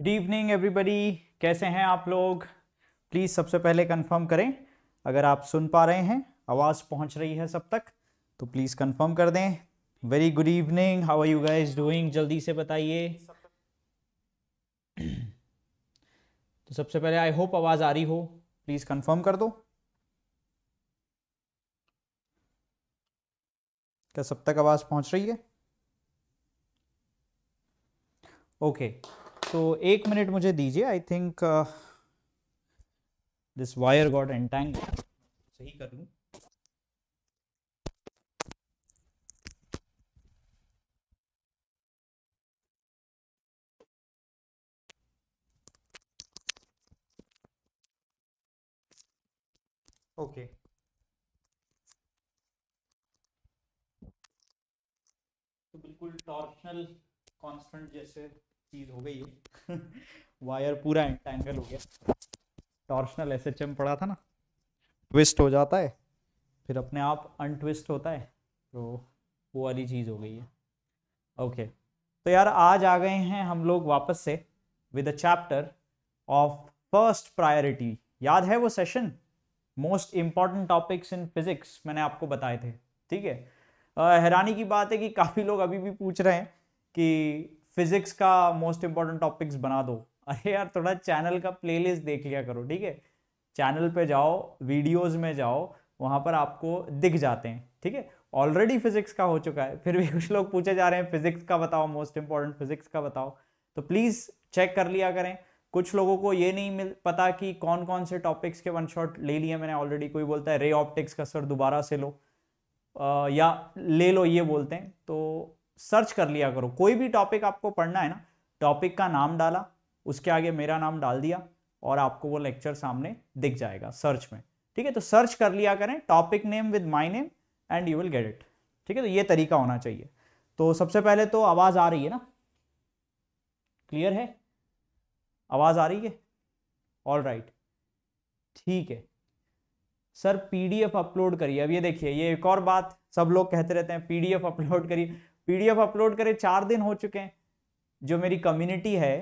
Good evening everybody कैसे हैं आप लोग प्लीज़ सबसे पहले कंफर्म करें अगर आप सुन पा रहे हैं आवाज़ पहुंच रही है सब तक तो प्लीज़ कंफर्म कर दें very good evening how are you guys doing जल्दी से बताइए तो सबसे पहले आई होप आवाज़ आ रही हो प्लीज़ कंफर्म कर दो क्या सब तक आवाज़ पहुंच रही है ओके okay. तो एक मिनट मुझे दीजिए I think this wire got entangled सही कर लू ओके okay. तो बिल्कुल टॉर्शनल कांस्टेंट जैसे चीज़ हो गई है वायर पूरा एंटेंगल हो गया टॉर्शनल एस एच एम पढ़ा था ना ट्विस्ट हो जाता है फिर अपने आप अनट्विस्ट होता है तो वो वाली चीज़ हो गई है ओके okay. तो यार आज आ गए हैं हम लोग वापस से with a chapter of first priority याद है वो session most important topics in physics मैंने आपको बताए थे ठीक है हैरानी की बात है कि काफ़ी लोग अभी भी पूछ रहे हैं कि फिजिक्स का मोस्ट इंपॉर्टेंट टॉपिक्स बना दो अरे यार थोड़ा चैनल का प्लेलिस्ट देख लिया करो ठीक है चैनल पे जाओ वीडियोस में जाओ वहाँ पर आपको दिख जाते हैं ठीक है ऑलरेडी फिजिक्स का हो चुका है फिर भी कुछ लोग पूछे जा रहे हैं फिजिक्स का बताओ मोस्ट इंपॉर्टेंट फिजिक्स का बताओ तो प्लीज़ चेक कर लिया करें कुछ लोगों को ये नहीं मिल पता कि कौन कौन से टॉपिक्स के वन शॉट ले लिए मैंने ऑलरेडी कोई बोलता है रे ऑप्टिक्स का सर दोबारा से लो आ, या ले लो ये बोलते हैं तो सर्च कर लिया करो कोई भी टॉपिक आपको पढ़ना है ना टॉपिक का नाम डाला उसके आगे मेरा नाम डाल दिया और आपको वो लेक्चर सामने दिख जाएगा सर्च में ठीक है तो सर्च कर लिया करें topic name with my name and you will get it ठीक है तो ये तरीका होना चाहिए तो सबसे पहले तो आवाज़ आ रही है ना क्लियर है आवाज़ आ रही है ऑल राइट ठीक है सर पीडीएफ अपलोड करिए अब ये देखिए ये एक और बात सब लोग कहते रहते हैं पीडीएफ अपलोड करिए पीडीएफ अपलोड करे चार दिन हो चुके हैं जो मेरी कम्युनिटी है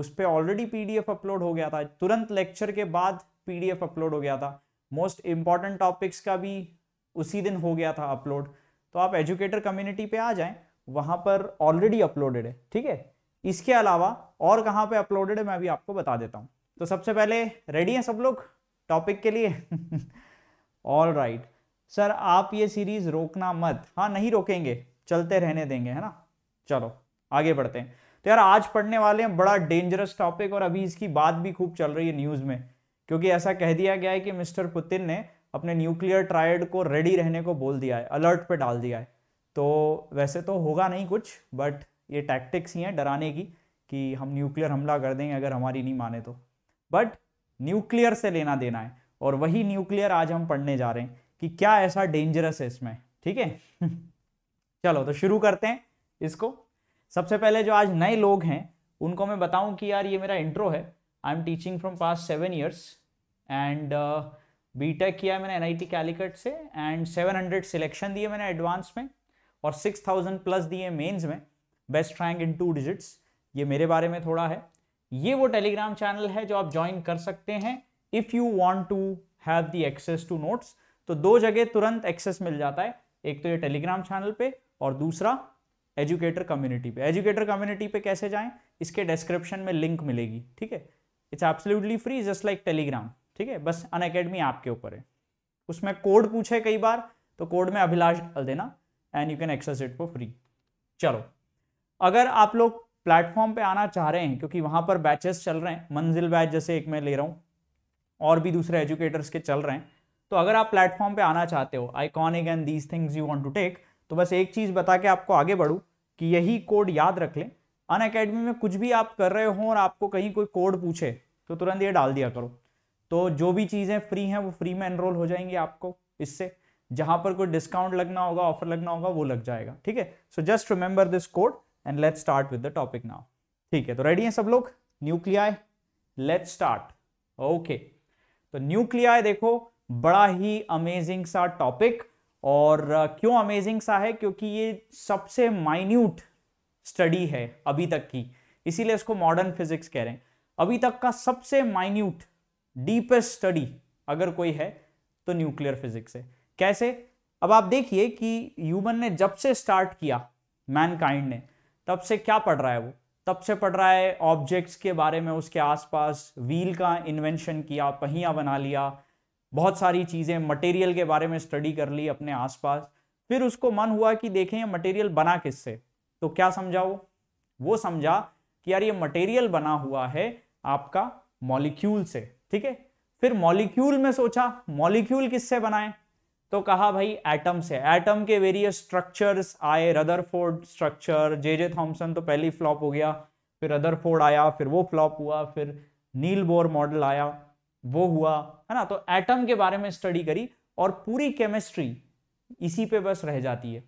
उस पर ऑलरेडी पीडीएफ अपलोड हो गया था तुरंत लेक्चर के बाद पीडीएफ अपलोड हो गया था मोस्ट इम्पॉर्टेंट टॉपिक्स का भी उसी दिन हो गया था अपलोड तो आप एजुकेटर कम्युनिटी पे आ जाएं वहां पर ऑलरेडी अपलोडेड है ठीक है इसके अलावा और कहाँ पे अपलोडेड है मैं भी आपको बता देता हूँ तो सबसे पहले रेडी हैं सब लोग टॉपिक के लिए ऑल राइट right. सर आप ये सीरीज़ रोकना मत हाँ नहीं रोकेंगे चलते रहने देंगे है ना चलो आगे बढ़ते हैं तो यार आज पढ़ने वाले हैं बड़ा डेंजरस टॉपिक और अभी इसकी बात भी खूब चल रही है न्यूज़ में क्योंकि ऐसा कह दिया गया है कि मिस्टर पुतिन ने अपने न्यूक्लियर ट्रायड को रेडी रहने को बोल दिया है अलर्ट पे डाल दिया है तो वैसे तो होगा नहीं कुछ बट ये टैक्टिक्स ही हैं डराने की कि हम न्यूक्लियर हमला कर देंगे अगर हमारी नहीं माने तो बट न्यूक्लियर से लेना देना है और वही न्यूक्लियर आज हम पढ़ने जा रहे हैं कि क्या ऐसा डेंजरस है इसमें ठीक है चलो तो शुरू करते हैं इसको सबसे पहले जो आज नए लोग हैं उनको मैं बताऊं कि यार ये मेरा इंट्रो है I am teaching from past seven years and B tech किया है मैंने एन आई टी कैलिकट से एंड सेवन हंड्रेड सिलेक्शन दिए मैंने एडवांस में और सिक्स थाउजेंड प्लस दिए मेन्स में best rank in two digits ये मेरे बारे में थोड़ा है ये वो टेलीग्राम चैनल है जो आप ज्वाइन कर सकते हैं if you want to have the access to notes तो दो जगह तुरंत एक्सेस मिल जाता है एक तो ये टेलीग्राम चैनल पे और दूसरा एजुकेटर कम्युनिटी पे एजुकेटर कम्युनिटी पे कैसे जाएं इसके डिस्क्रिप्शन में लिंक मिलेगी ठीक है it's absolutely free just like Telegram ठीक है बस अन अकेडमी आपके ऊपर है उसमें कोड पूछे कई बार तो कोड में अभिलाष डाल देना and you can access it for free चलो अगर आप लोग प्लेटफॉर्म पे आना चाह रहे हैं क्योंकि वहां पर बैचेस चल रहे हैं मंजिल बैच जैसे एक मैं ले रहा हूँ और भी दूसरे एजुकेटर्स के चल रहे हैं तो अगर आप प्लेटफॉर्म पे आना चाहते हो iconic and these things you want to take तो बस एक चीज़ बता के आपको आगे बढ़ू कि यही कोड याद रख लें अन अकेडमी में कुछ भी आप कर रहे हो और आपको कहीं कोई कोड पूछे तो तुरंत ये डाल दिया करो तो जो भी चीज़ें फ्री हैं वो फ्री में एनरोल हो जाएंगी आपको इससे जहां पर कोई डिस्काउंट लगना होगा ऑफर लगना होगा वो लग जाएगा ठीक है so just remember this code and let start with the topic now ठीक है तो रेडी है सब लोग न्यूक्लियाई लेट स्टार्ट ओके तो न्यूक्लियाई देखो बड़ा ही अमेजिंग सा टॉपिक और क्यों अमेजिंग सा है क्योंकि ये सबसे माइन्यूट स्टडी है अभी तक की इसीलिए इसको मॉडर्न फिजिक्स कह रहे हैं अभी तक का सबसे माइन्यूट डीपेस्ट स्टडी अगर कोई है तो न्यूक्लियर फिजिक्स है कैसे अब आप देखिए कि ह्यूमन ने जब से स्टार्ट किया मैनकाइंड ने तब से क्या पढ़ रहा है वो तब से पढ़ रहा है ऑब्जेक्ट्स के बारे में उसके आसपास व्हील का इन्वेंशन किया पहिया बना लिया बहुत सारी चीज़ें मटेरियल के बारे में स्टडी कर ली अपने आसपास फिर उसको मन हुआ कि देखें ये मटेरियल बना किससे तो क्या समझा वो वो समझा कि यार ये मटेरियल बना हुआ है आपका मॉलिक्यूल से ठीक है फिर मॉलिक्यूल में सोचा मॉलिक्यूल किससे बनाए तो कहा भाई एटम से एटम के वेरियस स्ट्रक्चर्स आए Rutherford structure J J Thomson तो पहले फ्लॉप हो गया फिर रदरफोर्ड आया फिर वो फ्लॉप हुआ फिर नील बोर मॉडल आया वो हुआ है ना तो एटम के बारे में स्टडी करी और पूरी केमिस्ट्री इसी पे बस रह जाती है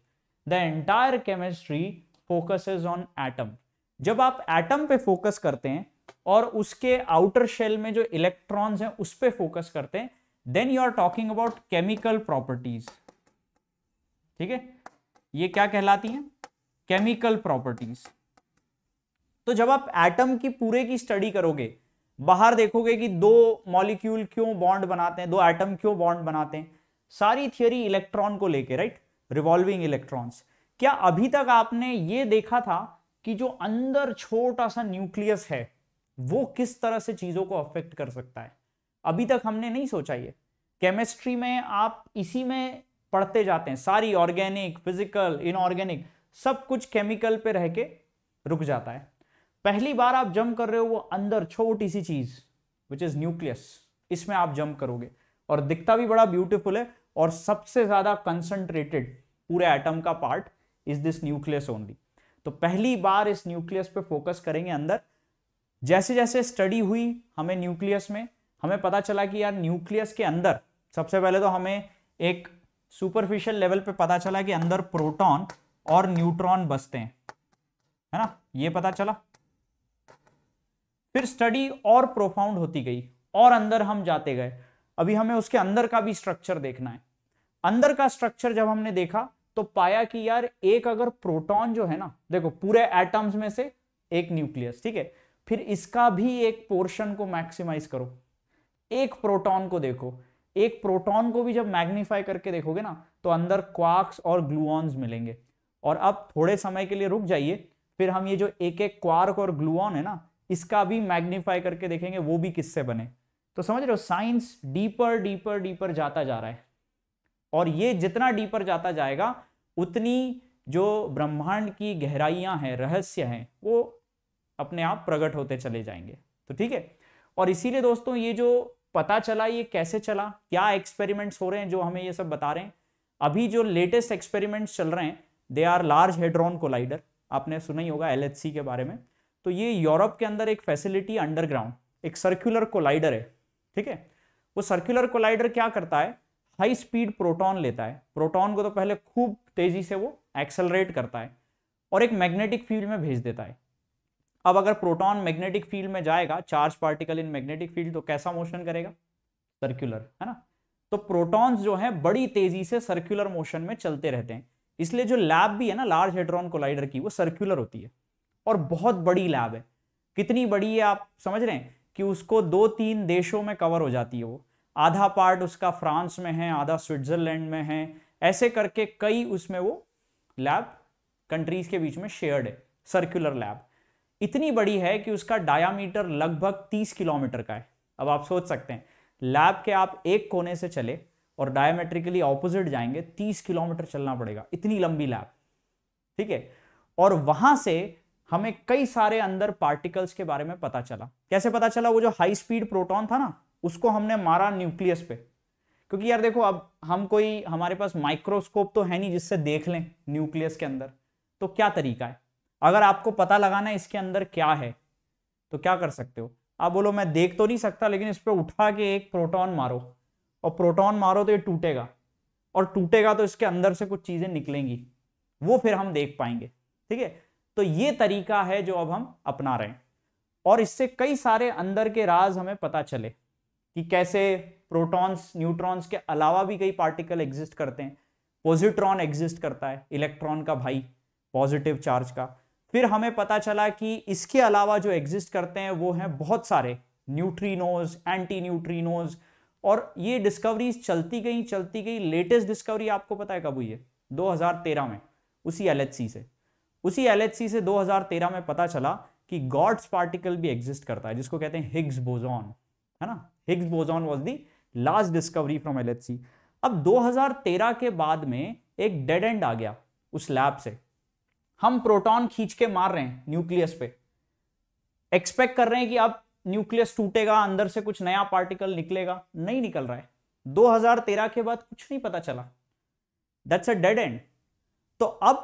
the entire chemistry focuses on atom जब आप एटम पे फोकस करते हैं और उसके आउटर शेल में जो इलेक्ट्रॉन्स हैं उस पर फोकस करते हैं then you are talking about chemical properties ठीक है ये क्या कहलाती हैं केमिकल प्रॉपर्टीज तो जब आप एटम की पूरे की स्टडी करोगे बाहर देखोगे कि दो मॉलिक्यूल क्यों बॉन्ड बनाते हैं दो एटम क्यों बॉन्ड बनाते हैं सारी थियोरी इलेक्ट्रॉन को लेके राइट रिवॉल्विंग इलेक्ट्रॉन्स क्या अभी तक आपने ये देखा था कि जो अंदर छोटा सा न्यूक्लियस है वो किस तरह से चीजों को अफेक्ट कर सकता है अभी तक हमने नहीं सोचा ये केमिस्ट्री में आप इसी में पढ़ते जाते हैं सारी ऑर्गेनिक फिजिकल इनऑर्गेनिक सब कुछ केमिकल पे रह के रुक जाता है पहली बार आप जम कर रहे हो वो अंदर छोटी सी चीज विच इज न्यूक्लियस इसमें आप जम करोगे और दिखता भी बड़ा ब्यूटीफुल है और सबसे ज्यादा कंसंट्रेटेड पूरे एटम का part is this nucleus only तो पहली बार इस न्यूक्लियस पे फोकस करेंगे अंदर जैसे जैसे स्टडी हुई हमें न्यूक्लियस में हमें पता चला कि यार न्यूक्लियस के अंदर सबसे पहले तो हमें एक सुपरफिशियल लेवल पे पता चला कि अंदर प्रोटॉन और न्यूट्रॉन बसते हैं है ना ये पता चला फिर स्टडी और प्रोफाउंड होती गई और अंदर हम जाते गए अभी हमें उसके अंदर का भी स्ट्रक्चर देखना है अंदर का स्ट्रक्चर जब हमने देखा तो पाया कि यार एक अगर प्रोटॉन जो है ना देखो पूरे एटम्स में से एक न्यूक्लियस ठीक है फिर इसका भी एक पोर्शन को मैक्सिमाइज करो एक प्रोटॉन को देखो एक प्रोटॉन को भी जब मैग्नीफाई करके देखोगे ना तो अंदर क्वार्क्स और ग्लूऑन्स मिलेंगे और अब थोड़े समय के लिए रुक जाइए फिर हम ये जो एक एक क्वार्क और ग्लूऑन है ना इसका भी मैग्निफाई करके देखेंगे वो भी किससे बने तो समझ रहे हो साइंस डीपर डीपर डीपर जाता जा रहा है और ये जितना डीपर जाता जाएगा उतनी जो ब्रह्मांड की गहराइयां हैं रहस्य हैं वो अपने आप प्रकट होते चले जाएंगे तो ठीक है और इसीलिए दोस्तों ये जो पता चला ये कैसे चला क्या एक्सपेरिमेंट्स हो रहे हैं जो हमें ये सब बता रहे हैं अभी जो लेटेस्ट एक्सपेरिमेंट्स चल रहे हैं they are large hadron collider आपने सुना ही होगा एल के बारे में तो ये यूरोप के अंदर एक फैसिलिटी अंडरग्राउंड एक सर्कुलर कोलाइडर है ठीक है वो सर्कुलर कोलाइडर क्या करता है हाई स्पीड प्रोटॉन लेता है प्रोटॉन को तो पहले खूब तेजी से वो एक्सेलरेट करता है और एक मैग्नेटिक फील्ड में भेज देता है अब अगर प्रोटॉन मैग्नेटिक फील्ड में जाएगा charge particle in magnetic field तो कैसा मोशन करेगा सर्कुलर है ना तो प्रोटॉन्स जो है बड़ी तेजी से सर्कुलर मोशन में चलते रहते हैं इसलिए जो लैब भी है ना लार्ज हेड्रॉन कोलाइडर की वो सर्कुलर होती है और बहुत बड़ी लैब है कितनी बड़ी है आप समझ रहे हैं कि उसको दो तीन देशों में कवर हो जाती है वो आधा पार्ट उसका फ्रांस में है आधा स्विट्जरलैंड में है ऐसे करके कई उसमें वो लैब कंट्रीज के बीच में शेयर्ड है सर्कुलर लैब इतनी बड़ी है कि उसका डायामीटर लगभग 30 किलोमीटर का है अब आप सोच सकते हैं लैब के आप एक कोने से चले और डायमेट्रिकली ऑपोजिट जाएंगे 30 किलोमीटर चलना पड़ेगा इतनी लंबी लैब ठीक है और वहां से हमें कई सारे अंदर पार्टिकल्स के बारे में पता चला कैसे पता चला वो जो हाई स्पीड प्रोटॉन था ना उसको हमने मारा न्यूक्लियस पे क्योंकि यार देखो अब हम कोई हमारे पास माइक्रोस्कोप तो है नहीं जिससे देख लें न्यूक्लियस के अंदर तो क्या तरीका है अगर आपको पता लगाना है इसके अंदर क्या है तो क्या कर सकते हो आप बोलो मैं देख तो नहीं सकता लेकिन इस पर उठा के एक प्रोटॉन मारो और प्रोटॉन मारो तो ये टूटेगा और टूटेगा तो इसके अंदर से कुछ चीज़ें निकलेंगी वो फिर हम देख पाएंगे ठीक है तो ये तरीका है जो अब हम अपना रहे हैं और इससे कई सारे अंदर के राज हमें पता चले कि कैसे प्रोटॉन्स न्यूट्रॉन्स के अलावा भी कई पार्टिकल एग्जिस्ट करते हैं पॉजिट्रॉन एग्जिस्ट करता है इलेक्ट्रॉन का भाई पॉजिटिव चार्ज का फिर हमें पता चला कि इसके अलावा जो एग्जिस्ट करते हैं वो हैं बहुत सारे न्यूट्रीनोज एंटी न्यूट्रीनोज और ये डिस्कवरीज चलती गई चलती गई लेटेस्ट डिस्कवरी आपको पता है कब हुई है 2013 में उसी एल से उसी एलएचसी से 2013 में पता चला कि गॉड्स पार्टिकल भी एग्जिस्ट करता है जिसको कहते हैं हिग्स बोजॉन है ना Higgs boson was the last discovery from LHC अब 2013 के बाद में एक डेड एंड आ गया उस लैब से हम प्रोटॉन खींच के मार रहे हैं न्यूक्लियस पे एक्सपेक्ट कर रहे हैं कि अब न्यूक्लियस टूटेगा अंदर से कुछ नया पार्टिकल निकलेगा नहीं निकल रहा है 2013 के बाद कुछ नहीं पता चला दैट्स अ डेड एंड तो अब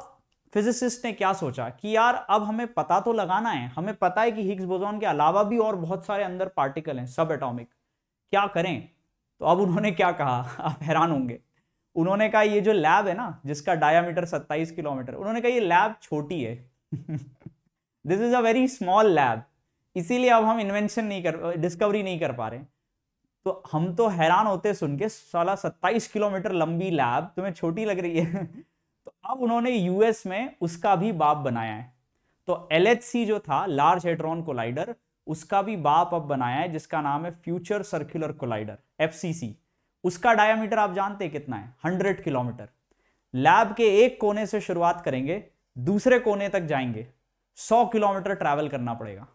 फिजिसिस्ट ने क्या सोचा कि यार अब हमें पता तो लगाना है हमें पता है कि हिग्स बोजोन के अलावा भी और बहुत सारे अंदर पार्टिकल हैं सब एटॉमिक क्या करें तो अब उन्होंने क्या कहा आप हैरान होंगे उन्होंने कहा ये जो लैब है ना जिसका डायामीटर 27 किलोमीटर उन्होंने कहा ये लैब छोटी है this is a very small lab इसीलिए अब हम इन्वेंशन नहीं कर डिस्कवरी नहीं कर पा रहे तो हम तो हैरान होते सुन के साला सत्ताईस किलोमीटर लंबी लैब तुम्हें छोटी लग रही है तो अब उन्होंने यूएस में उसका भी बाप बनाया है तो एल जो था लार्ज हेड्रॉन कोलाइडर उसका भी बाप अब बनाया है जिसका नाम है फ्यूचर सर्क्यूलर कोलाइडर एफ उसका डायामीटर आप जानते हैं कितना है हंड्रेड किलोमीटर लैब के एक कोने से शुरुआत करेंगे दूसरे कोने तक जाएंगे सौ किलोमीटर ट्रैवल करना पड़ेगा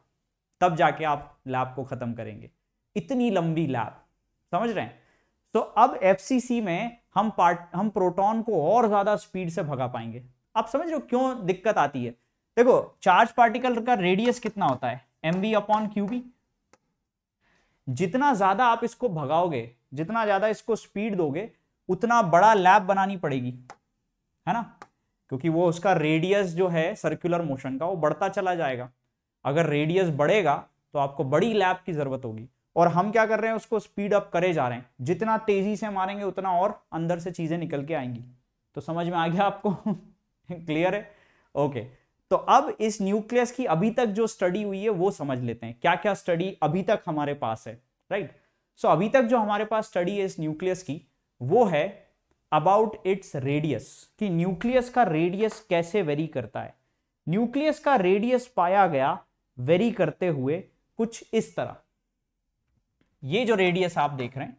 तब जाके आप लैब को खत्म करेंगे इतनी लंबी लैब समझ रहे हैं तो अब एफ में हम पार्ट हम प्रोटॉन को और ज्यादा स्पीड से भगा पाएंगे आप समझ रहे हो क्यों दिक्कत आती है देखो चार्ज पार्टिकल का रेडियस कितना होता है M V upon Q B जितना ज्यादा आप इसको भगाओगे जितना ज्यादा इसको स्पीड दोगे उतना बड़ा लैब बनानी पड़ेगी है ना क्योंकि वो उसका रेडियस जो है सर्कुलर मोशन का वो बढ़ता चला जाएगा अगर रेडियस बढ़ेगा तो आपको बड़ी लैब की जरूरत होगी और हम क्या कर रहे हैं उसको स्पीड अप करे जा रहे हैं जितना तेजी से मारेंगे उतना और अंदर से चीजें निकल के आएंगी तो समझ में आ गया आपको क्लियर है ओके तो अब इस न्यूक्लियस की अभी तक जो स्टडी हुई है वो समझ लेते हैं क्या क्या स्टडी अभी तक हमारे पास है राइट सो अभी तक जो हमारे पास स्टडी है इस न्यूक्लियस की वो है अबाउट इट्स रेडियस कि न्यूक्लियस का रेडियस कैसे वेरी करता है न्यूक्लियस का रेडियस पाया गया वेरी करते हुए कुछ इस तरह ये जो रेडियस आप देख रहे हैं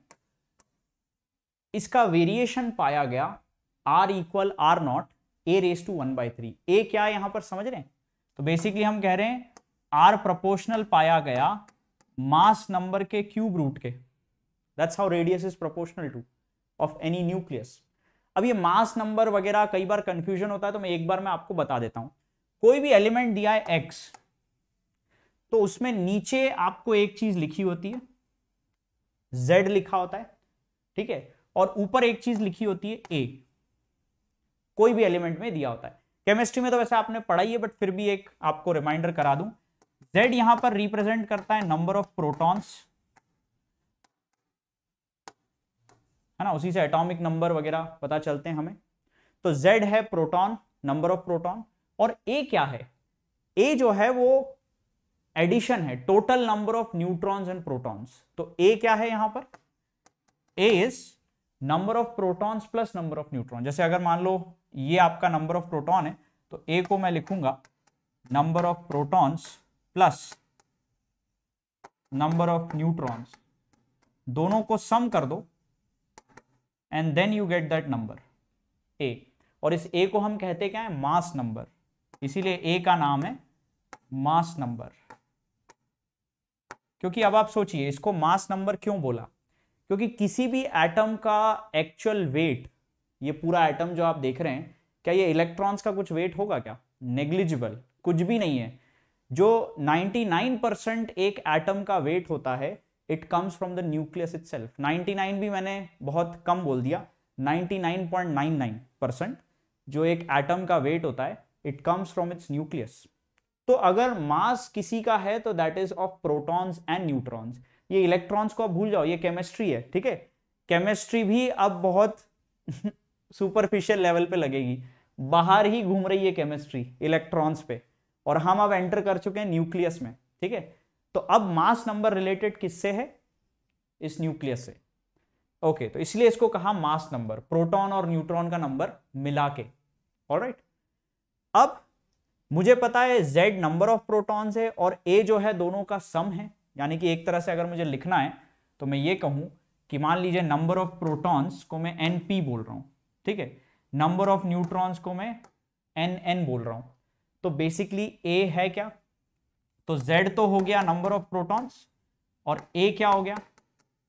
इसका वेरिएशन पाया गया R equal R naught A raise to one by three A क्या यहां पर समझ रहे हैं तो बेसिकली हम कह रहे हैं आर प्रोपोर्शनल पाया गया मास नंबर के क्यूब रूट के that's how radius is proportional to of any nucleus अब ये मास नंबर वगैरह कई बार कंफ्यूजन होता है तो मैं एक बार मैं आपको बता देता हूं कोई भी एलिमेंट दिया है एक्स तो उसमें नीचे आपको एक चीज लिखी होती है Z लिखा होता है ठीक है और ऊपर एक चीज लिखी होती है ए कोई भी एलिमेंट में दिया होता है केमिस्ट्री में तो वैसे आपने पढ़ाई है बट फिर भी एक आपको रिमाइंडर करा दूं Z यहां पर रिप्रेजेंट करता है नंबर ऑफ प्रोटॉन्स है ना उसी से एटॉमिक नंबर वगैरह पता चलते हैं हमें तो जेड है प्रोटॉन नंबर ऑफ प्रोटॉन और ए क्या है ए जो है वो एडिशन है total number of neutrons and protons तो ए क्या है यहां पर A is number of protons plus number of neutron जैसे अगर मान लो ये आपका नंबर ऑफ प्रोटॉन है तो ए को मैं लिखूंगा number of protons plus number of neutrons दोनों को सम कर दो and then you get that number A और इस ए को हम कहते क्या है मास नंबर इसीलिए ए का नाम है मास नंबर क्योंकि अब आप सोचिए इसको मास नंबर क्यों बोला क्योंकि किसी भी एटम का एक्चुअल वेट ये पूरा एटम जो आप देख रहे हैं क्या ये इलेक्ट्रॉन्स का कुछ वेट होगा क्या नेग्लिजिबल कुछ भी नहीं है जो 99 परसेंट एक एटम का वेट होता है it comes from the nucleus itself भी मैंने बहुत कम बोल दिया 99.99 परसेंट जो एक एटम का वेट होता है it comes from its nucleus तो अगर मास किसी का है तो that is of protons and neutrons ये इलेक्ट्रॉन्स को आप भूल जाओ ये केमिस्ट्री है ठीक है केमिस्ट्री भी अब बहुत सुपरफिशियल लेवल पे लगेगी बाहर ही घूम रही है केमिस्ट्री इलेक्ट्रॉन्स पे और हम अब एंटर कर चुके हैं न्यूक्लियस में ठीक है तो अब मास नंबर रिलेटेड किससे है इस न्यूक्लियस से ओके okay, तो इसलिए इसको कहा मास नंबर प्रोटॉन और न्यूट्रॉन का नंबर मिला के ऑलराइट right? अब मुझे पता है z नंबर ऑफ प्रोटॉन्स है और a जो है दोनों का सम है यानी कि एक तरह से अगर मुझे लिखना है तो मैं ये कहूं कि मान लीजिए नंबर ऑफ प्रोटॉन्स को मैं एन पी बोल रहा हूं ठीक है नंबर ऑफ न्यूट्रॉन्स को मैं एन एन बोल रहा हूं तो बेसिकली ए है क्या तो जेड तो हो गया नंबर ऑफ प्रोटॉन्स और ए क्या हो गया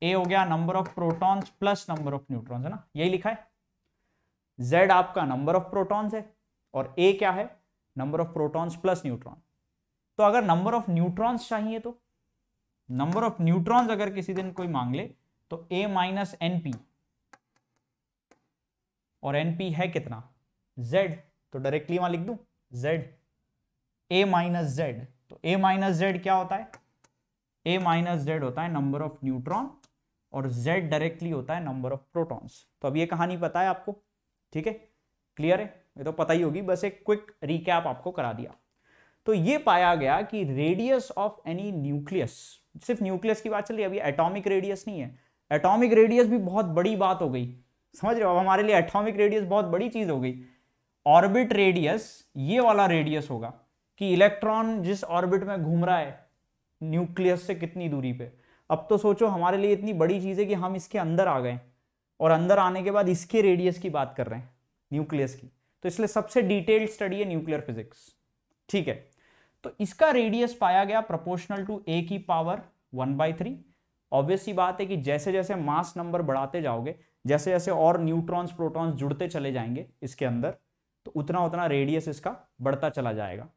ए हो गया number of protons plus number of neutrons है ना यही लिखा है जेड आपका नंबर ऑफ प्रोटॉन्स है और ए क्या है number of protons plus neutron तो अगर नंबर ऑफ न्यूट्रॉन्स चाहिए तो नंबर ऑफ न्यूट्रॉन्स अगर किसी दिन कोई मांग ले तो ए माइनस एन पी और एन पी है कितना जेड तो डायरेक्टली वहां लिख दू जेड ए माइनस जेड तो ए माइनस जेड क्या होता है ए माइनस जेड होता है नंबर ऑफ न्यूट्रॉन और जेड डायरेक्टली होता है नंबर ऑफ प्रोटॉन्स तो अब ये कहानी पता है आपको ठीक है क्लियर है ये तो पता ही होगी बस एक क्विक रिकैप आपको करा दिया तो ये पाया गया कि रेडियस ऑफ एनी न्यूक्लियस सिर्फ न्यूक्लियस की बात चल रही है अभी एटॉमिक रेडियस नहीं है एटॉमिक रेडियस भी बहुत बड़ी बात हो गई समझ रहे हो अब हमारे लिए एटॉमिक रेडियस बहुत बड़ी चीज़ हो गई ऑर्बिट रेडियस ये वाला रेडियस होगा कि इलेक्ट्रॉन जिस ऑर्बिट में घूम रहा है न्यूक्लियस से कितनी दूरी पे अब तो सोचो हमारे लिए इतनी बड़ी चीज़ है कि हम इसके अंदर आ गए और अंदर आने के बाद इसके रेडियस की बात कर रहे हैं न्यूक्लियस की तो इसलिए सबसे डिटेल्ड स्टडी है न्यूक्लियर फिजिक्स ठीक है तो इसका रेडियस पाया गया प्रोपोर्शनल टू ए की power one by three obvious बात है कि जैसे जैसे मास नंबर बढ़ाते जाओगे जैसे जैसे और न्यूट्रॉन्स प्रोटॉन्स जुड़ते चले जाएंगे इसके अंदर तो उतना उतना रेडियस इसका बढ़ता चला जाएगा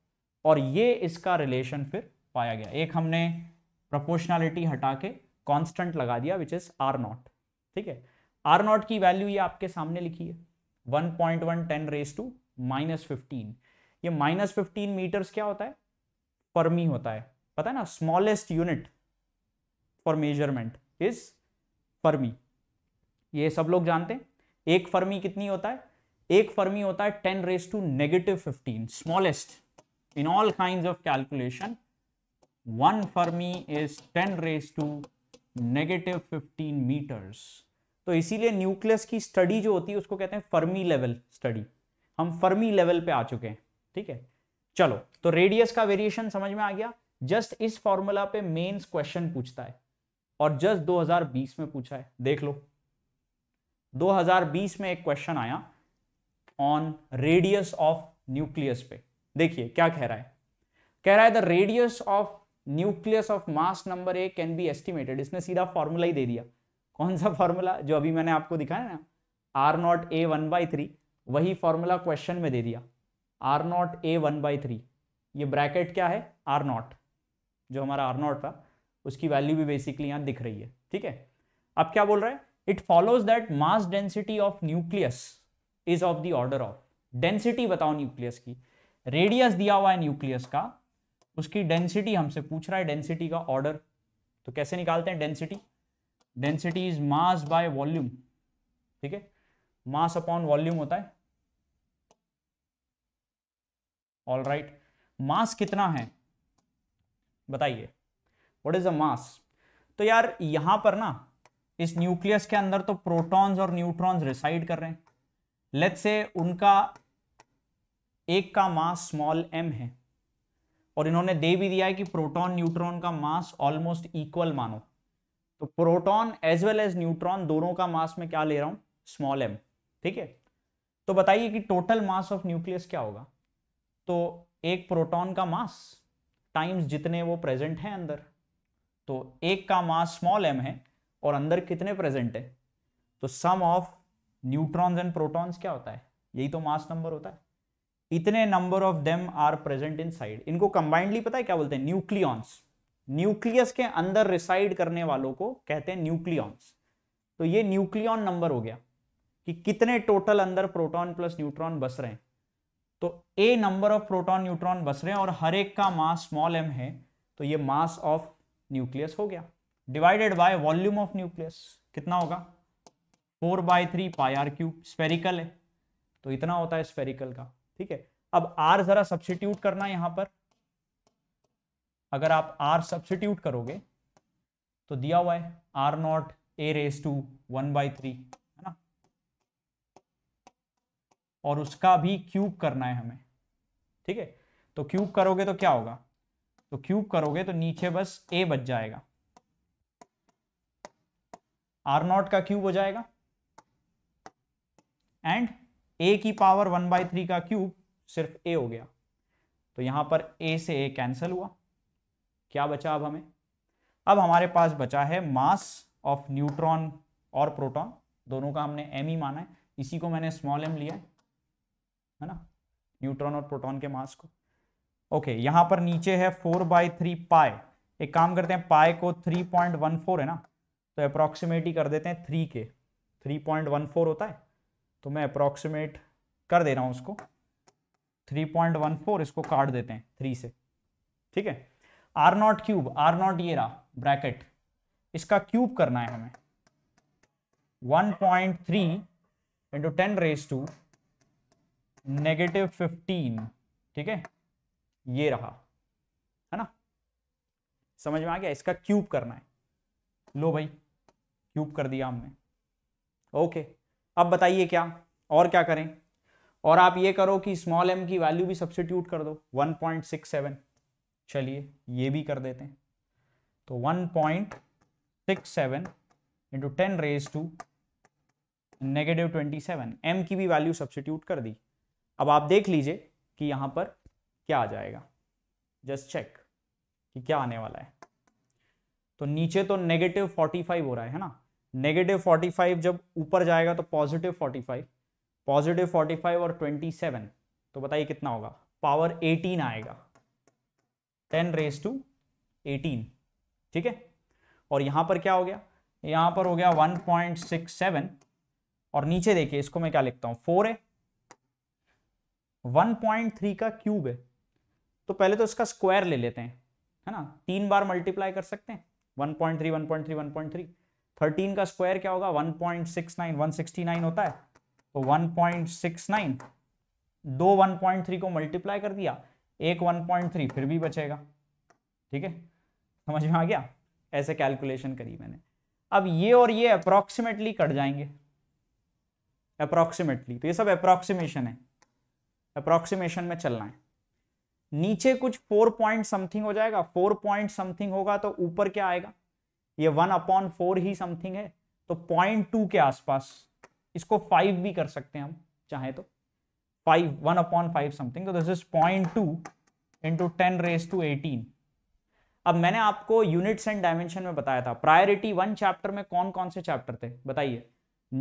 और ये इसका रिलेशन फिर पाया गया एक हमने प्रपोर्शनैलिटी हटा के कांस्टेंट लगा दिया विच इज आर नॉट ठीक है आर नॉट की वैल्यू ये आपके सामने लिखी है one point one ten raise to minus fifteen ये माइनस फिफ्टीन मीटर्स क्या होता है फर्मी होता है पता है ना smallest unit for measurement is fermi ये सब लोग जानते हैं एक फर्मी कितनी होता है एक फर्मी होता है ten raise to negative fifteen smallest in all kind of calculation one fermi is ten raise to negative fifteen metres तो इसीलिए न्यूक्लियस की स्टडी जो होती है उसको कहते हैं फर्मी लेवल स्टडी हम फर्मी लेवल पे आ चुके हैं ठीक है चलो तो रेडियस का वेरिएशन समझ में आ गया जस्ट इस फॉर्मूला पे मेन्स क्वेश्चन पूछता है और जस्ट 2020 में पूछा है देख लो 2020 में एक क्वेश्चन आया ऑन रेडियस ऑफ न्यूक्लियस पे देखिए क्या कह रहा है कह रहा है the radius of nucleus of mass number A can be estimated इसने सीधा फॉर्मूला ही दे दिया कौन सा फॉर्मूला जो अभी मैंने आपको दिखाया ना R naught A one by three वही फॉर्मूला क्वेश्चन में दे दिया R naught A one by three ये ब्रैकेट क्या है आर नॉट जो हमारा आर नॉट था उसकी वैल्यू भी बेसिकली यहाँ दिख रही है ठीक है अब क्या बोल रहा है it follows that mass density of nucleus is of the order of density बताओ न्यूक्लियस की रेडियस दिया हुआ है न्यूक्लियस का उसकी डेंसिटी हमसे पूछ रहा है डेंसिटी का ऑर्डर तो कैसे निकालते हैं density density is mass by volume ठीक है मास अपॉन वॉल्यूम होता है ऑल राइट मास कितना है बताइए व्हाट इज द मास तो यार यहां पर ना इस न्यूक्लियस के अंदर तो प्रोटॉन्स और न्यूट्रॉन्स रिसाइड कर रहे हैं लेट्स से उनका एक का मास स्मॉल एम है और इन्होंने दे भी दिया है कि प्रोटॉन न्यूट्रॉन का मास ऑलमोस्ट इक्वल मानो तो proton as well as neutron दोनों का मास में क्या ले रहा हूँ स्मॉल एम ठीक है तो बताइए कि टोटल मास ऑफ न्यूक्लियस क्या होगा तो एक प्रोटॉन का मास टाइम्स जितने वो प्रेजेंट हैं अंदर तो एक का मास स्मॉल एम है और अंदर कितने प्रेजेंट है तो sum of neutrons and protons क्या होता है यही तो मास नंबर होता है इतने number of them are present inside इनको कंबाइंडली पता है क्या बोलते हैं न्यूक्लियॉन्स न्यूक्लियस के अंदर रिसाइड करने वालों को कहते हैं न्यूक्लियॉन्स तो ये न्यूक्लियॉन नंबर हो गया कि कितने टोटल अंदर प्रोटॉन प्लस न्यूट्रॉन बस रहे हैं तो A number of proton neutron बस रहे हैं और हर एक का मास स्मॉल एम है तो ये मास ऑफ न्यूक्लियस हो गया divided by volume of nucleus कितना होगा four by three pi R cube spherical है तो इतना होता है स्पेरिकल का ठीक है अब आर जरा सब्सिट्यूट करना यहां पर अगर आप आर सब्सिट्यूट करोगे तो दिया हुआ है R naught A raise to one by three है ना और उसका भी क्यूब करना है हमें ठीक है तो क्यूब करोगे तो क्या होगा तो क्यूब करोगे तो नीचे बस ए बच जाएगा आर नॉट का क्यूब हो जाएगा एंड ए की पावर वन बाई थ्री का क्यूब सिर्फ ए हो गया तो यहां पर ए से ए कैंसिल हुआ क्या बचा अब हमें अब हमारे पास बचा है मास ऑफ न्यूट्रॉन और प्रोटॉन दोनों का हमने एम ही माना है इसी को मैंने स्मॉल एम लिया है ना न्यूट्रॉन और प्रोटॉन के मास को ओके यहाँ पर नीचे है फोर बाई थ्री पाए एक काम करते हैं पाए को थ्री पॉइंट वन फोर है ना तो अप्रोक्सीमेट ही कर देते हैं थ्री के थ्री पॉइंट वन फोर होता है तो मैं अप्रोक्सीमेट कर दे रहा हूँ उसको थ्री पॉइंट वन फोर इसको काट देते हैं थ्री से ठीक है R naught cube R naught ये रहा ब्रैकेट इसका क्यूब करना है हमें 1.3 point three into ten raise to negative fifteen ठीक है ये रहा है ना समझ में आ गया इसका क्यूब करना है लो भाई क्यूब कर दिया हमने ओके अब बताइए क्या और क्या करें और आप ये करो कि स्मॉल एम की वैल्यू भी सब्सिट्यूट कर दो 1.67 चलिए ये भी कर देते हैं तो one point six seven into ten raise to negative twenty seven M की भी वैल्यू सब्सिट्यूट कर दी अब आप देख लीजिए कि यहाँ पर क्या आ जाएगा जस्ट चेक कि क्या आने वाला है तो नीचे तो नेगेटिव फोर्टी फाइव हो रहा है ना नेगेटिव फोर्टी फाइव जब ऊपर जाएगा तो positive forty five positive forty five और ट्वेंटी सेवन तो बताइए कितना होगा पावर एटीन आएगा टेन रेस टू एटीन ठीक है और यहां पर क्या हो गया यहां पर हो गया वन पॉइंट सिक्स सेवन और नीचे देखिए इसको मैं क्या लिखता हूं फोर है वन पॉइंट थ्री का क्यूब है तो पहले तो इसका स्क्वायर ले लेते हैं है ना तीन बार मल्टीप्लाई कर सकते हैं one point three one point three one point three thirteen का स्क्वायर क्या होगा one point six nine one sixty nine होता है तो वन पॉइंट सिक्स नाइन दो वन पॉइंट थ्री को मल्टीप्लाई कर दिया एक 1.3 फिर भी बचेगा ठीक है समझ में आ गया ऐसे कैलकुलेशन करी मैंने अब ये और ये अप्रोक्सीमेटली कट जाएंगे अप्रोक्सीमेटली तो ये सब अप्रोक्सीमेशन है अप्रोक्सीमेशन में चलना है नीचे कुछ फोर पॉइंट समथिंग हो जाएगा फोर पॉइंट समथिंग होगा तो ऊपर क्या आएगा ये वन अपॉन फोर ही समथिंग है तो पॉइंट टू के आसपास इसको फाइव भी कर सकते हैं हम चाहे तो 5 1 upon 5 something तो this is 0.2 into ten raised to eighteen अब मैंने आपको यूनिट्स एंड डायमेंशन में बताया था प्रायोरिटी वन चैप्टर में कौन कौन से चैप्टर थे बताइए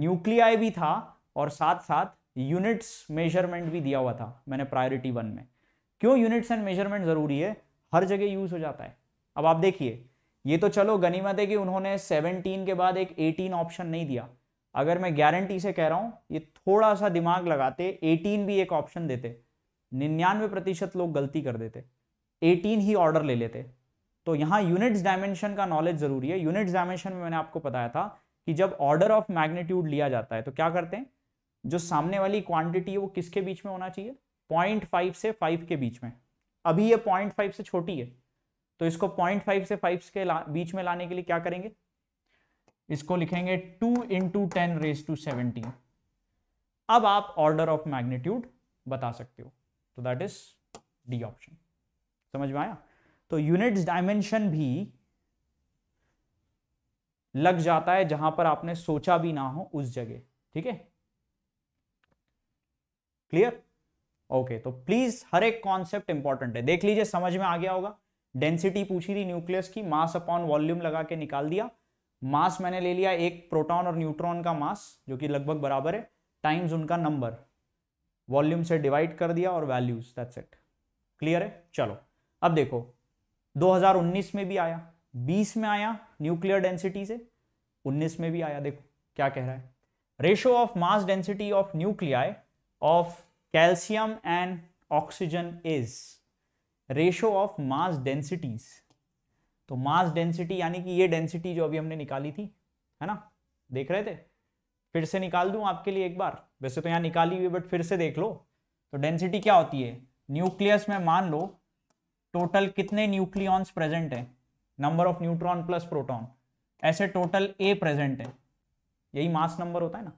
न्यूक्लियाई भी था और साथ साथ यूनिट्स मेजरमेंट भी दिया हुआ था मैंने प्रायोरिटी वन में क्यों यूनिट्स एंड मेजरमेंट जरूरी है हर जगह यूज हो जाता है अब आप देखिए ये तो चलो गनीमत है कि उन्होंने 17 के बाद एक 18 ऑप्शन नहीं दिया अगर मैं गारंटी से कह रहा हूं ये थोड़ा सा दिमाग लगाते 18 भी एक ऑप्शन देते निन्यानवे प्रतिशत लोग गलती कर देते 18 ही ऑर्डर ले लेते तो यहां यूनिट्स डायमेंशन का नॉलेज ज़रूरी है यूनिट्स डायमेंशन में मैंने आपको बताया था कि जब ऑर्डर ऑफ मैग्नीट्यूड लिया जाता है तो क्या करते हैं जो सामने वाली क्वांटिटी है वो किसके बीच में होना चाहिए पॉइंट फाइव से फाइव के बीच में अभी ये पॉइंट फाइव से छोटी है तो इसको पॉइंट फाइव से फाइव के बीच में लाने के लिए क्या करेंगे इसको लिखेंगे two into ten raise to seventeen अब आप ऑर्डर ऑफ मैग्नीट्यूड बता सकते हो तो दैट इज डी ऑप्शन समझ में आया तो यूनिट्स डायमेंशन भी लग जाता है जहां पर आपने सोचा भी ना हो उस जगह ठीक है क्लियर ओके तो प्लीज हर एक कॉन्सेप्ट इंपॉर्टेंट है देख लीजिए समझ में आ गया होगा डेंसिटी पूछी थी न्यूक्लियस की मास अपॉन वॉल्यूम लगा के निकाल दिया मास मैंने ले लिया एक प्रोटॉन और न्यूट्रॉन का मास जो कि लगभग बराबर है टाइम्स उनका नंबर वॉल्यूम से डिवाइड कर दिया और वैल्यूज दैट्स इट क्लियर है चलो अब देखो 2019 में भी आया 20 में आया न्यूक्लियर डेंसिटी से 19 में भी आया देखो क्या कह रहा है ratio of mass density of nuclei of calcium and oxygen is ratio of mass densities तो मास डेंसिटी यानी कि ये डेंसिटी जो अभी हमने निकाली थी है ना देख रहे थे फिर से निकाल दूं आपके लिए एक बार वैसे तो यहाँ निकाली हुई बट फिर से देख लो तो डेंसिटी क्या होती है न्यूक्लियस में मान लो टोटल कितने न्यूक्लियॉन्स प्रेजेंट है number of neutron plus proton ऐसे टोटल ए प्रेजेंट है यही मास नंबर होता है ना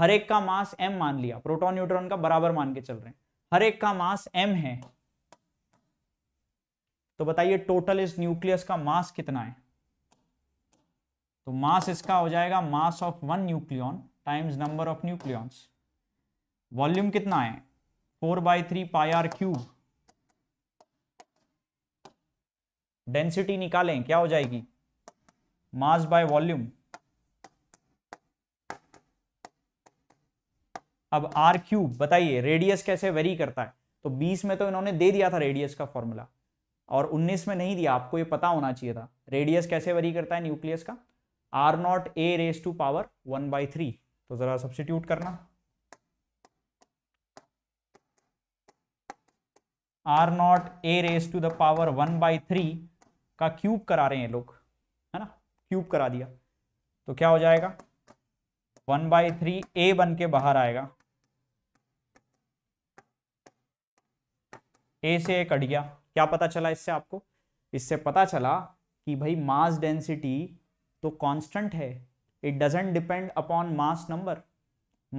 हर एक का मास एम मान लिया प्रोटॉन न्यूट्रॉन का बराबर मान के चल रहे हैं हर एक का मास एम है तो बताइए टोटल इस न्यूक्लियस का मास कितना है तो मास इसका हो जाएगा mass of one nucleon times number of nucleons volume कितना है four by three pi R cube density निकालें क्या हो जाएगी मास बाय वॉल्यूम अब आर क्यूब बताइए रेडियस कैसे वेरी करता है तो 20 में तो इन्होंने दे दिया था रेडियस का फॉर्मूला और 19 में नहीं दिया आपको ये पता होना चाहिए था रेडियस कैसे वरी करता है न्यूक्लियस का R naught A raise to power one by three तो ज़रा सब्सिट्यूट करना R naught A raise to the power one by three का क्यूब करा रहे हैं लोग है ना क्यूब करा दिया तो क्या हो जाएगा वन बाई थ्री ए बन के बाहर आएगा ए से कट गया क्या पता चला इससे आपको इससे पता चला कि भाई मास डेंसिटी तो कांस्टेंट है it doesn't depend upon mass number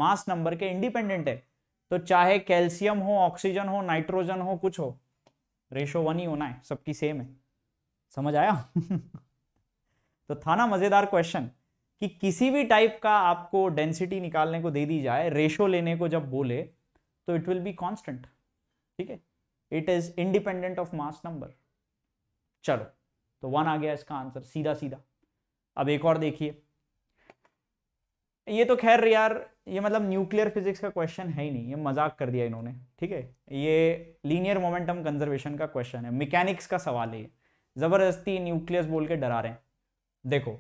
mass number के इंडिपेंडेंट है तो चाहे कैल्शियम हो ऑक्सीजन हो नाइट्रोजन हो कुछ हो रेशो वन ही होना है सबकी सेम है समझ आया तो था ना मजेदार क्वेश्चन कि किसी भी टाइप का आपको डेंसिटी निकालने को दे दी जाए रेशो लेने को जब बोले तो इट विल बी कांस्टेंट ठीक है it is independent of mass number चलो तो वन आ गया इसका आंसर सीधा सीधा अब एक और देखिए ये तो खैर यार ये मतलब न्यूक्लियर फिजिक्स का क्वेश्चन है ही नहीं ये मजाक कर दिया इन्होंने ठीक है ये लीनियर मोमेंटम कंजर्वेशन का क्वेश्चन है मैकेनिक्स का सवाल है जबरदस्ती न्यूक्लियस बोल के डरा रहे हैं देखो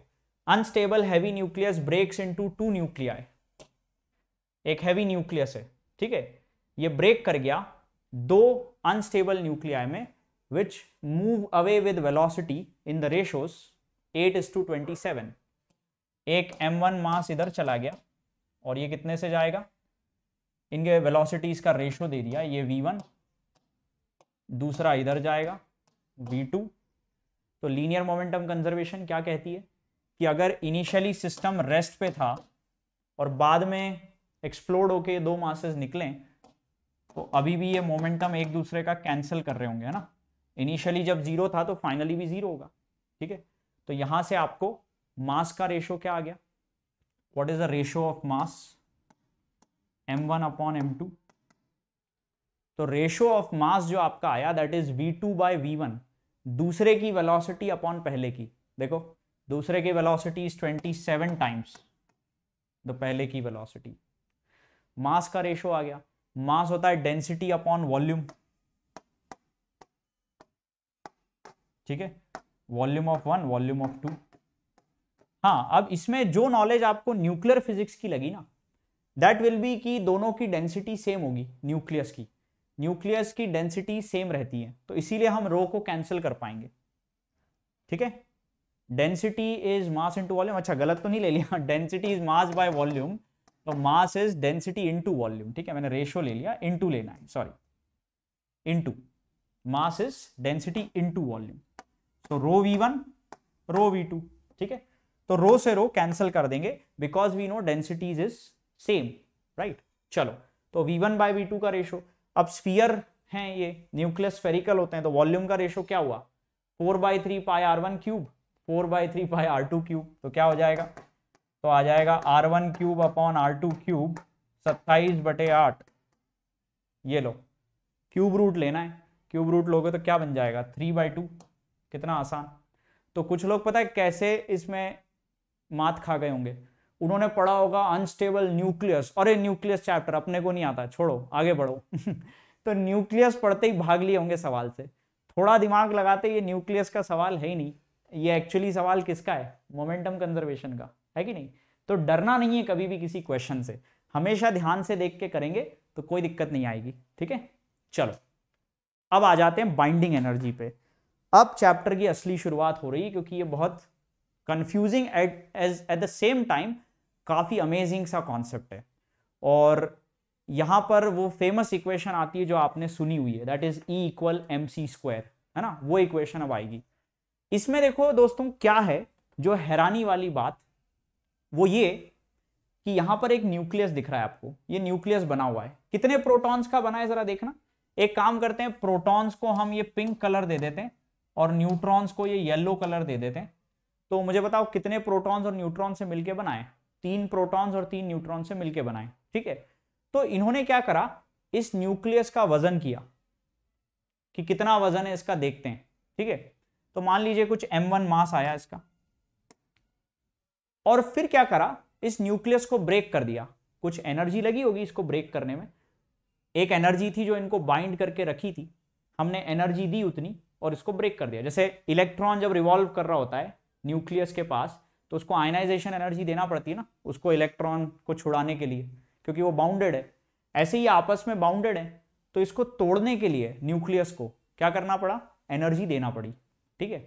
unstable heavy nucleus breaks into two nuclei एक हैवी न्यूक्लियस है ठीक है ये ब्रेक कर गया दो अनस्टेबल न्यूक्लियाई में which move away with in the the eight 8 is to 27 एक m1 मास इधर चला गया और ये कितने से जाएगा इनके वेलोसिटीज का रेशो दे दिया ये v1 दूसरा इधर जाएगा v2 तो लीनियर मोमेंटम कंजर्वेशन क्या कहती है कि अगर इनिशियली सिस्टम रेस्ट पे था और बाद में एक्सप्लोड होके दो मासेस निकलें तो अभी भी ये मोमेंटम एक दूसरे का कैंसिल कर रहे होंगे है ना इनिशियली जब जीरो था तो फाइनली भी जीरो होगा ठीक है तो यहां से आपको मास का रेशो क्या आ गया what is the ratio of mass M one upon M two तो रेशो ऑफ मास जो आपका आया that is V two by V one दूसरे की वेलोसिटी अपॉन पहले की देखो दूसरे की velocity is twenty seven times the पहले की वेलोसिटी मास का रेशो आ गया मास होता है डेंसिटी अपॉन वॉल्यूम ठीक है volume of one volume of two हाँ अब इसमें जो नॉलेज आपको न्यूक्लियर फिजिक्स की लगी ना दैट विल बी कि दोनों की डेंसिटी सेम होगी न्यूक्लियस की न्यूक्लियस की डेंसिटी सेम रहती है तो इसीलिए हम रो को कैंसिल कर पाएंगे ठीक है density is mass into volume अच्छा गलत तो नहीं ले लिया density is mass by volume तो mass is density into volume ठीक है मैंने रेशो ले लिया इनटू लेना है sorry into mass is density into volume तो rho V one rho V two ठीक है तो रो से रो कैंसिल कर देंगे because we know densities is same right चलो तो V one bye we two का रेशो अब स्पीयर है ये न्यूक्लियस फेरिकल होते हैं तो वॉल्यूम का रेशो क्या हुआ four by three pi R one cube four by three pi R two cube तो क्या हो जाएगा तो आ जाएगा R one cube upon R two cube सत्ताईस बटे आठ ये लो क्यूब रूट लेना है क्यूब रूट लोगे तो क्या बन जाएगा थ्री बाई टू कितना आसान तो कुछ लोग पता है कैसे इसमें मात खा गए होंगे उन्होंने पढ़ा होगा अनस्टेबल न्यूक्लियस अरे न्यूक्लियस चैप्टर अपने को नहीं आता छोड़ो आगे बढ़ो तो न्यूक्लियस पढ़ते ही भाग लिए होंगे सवाल से थोड़ा दिमाग लगाते ये न्यूक्लियस का सवाल है ही नहीं ये एक्चुअली सवाल किसका है मोमेंटम कंजर्वेशन का है कि नहीं तो डरना नहीं है कभी भी किसी क्वेश्चन से हमेशा ध्यान से देख के करेंगे तो कोई दिक्कत नहीं आएगी ठीक है चलो अब आ जाते हैं बाइंडिंग एनर्जी पे अब चैप्टर की असली शुरुआत हो रही है क्योंकि ये बहुत confusing at as at the same time काफ़ी अमेजिंग सा कॉन्सेप्ट है और यहां पर वो फेमस इक्वेशन आती है जो आपने सुनी हुई है that is E equal M C square है ना वो इक्वेशन अब आएगी इसमें देखो दोस्तों क्या है जो हैरानी वाली बात वो ये कि यहां पर एक न्यूक्लियस दिख रहा है आपको ये न्यूक्लियस बना हुआ है कितने प्रोटॉन्स का बना है जरा देखना एक काम करते हैं प्रोटॉन्स को हम ये पिंक कलर दे देते हैं और न्यूट्रॉन्स को ये येलो कलर दे देते हैं तो मुझे बताओ कितने प्रोटॉन्स और न्यूट्रॉन से मिलकर बनाए तीन प्रोटॉन्स और तीन न्यूट्रॉन से मिलकर बनाए ठीक है तो इन्होंने क्या करा इस न्यूक्लियस का वजन किया कि कितना वजन है इसका देखते हैं ठीक है तो मान लीजिए कुछ m1 मास आया इसका और फिर क्या करा इस न्यूक्लियस को ब्रेक कर दिया कुछ एनर्जी लगी होगी इसको ब्रेक करने में एक एनर्जी थी जो इनको बाइंड करके रखी थी हमने एनर्जी दी उतनी और इसको ब्रेक कर दिया जैसे इलेक्ट्रॉन जब रिवॉल्व कर रहा होता है न्यूक्लियस के पास तो उसको आयनाइजेशन एनर्जी देना पड़ती है ना उसको इलेक्ट्रॉन को छुड़ाने के लिए क्योंकि वो बाउंडेड है ऐसे ही आपस में बाउंडेड है तो इसको तोड़ने के लिए न्यूक्लियस को क्या करना पड़ा एनर्जी देना पड़ी ठीक है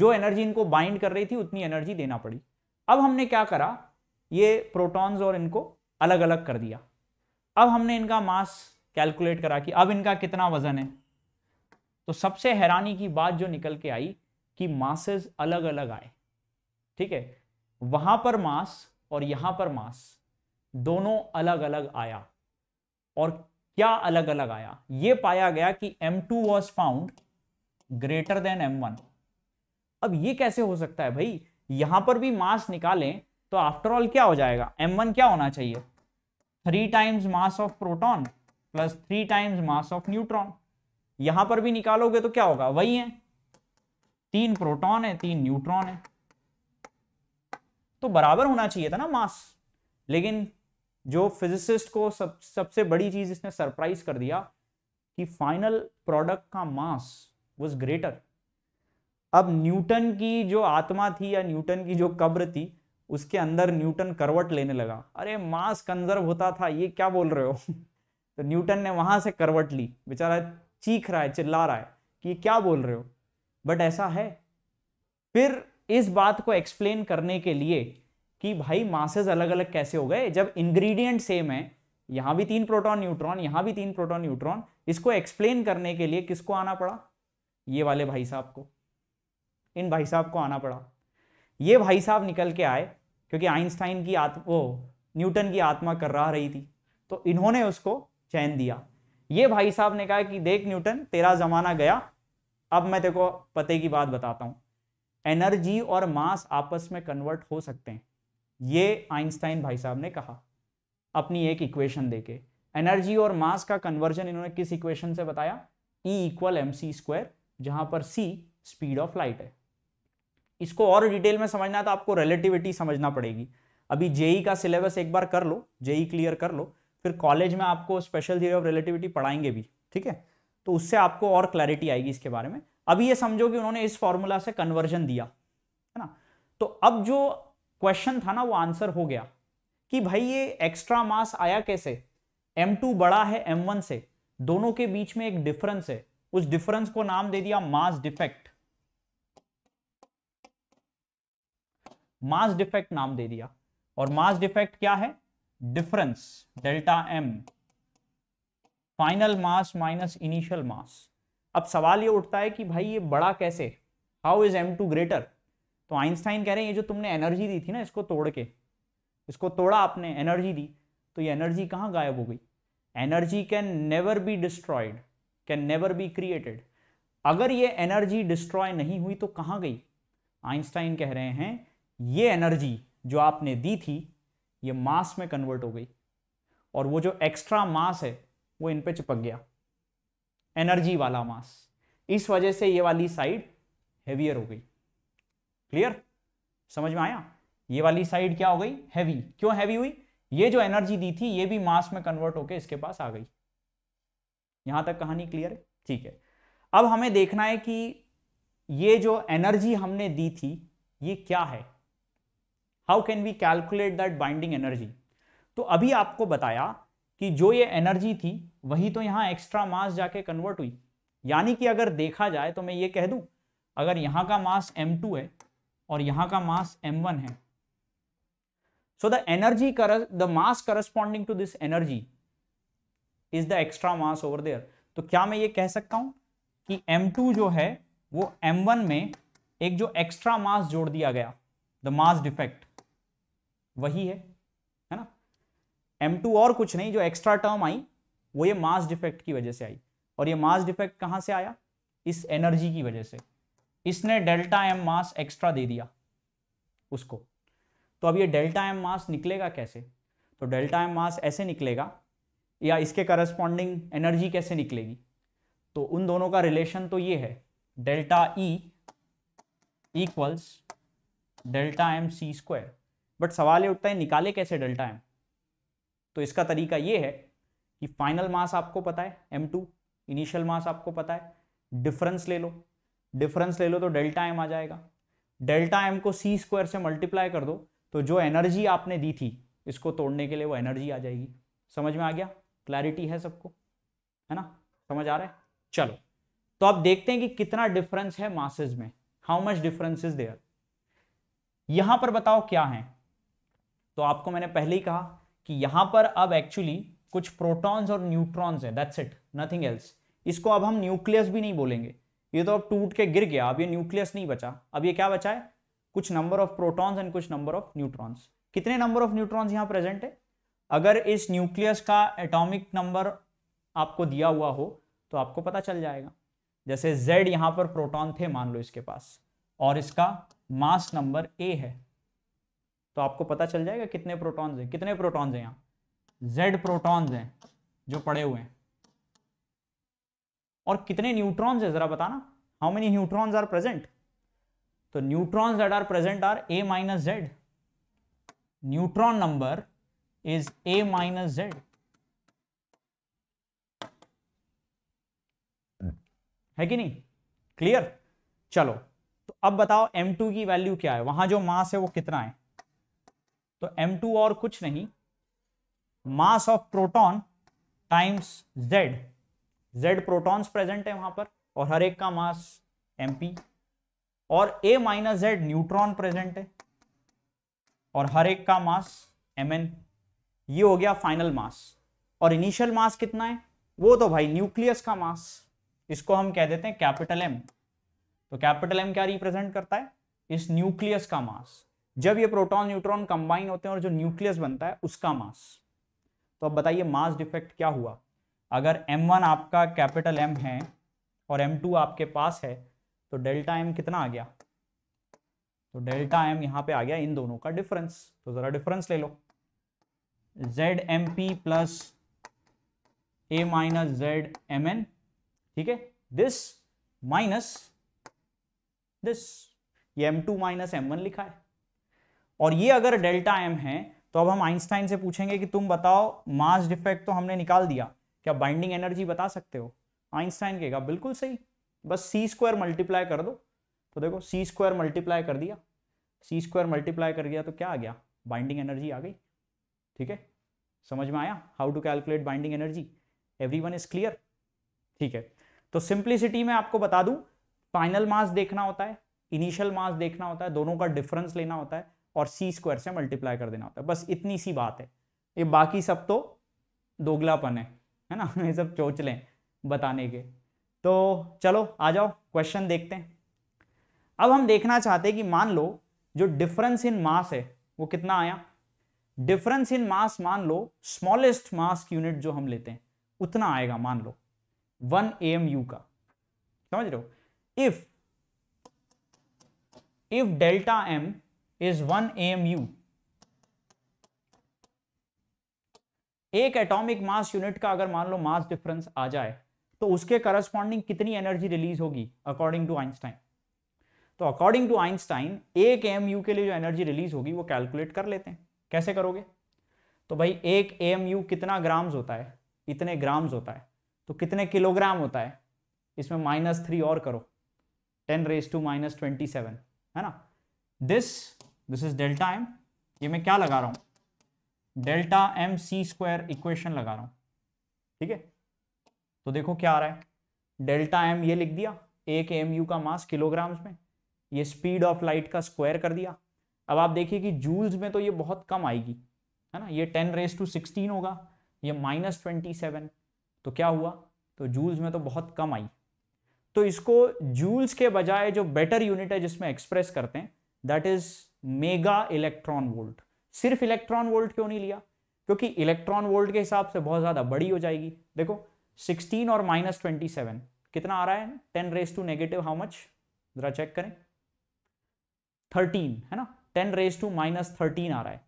जो एनर्जी इनको बाइंड कर रही थी उतनी एनर्जी देना पड़ी अब हमने क्या करा ये प्रोटॉन्स और इनको अलग अलग कर दिया अब हमने इनका मास कैलकुलेट करा कि अब इनका कितना वजन है तो सबसे हैरानी की बात जो निकल के आई कि मासेस अलग अलग आए ठीक है वहां पर मास और यहां पर मास दोनों अलग अलग आया और क्या अलग अलग आया ये पाया गया कि M2 two was found greater than M1 अब ये कैसे हो सकता है भाई यहां पर भी मास निकालें तो आफ्टर ऑल क्या हो जाएगा m1 क्या होना चाहिए three times mass of proton plus three times mass of neutron यहां पर भी निकालोगे तो क्या होगा वही है तीन प्रोटॉन है तीन न्यूट्रॉन है तो बराबर होना चाहिए था ना मास लेकिन जो फिजिसिस्ट को सब सबसे बड़ी चीज इसने सरप्राइज कर दिया कि फाइनल प्रोडक्ट का मास वॉज ग्रेटर अब न्यूटन की जो आत्मा थी या न्यूटन की जो कब्र थी उसके अंदर न्यूटन करवट लेने लगा अरे मास कंजर्व होता था ये क्या बोल रहे हो तो न्यूटन ने वहां से करवट ली बेचारा चीख रहा है चिल्ला रहा है कि ये क्या बोल रहे हो बट ऐसा है फिर इस बात को एक्सप्लेन करने के लिए कि भाई मासेज अलग अलग कैसे हो गए जब इंग्रेडिएंट सेम है यहां भी तीन प्रोटॉन न्यूट्रॉन यहां भी तीन प्रोटॉन न्यूट्रॉन इसको एक्सप्लेन करने के लिए किसको आना पड़ा ये वाले भाई साहब को इन भाई साहब को आना पड़ा ये भाई साहब निकल के आए क्योंकि आइंस्टाइन की आत्म वो न्यूटन की आत्मा कर रहा रही थी तो इन्होंने उसको चैन दिया ये भाई साहब ने कहा कि देख न्यूटन तेरा ज़माना गया अब मैं तेरे को पते की बात बताता हूँ एनर्जी और मास आपस में कन्वर्ट हो सकते हैं ये आइंस्टाइन भाई साहब ने कहा अपनी एक इक्वेशन देके एनर्जी और मास का कन्वर्जन इन्होंने किस इक्वेशन से बताया E equal M C square जहां पर सी स्पीड ऑफ लाइट है इसको और डिटेल में समझना है तो आपको रिलेटिविटी समझना पड़ेगी अभी जेई e का सिलेबस एक बार कर लो जेई क्लियर e कर लो फिर कॉलेज में आपको स्पेशल थियरी ऑफ रिलेटिविटी पढ़ाएंगे भी ठीक है तो उससे आपको और क्लैरिटी आएगी इसके बारे में अभी ये समझो कि उन्होंने इस फॉर्मूला से कन्वर्जन दिया है ना तो अब जो क्वेश्चन था ना वो आंसर हो गया कि भाई ये एक्स्ट्रा मास आया कैसे टू बड़ा है वन से दोनों के बीच में एक डिफरेंस है उस डिफरेंस को नाम दे दिया मास डिफेक्ट मास डिफेक्ट नाम दे दिया और मास डिफेक्ट क्या है difference delta M final mass minus initial mass अब सवाल ये उठता है कि भाई ये बड़ा कैसे how is M two greater तो आइंस्टाइन कह रहे हैं ये जो तुमने एनर्जी दी थी ना इसको तोड़ के इसको तोड़ा आपने एनर्जी दी तो ये एनर्जी कहाँ गायब हो गई energy can never be destroyed can never be created अगर ये एनर्जी डिस्ट्रॉय नहीं हुई तो कहाँ गई आइंस्टाइन कह रहे हैं ये एनर्जी जो आपने दी थी ये मास में कन्वर्ट हो गई और वो जो एक्स्ट्रा मास है वो इन पे चिपक गया एनर्जी वाला मास इस वजह से ये वाली साइड हैवियर हो गई क्लियर समझ में आया ये वाली साइड क्या हो गई हैवी क्यों हैवी हुई ये जो एनर्जी दी थी ये भी मास में कन्वर्ट होकर इसके पास आ गई यहां तक कहानी क्लियर है ठीक है अब हमें देखना है कि ये जो एनर्जी हमने दी थी ये क्या है how can we calculate that binding energy तो अभी आपको बताया कि जो ये एनर्जी थी वही तो यहाँ एक्स्ट्रा मास जाके कन्वर्ट हुई यानी कि अगर देखा जाए तो मैं ये कह दू अगर यहाँ का मास m2 है और यहाँ का मास m1 है द एनर्जी कर the mass corresponding to this energy is the extra mass over there तो क्या मैं ये कह सकता हूं कि m2 जो है वो m1 में एक जो एक्स्ट्रा मास जोड़ दिया गया द मास डिफेक्ट वही है है ना एम टू और कुछ नहीं जो एक्स्ट्रा टर्म आई वो ये मास डिफेक्ट की वजह से आई और ये मास डिफेक्ट कहाँ से आया इस एनर्जी की वजह से इसने डेल्टा एम मास एक्स्ट्रा दे दिया उसको तो अब ये डेल्टा एम मास निकलेगा कैसे तो डेल्टा एम मास ऐसे निकलेगा या इसके करस्पॉन्डिंग एनर्जी कैसे निकलेगी तो उन दोनों का रिलेशन तो ये है delta E equals delta M C square but सवाल ये उठता है निकाले कैसे डेल्टा एम तो इसका तरीका ये है कि फाइनल मास आपको पता है एम टू इनिशियल मास आपको पता है डिफरेंस ले लो डिफरेंस ले लो तो डेल्टा एम आ जाएगा डेल्टा एम को सी स्क्वायर से मल्टीप्लाई कर दो तो जो एनर्जी आपने दी थी इसको तोड़ने के लिए वो एनर्जी आ जाएगी समझ में आ गया क्लैरिटी है सबको है ना समझ आ रहा है चलो तो आप देखते हैं कि कितना डिफरेंस है मासेज में how much difference is there यहां पर बताओ क्या है तो आपको मैंने पहले ही कहा कि यहां पर अब एक्चुअली कुछ प्रोटॉन्स और न्यूट्रॉन्स हैं दैट्स इट नथिंग एल्स इसको अब हम न्यूक्लियस भी नहीं बोलेंगे ये तो अब टूट के गिर गया अब ये न्यूक्लियस नहीं बचा अब ये क्या बचा है कुछ नंबर ऑफ प्रोटॉन्स एंड कुछ नंबर ऑफ न्यूट्रॉन्स कितने नंबर ऑफ न्यूट्रॉन्स यहाँ प्रेजेंट है अगर इस न्यूक्लियस का एटॉमिक नंबर आपको दिया हुआ हो तो आपको पता चल जाएगा जैसे जेड यहाँ पर प्रोटॉन थे मान लो इसके पास और इसका मास नंबर ए है तो आपको पता चल जाएगा कितने प्रोटॉन्स हैं कितने प्रोटॉन्स हैं यहाँ जेड प्रोटॉन्स हैं जो पड़े हुए हैं और कितने न्यूट्रॉन्स है जरा बताना how many neutrons are present तो neutrons that are present are A minus Z neutron number is A minus Z है कि नहीं क्लियर चलो तो अब बताओ M2 की वैल्यू क्या है वहां जो मास है वो कितना है तो m2 और कुछ नहीं mass of proton times z z protons present है वहां पर और हर एक का मास एमपी और a minus Z neutron present है और हर एक का मास एम एन ये हो गया फाइनल मास और इनिशियल मास कितना है वो तो भाई न्यूक्लियस का मास इसको हम कह देते हैं कैपिटल एम तो कैपिटल एम क्या रिप्रेजेंट करता है इस न्यूक्लियस का मास जब ये प्रोटॉन न्यूट्रॉन कंबाइन होते हैं और जो न्यूक्लियस बनता है उसका मास तो अब बताइए मास डिफेक्ट क्या हुआ अगर m1 आपका कैपिटल M है और m2 आपके पास है तो डेल्टा M कितना आ गया तो डेल्टा M यहां पे आ गया इन दोनों का डिफरेंस तो जरा डिफरेंस ले लो Z M P plus A minus Z M N ठीक है दिस माइनस दिस ये m2 माइनस m1 लिखा है और ये अगर डेल्टा एम है तो अब हम आइंस्टाइन से पूछेंगे कि तुम बताओ मास डिफेक्ट तो हमने निकाल दिया क्या बाइंडिंग एनर्जी बता सकते हो आइंस्टाइन कहेगा बिल्कुल सही बस सी स्क्वायर मल्टीप्लाई कर दो तो देखो सी स्क्वायर मल्टीप्लाई कर दिया सी स्क्वायर मल्टीप्लाई कर गया तो क्या आ गया बाइंडिंग एनर्जी आ गई ठीक है समझ में आया how to calculate binding energy everyone is clear ठीक है तो सिंप्लिसिटी में आपको बता दूं फाइनल मास देखना होता है इनिशियल मास देखना होता है दोनों का डिफरेंस लेना होता है और सी स्क्वायर से मल्टीप्लाई कर देना होता है बस इतनी सी बात है ये बाकी सब तो दोगलापन है है ना ये सब चोचलें बताने के तो चलो आ जाओ क्वेश्चन देखते हैं अब हम देखना चाहते हैं कि मान लो जो डिफरेंस इन मास है वो कितना आया डिफरेंस इन मास मान लो स्मॉलेस्ट मास की यूनिट जो हम लेते हैं उतना आएगा मान लो वन ए एम यू का समझ रहे हो if if delta M is 1 AMU. एक एटॉमिक मास यूनिट का अगर मान लो मास डिफरेंस आ जाए तो उसके करस्पॉन्डिंग कितनी एनर्जी रिलीज होगी अकॉर्डिंग टू आइंस्टाइन तो अकॉर्डिंग टू आइंस्टाइन एक एम के लिए जो एनर्जी रिलीज होगी वो कैलकुलेट कर लेते हैं कैसे करोगे तो भाई एक एम यू कितना ग्राम्स होता है इतने ग्राम्स होता है तो कितने किलोग्राम होता है इसमें माइनस थ्री और करो ten raise to minus twenty seven है ना this this is delta M ये मैं क्या लगा रहा हूँ delta M C square equation लगा रहा हूँ ठीक है तो देखो क्या आ रहा है डेल्टा एम ये लिख दिया एक एम यू का मास किलोग्राम्स में ये स्पीड ऑफ लाइट का स्क्वायर कर दिया अब आप देखिए कि जूल्स में तो ये बहुत कम आएगी है ना ये टेन रेस टू सिक्सटीन होगा ये माइनस ट्वेंटी सेवन तो क्या हुआ तो जूल्स में तो बहुत कम आई तो इसको जूल्स के बजाय जो बेटर यूनिट है जिसमें एक्सप्रेस करते हैं that is mega electron volt सिर्फ इलेक्ट्रॉन वोल्ट क्यों नहीं लिया क्योंकि इलेक्ट्रॉन वोल्ट के हिसाब से बहुत ज्यादा बड़ी हो जाएगी देखो 16 और माइनस ट्वेंटी सेवन कितना आ रहा है ten raise to negative how much जरा चेक करें थर्टीन है ना ten raise to minus thirteen आ रहा है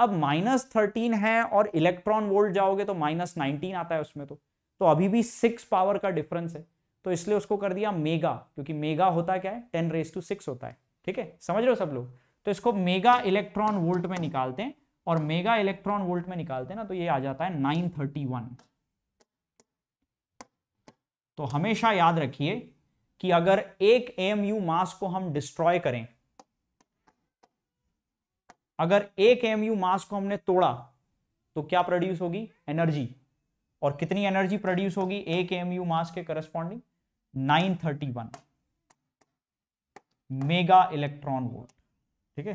अब माइनस थर्टीन है और इलेक्ट्रॉन वोल्ट जाओगे तो माइनस नाइनटीन आता है उसमें तो तो अभी भी सिक्स पावर का डिफरेंस है तो इसलिए उसको कर दिया मेगा क्योंकि मेगा होता क्या है टेन रेस टू सिक्स होता है ठीक है समझ रहे हो सब लोग तो इसको मेगा इलेक्ट्रॉन वोल्ट में निकालते हैं और मेगा इलेक्ट्रॉन वोल्ट में निकालते हैं ना तो ये आ जाता है 931 तो हमेशा याद रखिए कि अगर एक एम यू मास को हम डिस्ट्रॉय करें अगर एक एम यू मास को हमने तोड़ा तो क्या प्रोड्यूस होगी एनर्जी और कितनी एनर्जी प्रोड्यूस होगी एक एम यू मास के करस्पॉन्डिंग 931 मेगा इलेक्ट्रॉन वोल्ट ठीक है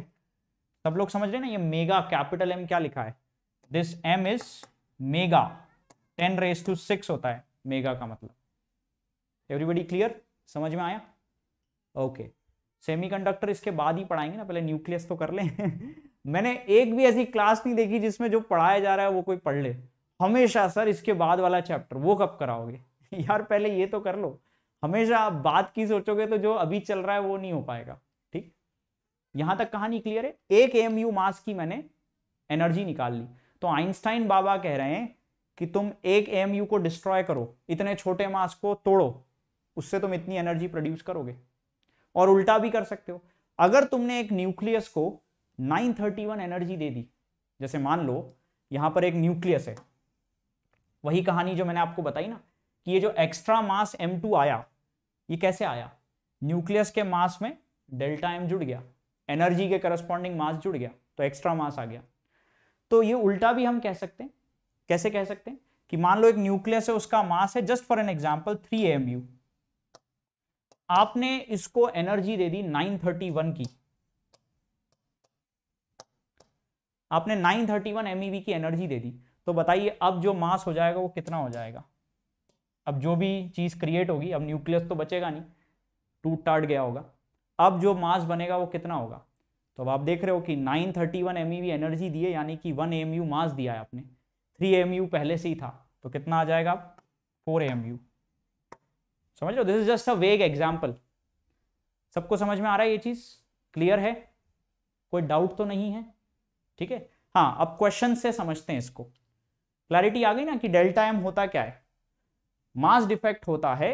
सब लोग समझ रहे ना ये मेगा कैपिटल एम क्या लिखा है this M is mega ten raise to six होता है मेगा का मतलब एवरीबडी क्लियर समझ में आया ओके सेमी सेमीकंडक्टर इसके बाद ही पढ़ाएंगे ना पहले न्यूक्लियस तो कर ले मैंने एक भी ऐसी क्लास नहीं देखी जिसमें जो पढ़ाया जा रहा है वो कोई पढ़ ले हमेशा सर इसके बाद वाला चैप्टर वो कब कराओगे यार पहले ये तो कर लो हमेशा आप बात की सोचोगे तो जो अभी चल रहा है वो नहीं हो पाएगा यहां तक कहानी क्लियर है एक एम यू मास की मैंने एनर्जी निकाल ली तो आइंस्टाइन बाबा कह रहे हैं कि तुम एक एम यू को डिस्ट्रॉय करो इतने छोटे मास को तोड़ो उससे तुम इतनी एनर्जी प्रोड्यूस करोगे और उल्टा भी कर सकते हो अगर तुमने एक न्यूक्लियस को 931 एनर्जी दे दी जैसे मान लो यहां पर एक न्यूक्लियस है वही कहानी जो मैंने आपको बताई ना कि ये जो एक्स्ट्रा मास एम टू आया ये कैसे आया न्यूक्लियस के मास में डेल्टा एम जुड़ गया एनर्जी के करस्पॉन्डिंग मास जुड़ गया तो एक्स्ट्रा मास आ गया तो ये उल्टा भी हम कह सकते हैं कैसे कह सकते हैं कि मान लो एक न्यूक्लियस है उसका मास है just for an example three M U आपने इसको एनर्जी दे दी 931 की आपने 931 MeV की एनर्जी दे दी तो बताइए अब जो मास हो जाएगा वो कितना हो जाएगा अब जो भी चीज़ क्रिएट होगी अब न्यूक्लियस तो बचेगा नहीं टूट टाट गया होगा अब जो मास बनेगा वो कितना होगा तो अब आप देख रहे हो कि 931 थर्टी एनर्जी दी है यानी कि 1 एम मास दिया है आपने 3 एम पहले से ही था तो कितना आ जाएगा फोर एम समझ लो this is just a vague example सबको समझ में आ रहा है ये चीज़ क्लियर है कोई डाउट तो नहीं है ठीक है हाँ अब क्वेश्चन से समझते हैं इसको क्लैरिटी आ गई ना कि डेल्टा एम होता क्या है मास डिफेक्ट होता है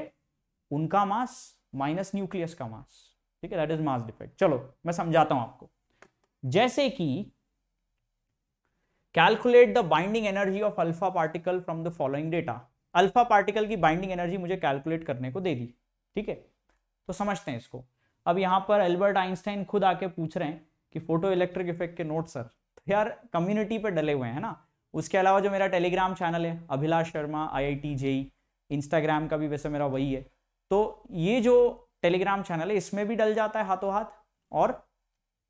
उनका मास माइनस न्यूक्लियस का मास ठीक है दैट इज मास डिफेक्ट चलो मैं समझाता हूं आपको जैसे कि calculate the binding energy of alpha particle from the following data alpha particle की बाइंडिंग एनर्जी मुझे कैलकुलेट करने को दे दी ठीक है तो समझते हैं इसको अब यहां पर एल्बर्ट आइंस्टाइन खुद आके पूछ रहे हैं कि फोटो इलेक्ट्रिक इफेक्ट के नोट सर तो यार कम्युनिटी पर डले हुए हैं ना उसके अलावा जो मेरा टेलीग्राम चैनल है Abhilash Sharma I I T JEE Instagram का भी वैसे मेरा वही है तो ये जो टेलीग्राम चैनल है इसमें भी डल जाता है हाथों हाथ और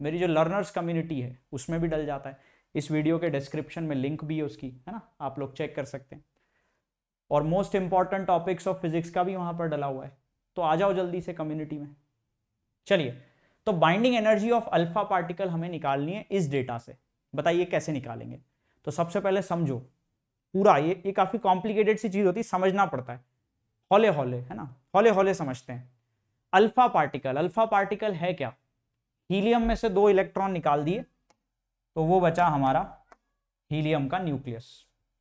मेरी जो लर्नर्स कम्युनिटी है उसमें भी डल जाता है इस वीडियो के डिस्क्रिप्शन में लिंक भी है उसकी है ना आप लोग चेक कर सकते हैं और most important topics of physics का भी वहां पर डला हुआ है तो आ जाओ जल्दी से कम्युनिटी में चलिए तो binding energy of alpha particle हमें निकालनी है इस डेटा से बताइए कैसे निकालेंगे तो सबसे पहले समझो पूरा ये ये काफ़ी कॉम्प्लिकेटेड सी चीज़ होती है समझना पड़ता है हौले हौले है ना हौले हौले समझते हैं अल्फा पार्टिकल अल्फा पार्टिकल है क्या हीलियम में से दो इलेक्ट्रॉन निकाल दिए तो वो बचा हमारा हीलियम का न्यूक्लियस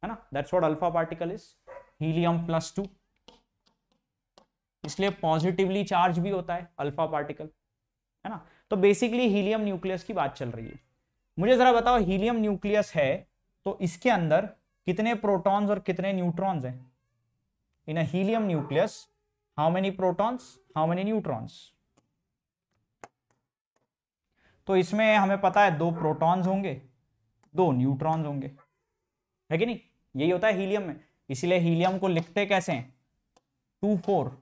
है ना that's what alpha particle is helium plus two इसलिए पॉजिटिवली चार्ज भी होता है अल्फा पार्टिकल है ना तो बेसिकली हीलियम न्यूक्लियस की बात चल रही है मुझे जरा बताओ हीलियम न्यूक्लियस है तो इसके अंदर कितने प्रोटॉन्स और कितने न्यूट्रॉन्स हैं in a helium nucleus how many protons how many neutrons तो इसमें हमें पता है दो प्रोटॉन्स होंगे दो न्यूट्रॉन्स होंगे है कि नहीं यही होता है हीलियम में इसीलिए हीलियम को लिखते कैसे हैं टू फोर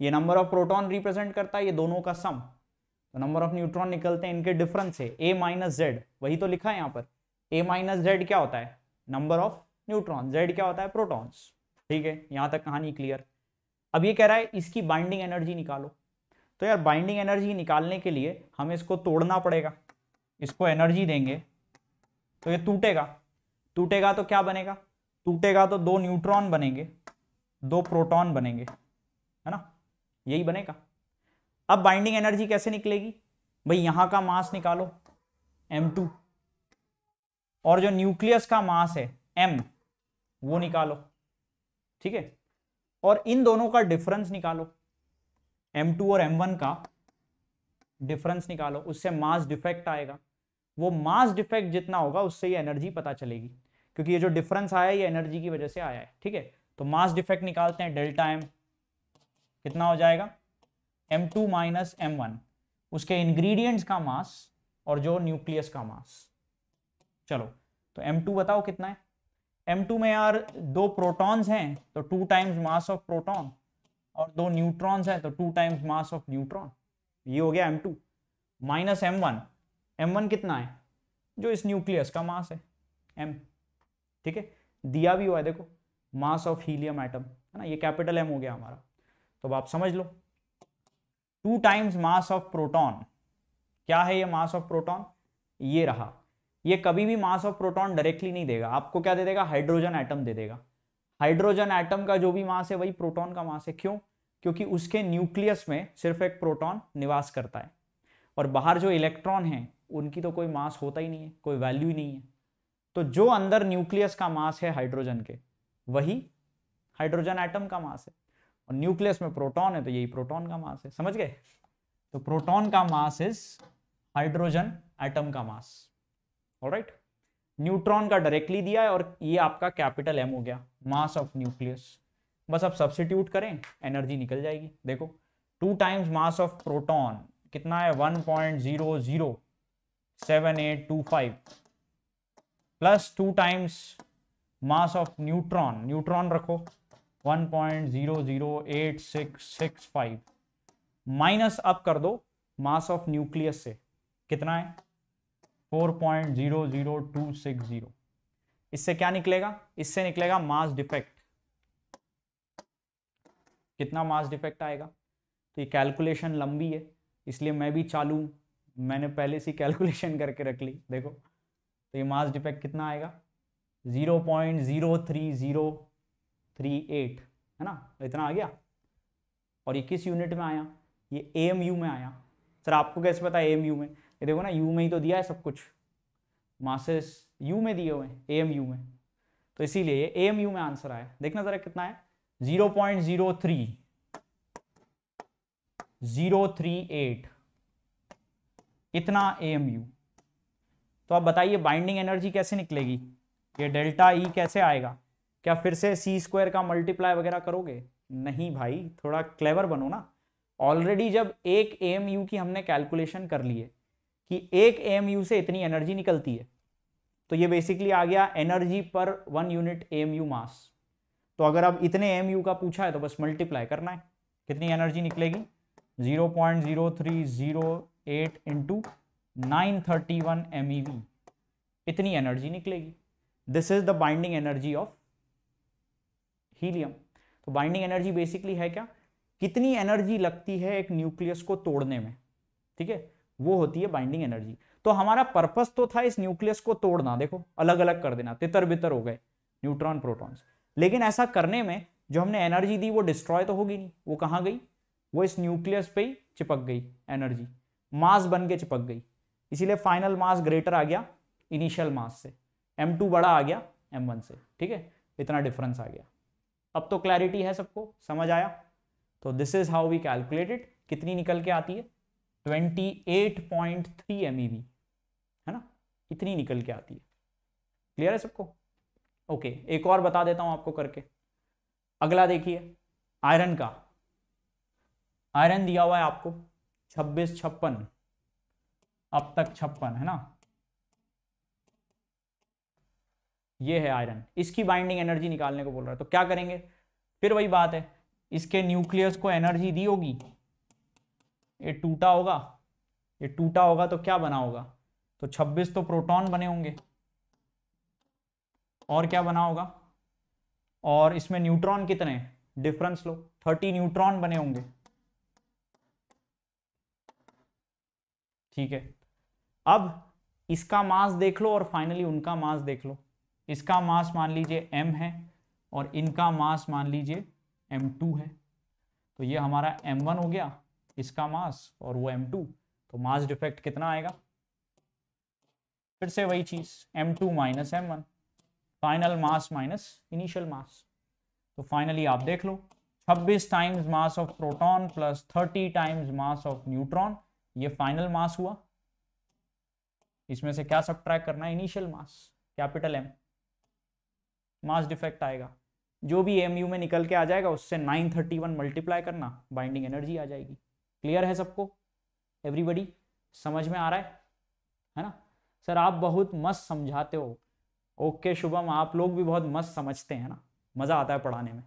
ये नंबर ऑफ प्रोटॉन रिप्रेजेंट करता है ये दोनों का सम तो नंबर ऑफ न्यूट्रॉन निकलते हैं इनके डिफरेंस है ए माइनस जेड वही तो लिखा है यहां पर ए माइनस जेड क्या होता है नंबर ऑफ न्यूट्रॉन जेड क्या होता है प्रोटॉन्स ठीक है यहां तक कहानी क्लियर अब ये कह रहा है इसकी बाइंडिंग एनर्जी निकालो तो यार बाइंडिंग एनर्जी निकालने के लिए हमें इसको तोड़ना पड़ेगा इसको एनर्जी देंगे तो ये टूटेगा टूटेगा तो क्या बनेगा टूटेगा तो दो न्यूट्रॉन बनेंगे दो प्रोटॉन बनेंगे है ना यही बनेगा अब बाइंडिंग एनर्जी कैसे निकलेगी भाई यहां का मास निकालो M2 और जो न्यूक्लियस का मास है M वो निकालो ठीक है और इन दोनों का डिफरेंस निकालो M2 और M1 का डिफरेंस निकालो उससे मास डिफेक्ट आएगा वो मास डिफेक्ट जितना होगा उससे ये एनर्जी पता चलेगी क्योंकि ये जो डिफरेंस आया है ये एनर्जी की वजह से आया है ठीक है तो मास डिफेक्ट निकालते हैं डेल्टा एम कितना हो जाएगा M two minus M one उसके इंग्रेडिएंट्स का मास और जो न्यूक्लियस का मास चलो तो एम टू बताओ कितना है M2 में यार दो प्रोटॉन्स हैं तो two times mass of proton और दो न्यूट्रॉन्स हैं तो two times mass of neutron ये हो गया M2 माइनस एम M1 कितना है जो इस न्यूक्लियस का मास है M ठीक है दिया भी हुआ है देखो मास ऑफ हीलियम एटम है ना ये कैपिटल एम हो गया हमारा तो आप समझ लो two times mass of proton क्या है ये मास ऑफ प्रोटॉन ये रहा ये कभी भी मास ऑफ प्रोटॉन डायरेक्टली नहीं देगा आपको क्या दे देगा हाइड्रोजन एटम दे देगा हाइड्रोजन एटम का जो भी मास है वही प्रोटॉन का मास है क्यों क्योंकि उसके न्यूक्लियस में सिर्फ एक प्रोटॉन निवास करता है और बाहर जो इलेक्ट्रॉन है उनकी तो कोई मास होता ही नहीं है कोई वैल्यू ही नहीं है तो जो अंदर न्यूक्लियस का मास है हाइड्रोजन के वही हाइड्रोजन एटम का मास है और न्यूक्लियस में प्रोटॉन है तो यही प्रोटॉन का मास है समझ गए तो प्रोटॉन का मास इज हाइड्रोजन एटम का मास राइट न्यूट्रॉन का डायरेक्टली दिया है और ये आपका कैपिटल एम हो गया मास ऑफ न्यूक्लियस बस आप सब्सिट्यूट करें एनर्जी निकल जाएगी देखो two times mass of proton कितना है one point zero zero seven eight two five plus two times mass of neutron neutron रखो one point zero zero eight six six five minus अप कर दो मास ऑफ न्यूक्लियस से कितना है four point zero zero two six zero इससे क्या निकलेगा इससे निकलेगा मास डिफेक्ट कितना मास डिफेक्ट आएगा तो ये कैलकुलेशन लंबी है इसलिए मैं भी चालू मैंने पहले से कैलकुलेशन करके रख ली देखो तो ये मास डिफेक्ट कितना आएगा zero point zero three zero three eight है ना तो इतना आ गया और ये किस यूनिट में आया ये ए में आया सर आपको कैसे पता है ए में ये देखो ना यू में ही तो दिया है सब कुछ मासेस यू में दिए हुए ए एम यू में तो इसीलिए ए एम यू में आंसर आया देखना जरा कितना है zero point zero three zero three eight इतना ए एम यू तो आप बताइए बाइंडिंग एनर्जी कैसे निकलेगी ये डेल्टा ई e कैसे आएगा क्या फिर से सी स्क्वायर का मल्टीप्लाई वगैरह करोगे नहीं भाई थोड़ा क्लेवर बनो ना ऑलरेडी जब एक ए एम यू की हमने कैलकुलेशन कर ली है कि एक एएमयू से इतनी एनर्जी निकलती है तो ये बेसिकली आ गया एनर्जी पर वन यूनिट एएमयू मास तो अगर अब इतने एएमयू का पूछा है तो बस मल्टीप्लाई करना है कितनी एनर्जी निकलेगी zero point zero three zero eight into nine thirty one M इतनी एनर्जी निकलेगी this is the binding energy of helium तो बाइंडिंग एनर्जी बेसिकली है क्या कितनी एनर्जी लगती है एक न्यूक्लियस को तोड़ने में ठीक है वो होती है बाइंडिंग एनर्जी तो हमारा पर्पस तो था इस न्यूक्लियस को तोड़ना देखो अलग अलग कर देना तितर बितर हो गए न्यूट्रॉन प्रोटॉन्स लेकिन ऐसा करने में जो हमने एनर्जी दी वो डिस्ट्रॉय तो होगी नहीं वो कहाँ गई वो इस न्यूक्लियस पे ही चिपक गई एनर्जी मास बन के चिपक गई इसीलिए फाइनल मास ग्रेटर आ गया इनिशियल मास से एम टू बड़ा आ गया एम वन से ठीक है इतना डिफरेंस आ गया अब तो क्लैरिटी है सबको समझ आया तो this is how we calculated कितनी निकल के आती है twenty eight point three M है ना इतनी निकल के आती है क्लियर है सबको ओके एक और बता देता हूं आपको करके अगला देखिए आयरन का आयरन दिया हुआ है आपको छब्बीस छप्पन अब तक छप्पन है ना ये है आयरन इसकी बाइंडिंग एनर्जी निकालने को बोल रहा है तो क्या करेंगे फिर वही बात है इसके न्यूक्लियस को एनर्जी दी होगी ये टूटा होगा ये टूटा होगा तो क्या बना होगा तो 26 तो प्रोटॉन बने होंगे और क्या बना होगा और इसमें न्यूट्रॉन कितने डिफरेंस लो 30 न्यूट्रॉन बने होंगे ठीक है अब इसका मास देख लो और फाइनली उनका मास देख लो इसका मास मान लीजिए एम है और इनका मास मान लीजिए एम टू है तो ये हमारा एम वन हो गया इसका मास और वो m2 तो मास डिफेक्ट कितना आएगा फिर से वही चीज m2 two minus M final mass minus initial mass तो फाइनली आप देख लो 26 times mass of proton plus 30 times mass of neutron ये फाइनल मास हुआ इसमें से क्या ट्रैक करना है initial mass capital M mass defect आएगा जो भी एम में निकल के आ जाएगा उससे 931 मल्टीप्लाई करना बाइंडिंग एनर्जी आ जाएगी क्लियर है सबको एवरीबडी समझ में आ रहा है है ना सर आप बहुत मस्त समझाते हो ओके शुभम आप लोग भी बहुत मस्त समझते हैं ना मज़ा आता है पढ़ाने में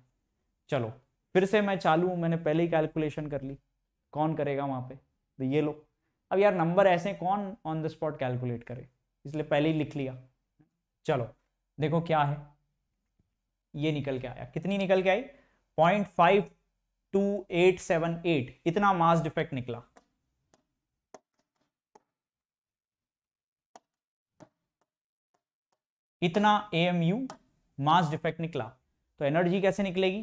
चलो फिर से मैं चालू मैंने पहले ही कैलकुलेशन कर ली कौन करेगा वहां पे तो ये लो अब यार नंबर ऐसे कौन ऑन द स्पॉट कैलकुलेट करे इसलिए पहले ही लिख लिया चलो देखो क्या है ये निकल के आया कितनी निकल के आई point five two eight seven eight इतना मास डिफेक्ट निकला इतना एएमयू मास डिफेक्ट निकला तो एनर्जी कैसे निकलेगी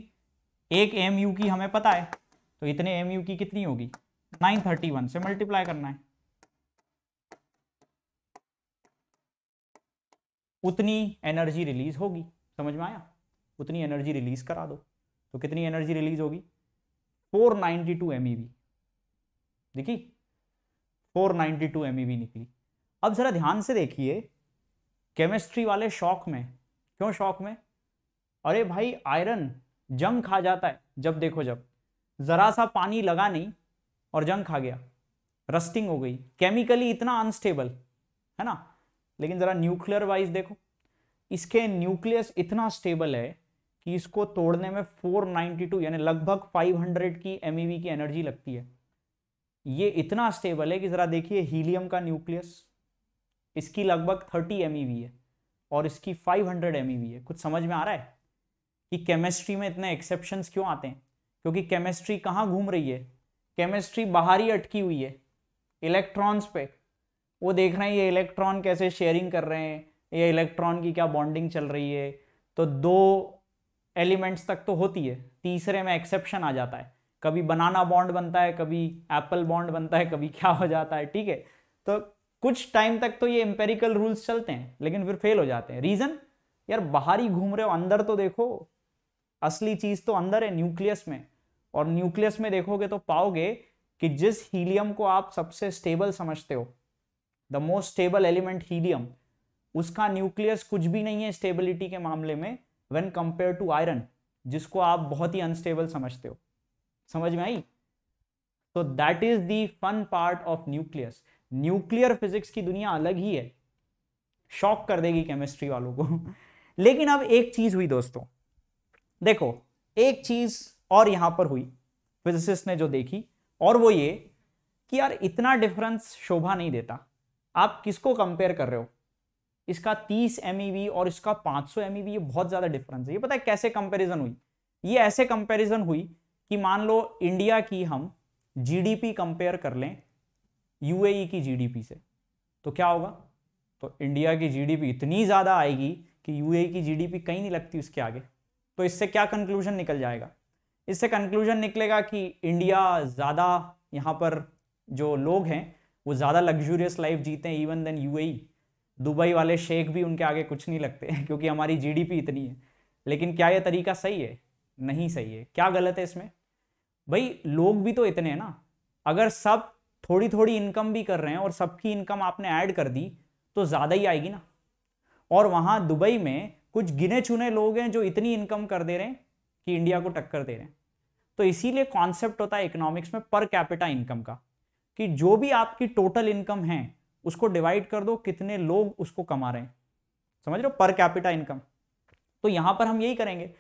एक एएमयू की हमें पता है तो इतने एएमयू की कितनी होगी 931 से मल्टीप्लाई करना है उतनी एनर्जी रिलीज होगी समझ में आया उतनी एनर्जी रिलीज करा दो तो कितनी एनर्जी रिलीज होगी four ninety two M e देखी four ninety two M e निकली अब ज़रा ध्यान से देखिए केमिस्ट्री वाले शौक में क्यों शौक में अरे भाई आयरन जंग खा जाता है जब देखो जब ज़रा सा पानी लगा नहीं और जंग खा गया रस्टिंग हो गई केमिकली इतना अनस्टेबल है ना लेकिन ज़रा न्यूक्लियर वाइज देखो इसके न्यूक्लियस इतना स्टेबल है कि इसको तोड़ने में 492 यानी लगभग 500 की एम e की एनर्जी लगती है ये इतना स्टेबल है कि ज़रा देखिए हीलियम का न्यूक्लियस इसकी लगभग 30 एम e है और इसकी 500 हंड्रेड e है कुछ समझ में आ रहा है कि केमिस्ट्री में इतने एक्सेप्शन क्यों आते हैं क्योंकि केमिस्ट्री कहाँ घूम रही है केमिस्ट्री बाहर ही अटकी हुई है इलेक्ट्रॉन्स पे वो देख रहे हैं ये इलेक्ट्रॉन कैसे शेयरिंग कर रहे हैं ये इलेक्ट्रॉन की क्या बॉन्डिंग चल रही है तो दो एलिमेंट्स तक तो होती है तीसरे में एक्सेप्शन आ जाता है कभी बनाना बॉन्ड बनता है कभी एप्पल बॉन्ड बनता है कभी क्या हो जाता है ठीक है तो कुछ टाइम तक तो ये एम्पेरिकल रूल्स चलते हैं लेकिन फिर फेल हो जाते हैं रीज़न यार बाहर ही घूम रहे हो अंदर तो देखो असली चीज़ तो अंदर है न्यूक्लियस में और न्यूक्लियस में देखोगे तो पाओगे कि जिस हीलियम को आप सबसे स्टेबल समझते हो the most stable element helium उसका न्यूक्लियस कुछ भी नहीं है स्टेबिलिटी के मामले में वेन कंपेयर टू आयरन जिसको आप बहुत ही अनस्टेबल समझते हो समझ में आई तो that is the fun part of nucleus nuclear physics की दुनिया अलग ही है शॉक कर देगी केमिस्ट्री वालों को लेकिन अब एक चीज हुई दोस्तों देखो एक चीज और यहां पर हुई फिजिसिस्ट ने जो देखी और वो ये कि यार इतना डिफरेंस शोभा नहीं देता आप किसको कंपेयर कर रहे हो इसका 30 एम e और इसका 500 सौ e ये बहुत ज़्यादा डिफरेंस है ये पता है कैसे कंपेरिजन हुई ये ऐसे कंपेरिजन हुई कि मान लो इंडिया की हम जीडीपी कंपेयर कर लें यूएई e की जीडीपी से तो क्या होगा तो इंडिया की जीडीपी इतनी ज़्यादा आएगी कि यूएई की जीडीपी कहीं नहीं लगती उसके आगे तो इससे क्या कंक्लूजन निकल जाएगा इससे कंक्लूजन निकलेगा कि इंडिया ज़्यादा यहाँ पर जो लोग हैं वो ज़्यादा लग्जूरियस लाइफ जीते हैं इवन देन यूएई दुबई वाले शेख भी उनके आगे कुछ नहीं लगते क्योंकि हमारी जीडीपी इतनी है लेकिन क्या यह तरीका सही है नहीं सही है क्या गलत है इसमें भाई लोग भी तो इतने हैं ना अगर सब थोड़ी थोड़ी इनकम भी कर रहे हैं और सबकी इनकम आपने ऐड कर दी तो ज़्यादा ही आएगी ना और वहाँ दुबई में कुछ गिने चुने लोग हैं जो इतनी इनकम कर दे रहे हैं कि इंडिया को टक्कर दे रहे हैं तो इसीलिए कॉन्सेप्ट होता है इकोनॉमिक्स में पर कैपिटा इनकम का कि जो भी आपकी टोटल इनकम है उसको डिवाइड कर दो कितने लोग उसको कमा रहे हैं समझ रहे हो पर कैपिटा इनकम तो यहां पर हम यही करेंगे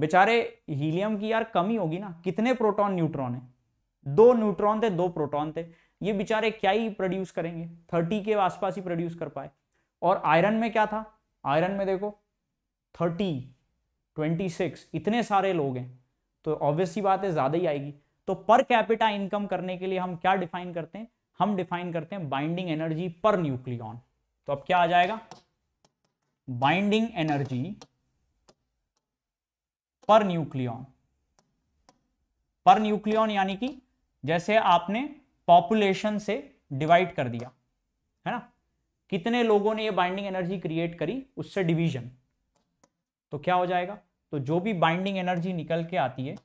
बेचारे हीलियम की यार कमी होगी ना कितने प्रोटॉन न्यूट्रॉन है दो न्यूट्रॉन थे दो प्रोटॉन थे ये बेचारे क्या ही प्रोड्यूस करेंगे थर्टी के आसपास ही प्रोड्यूस कर पाए और आयरन में क्या था आयरन में देखो थर्टी ट्वेंटी सिक्स इतने सारे लोग हैं तो ऑब्वियसली बात है ज़्यादा ही आएगी तो पर कैपिटा इनकम करने के लिए हम क्या डिफाइन करते हैं हम डिफाइन करते हैं बाइंडिंग एनर्जी पर न्यूक्लियॉन तो अब क्या आ जाएगा binding energy per nucleon per nucleon यानी कि जैसे आपने पॉपुलेशन से डिवाइड कर दिया है ना कितने लोगों ने ये बाइंडिंग एनर्जी क्रिएट करी उससे डिवीजन तो क्या हो जाएगा तो जो भी बाइंडिंग एनर्जी निकल के आती है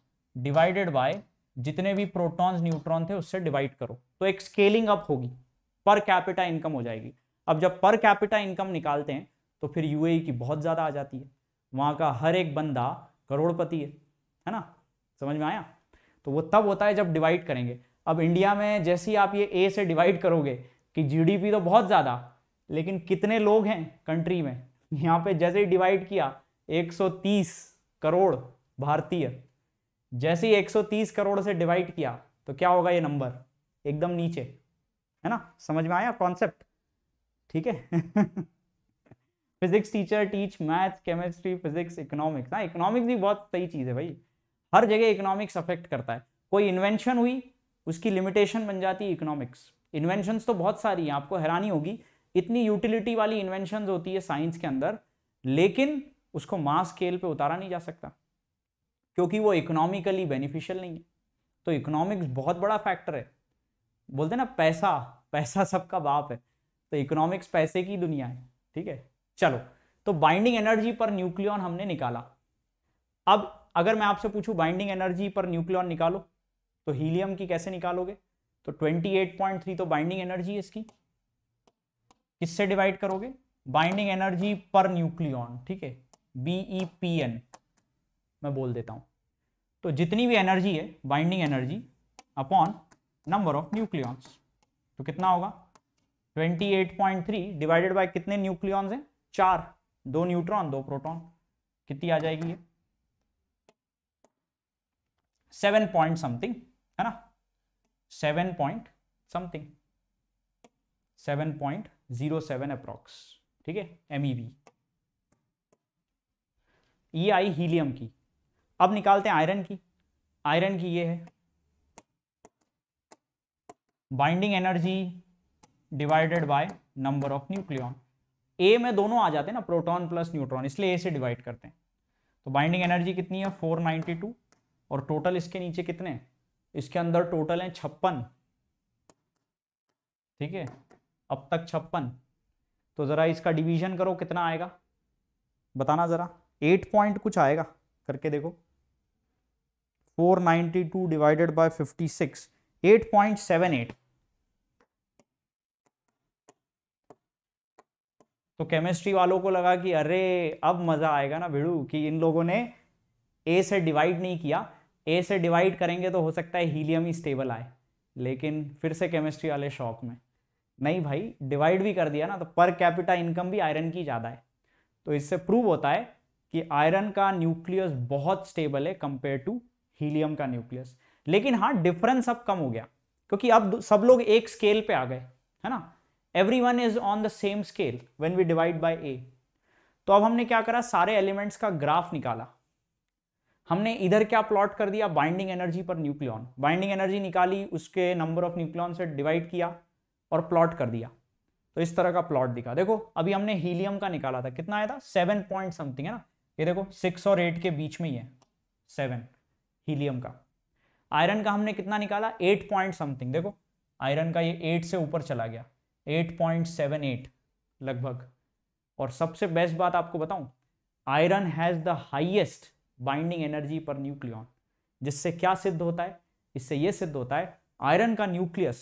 डिवाइडेड बाय जितने भी प्रोटॉन्स न्यूट्रॉन थे उससे डिवाइड करो तो एक स्केलिंग अप होगी पर कैपिटा इनकम हो जाएगी अब जब पर कैपिटा इनकम निकालते हैं तो फिर यूएई e की बहुत ज़्यादा आ जाती है वहां का हर एक बंदा करोड़पति है है ना समझ में आया तो वो तब होता है जब डिवाइड करेंगे अब इंडिया में जैसे ही आप ये ए से डिवाइड करोगे कि जीडीपी तो बहुत ज़्यादा लेकिन कितने लोग हैं कंट्री में यहाँ पे जैसे ही डिवाइड किया 130 करोड़ भारतीय जैसे ही 130 करोड़ से डिवाइड किया तो क्या होगा ये नंबर एकदम नीचे है ना समझ में आया कॉन्सेप्ट ठीक है physics teacher teach math chemistry physics economics ना इकोनॉमिक्स भी बहुत सही चीज़ है भाई हर जगह इकोनॉमिक्स अफेक्ट करता है कोई इन्वेंशन हुई उसकी लिमिटेशन बन जाती है इकोनॉमिक्स इन्वेंशन तो बहुत सारी हैं आपको हैरानी होगी इतनी यूटिलिटी वाली इन्वेंशन होती है साइंस के अंदर लेकिन उसको मास स्केल पे उतारा नहीं जा सकता क्योंकि वो इकोनॉमिकली बेनिफिशियल नहीं है तो इकोनॉमिक्स बहुत बड़ा फैक्टर है बोलते ना पैसा पैसा सबका बाप है तो इकोनॉमिक्स पैसे की दुनिया है ठीक है चलो तो बाइंडिंग एनर्जी पर न्यूक्लियॉन हमने निकाला अब अगर मैं आपसे पूछूं बाइंडिंग एनर्जी पर न्यूक्लियॉन निकालो तो हीलियम की कैसे निकालोगे तो 28.3 तो बाइंडिंग एनर्जी है इसकी किससे डिवाइड करोगे बाइंडिंग एनर्जी पर न्यूक्लियॉन ठीक है बीईपीएन e मैं बोल देता हूं तो जितनी भी एनर्जी है binding energy upon number of nucleons तो कितना होगा 28.3 डिवाइडेड बाय कितने न्यूक्लियॉन्स हैं चार दो न्यूट्रॉन दो प्रोटॉन कितनी आ जाएगी ये सेवन पॉइंट समथिंग है ना seven point something seven point zero seven approx ठीक है एम ई वी ये आई हीलियम की अब निकालते हैं आयरन की आयरन की ये है binding energy divided by number of nucleon A में दोनों आ जाते हैं ना प्रोटॉन प्लस न्यूट्रॉन इसलिए ए से डिवाइड करते हैं तो बाइंडिंग एनर्जी कितनी है 492 और टोटल इसके नीचे कितने इसके अंदर टोटल है छप्पन ठीक है अब तक छप्पन तो ज़रा इसका डिवीजन करो कितना आएगा बताना ज़रा एट पॉइंट कुछ आएगा करके देखो 492 divided by 56 8.78 तो केमिस्ट्री वालों को लगा कि अरे अब मजा आएगा ना भिड़ू कि इन लोगों ने ए से डिवाइड नहीं किया ए से डिवाइड करेंगे तो हो सकता है हीलियम ही स्टेबल आए लेकिन फिर से केमिस्ट्री वाले शौक में नहीं भाई डिवाइड भी कर दिया ना तो पर कैपिटा इनकम भी आयरन की ज़्यादा है तो इससे प्रूव होता है कि आयरन का न्यूक्लियस बहुत स्टेबल है कंपेयर टू हीलियम का न्यूक्लियस लेकिन हाँ डिफरेंस अब कम हो गया क्योंकि अब सब लोग एक स्केल पे आ गए है ना everyone is on the same scale when we divide by A तो अब हमने क्या करा सारे एलिमेंट्स का ग्राफ निकाला हमने इधर क्या प्लॉट कर दिया binding energy per nucleon binding energy निकाली उसके नंबर ऑफ न्यूक्लियॉन से डिवाइड किया और प्लॉट कर दिया तो इस तरह का प्लॉट दिखा देखो अभी हमने हीलियम का निकाला था कितना आया था सेवन पॉइंट समथिंग है ना ये देखो सिक्स और एट के बीच में ही है सेवन हीलियम का आयरन का हमने कितना निकाला एट पॉइंट समथिंग देखो आयरन का ये एट से ऊपर चला गया एट पॉइंट सेवन एट लगभग और सबसे बेस्ट बात आपको बताऊं iron has the highest binding energy per nucleon जिससे क्या सिद्ध होता है इससे ये सिद्ध होता है आयरन का न्यूक्लियस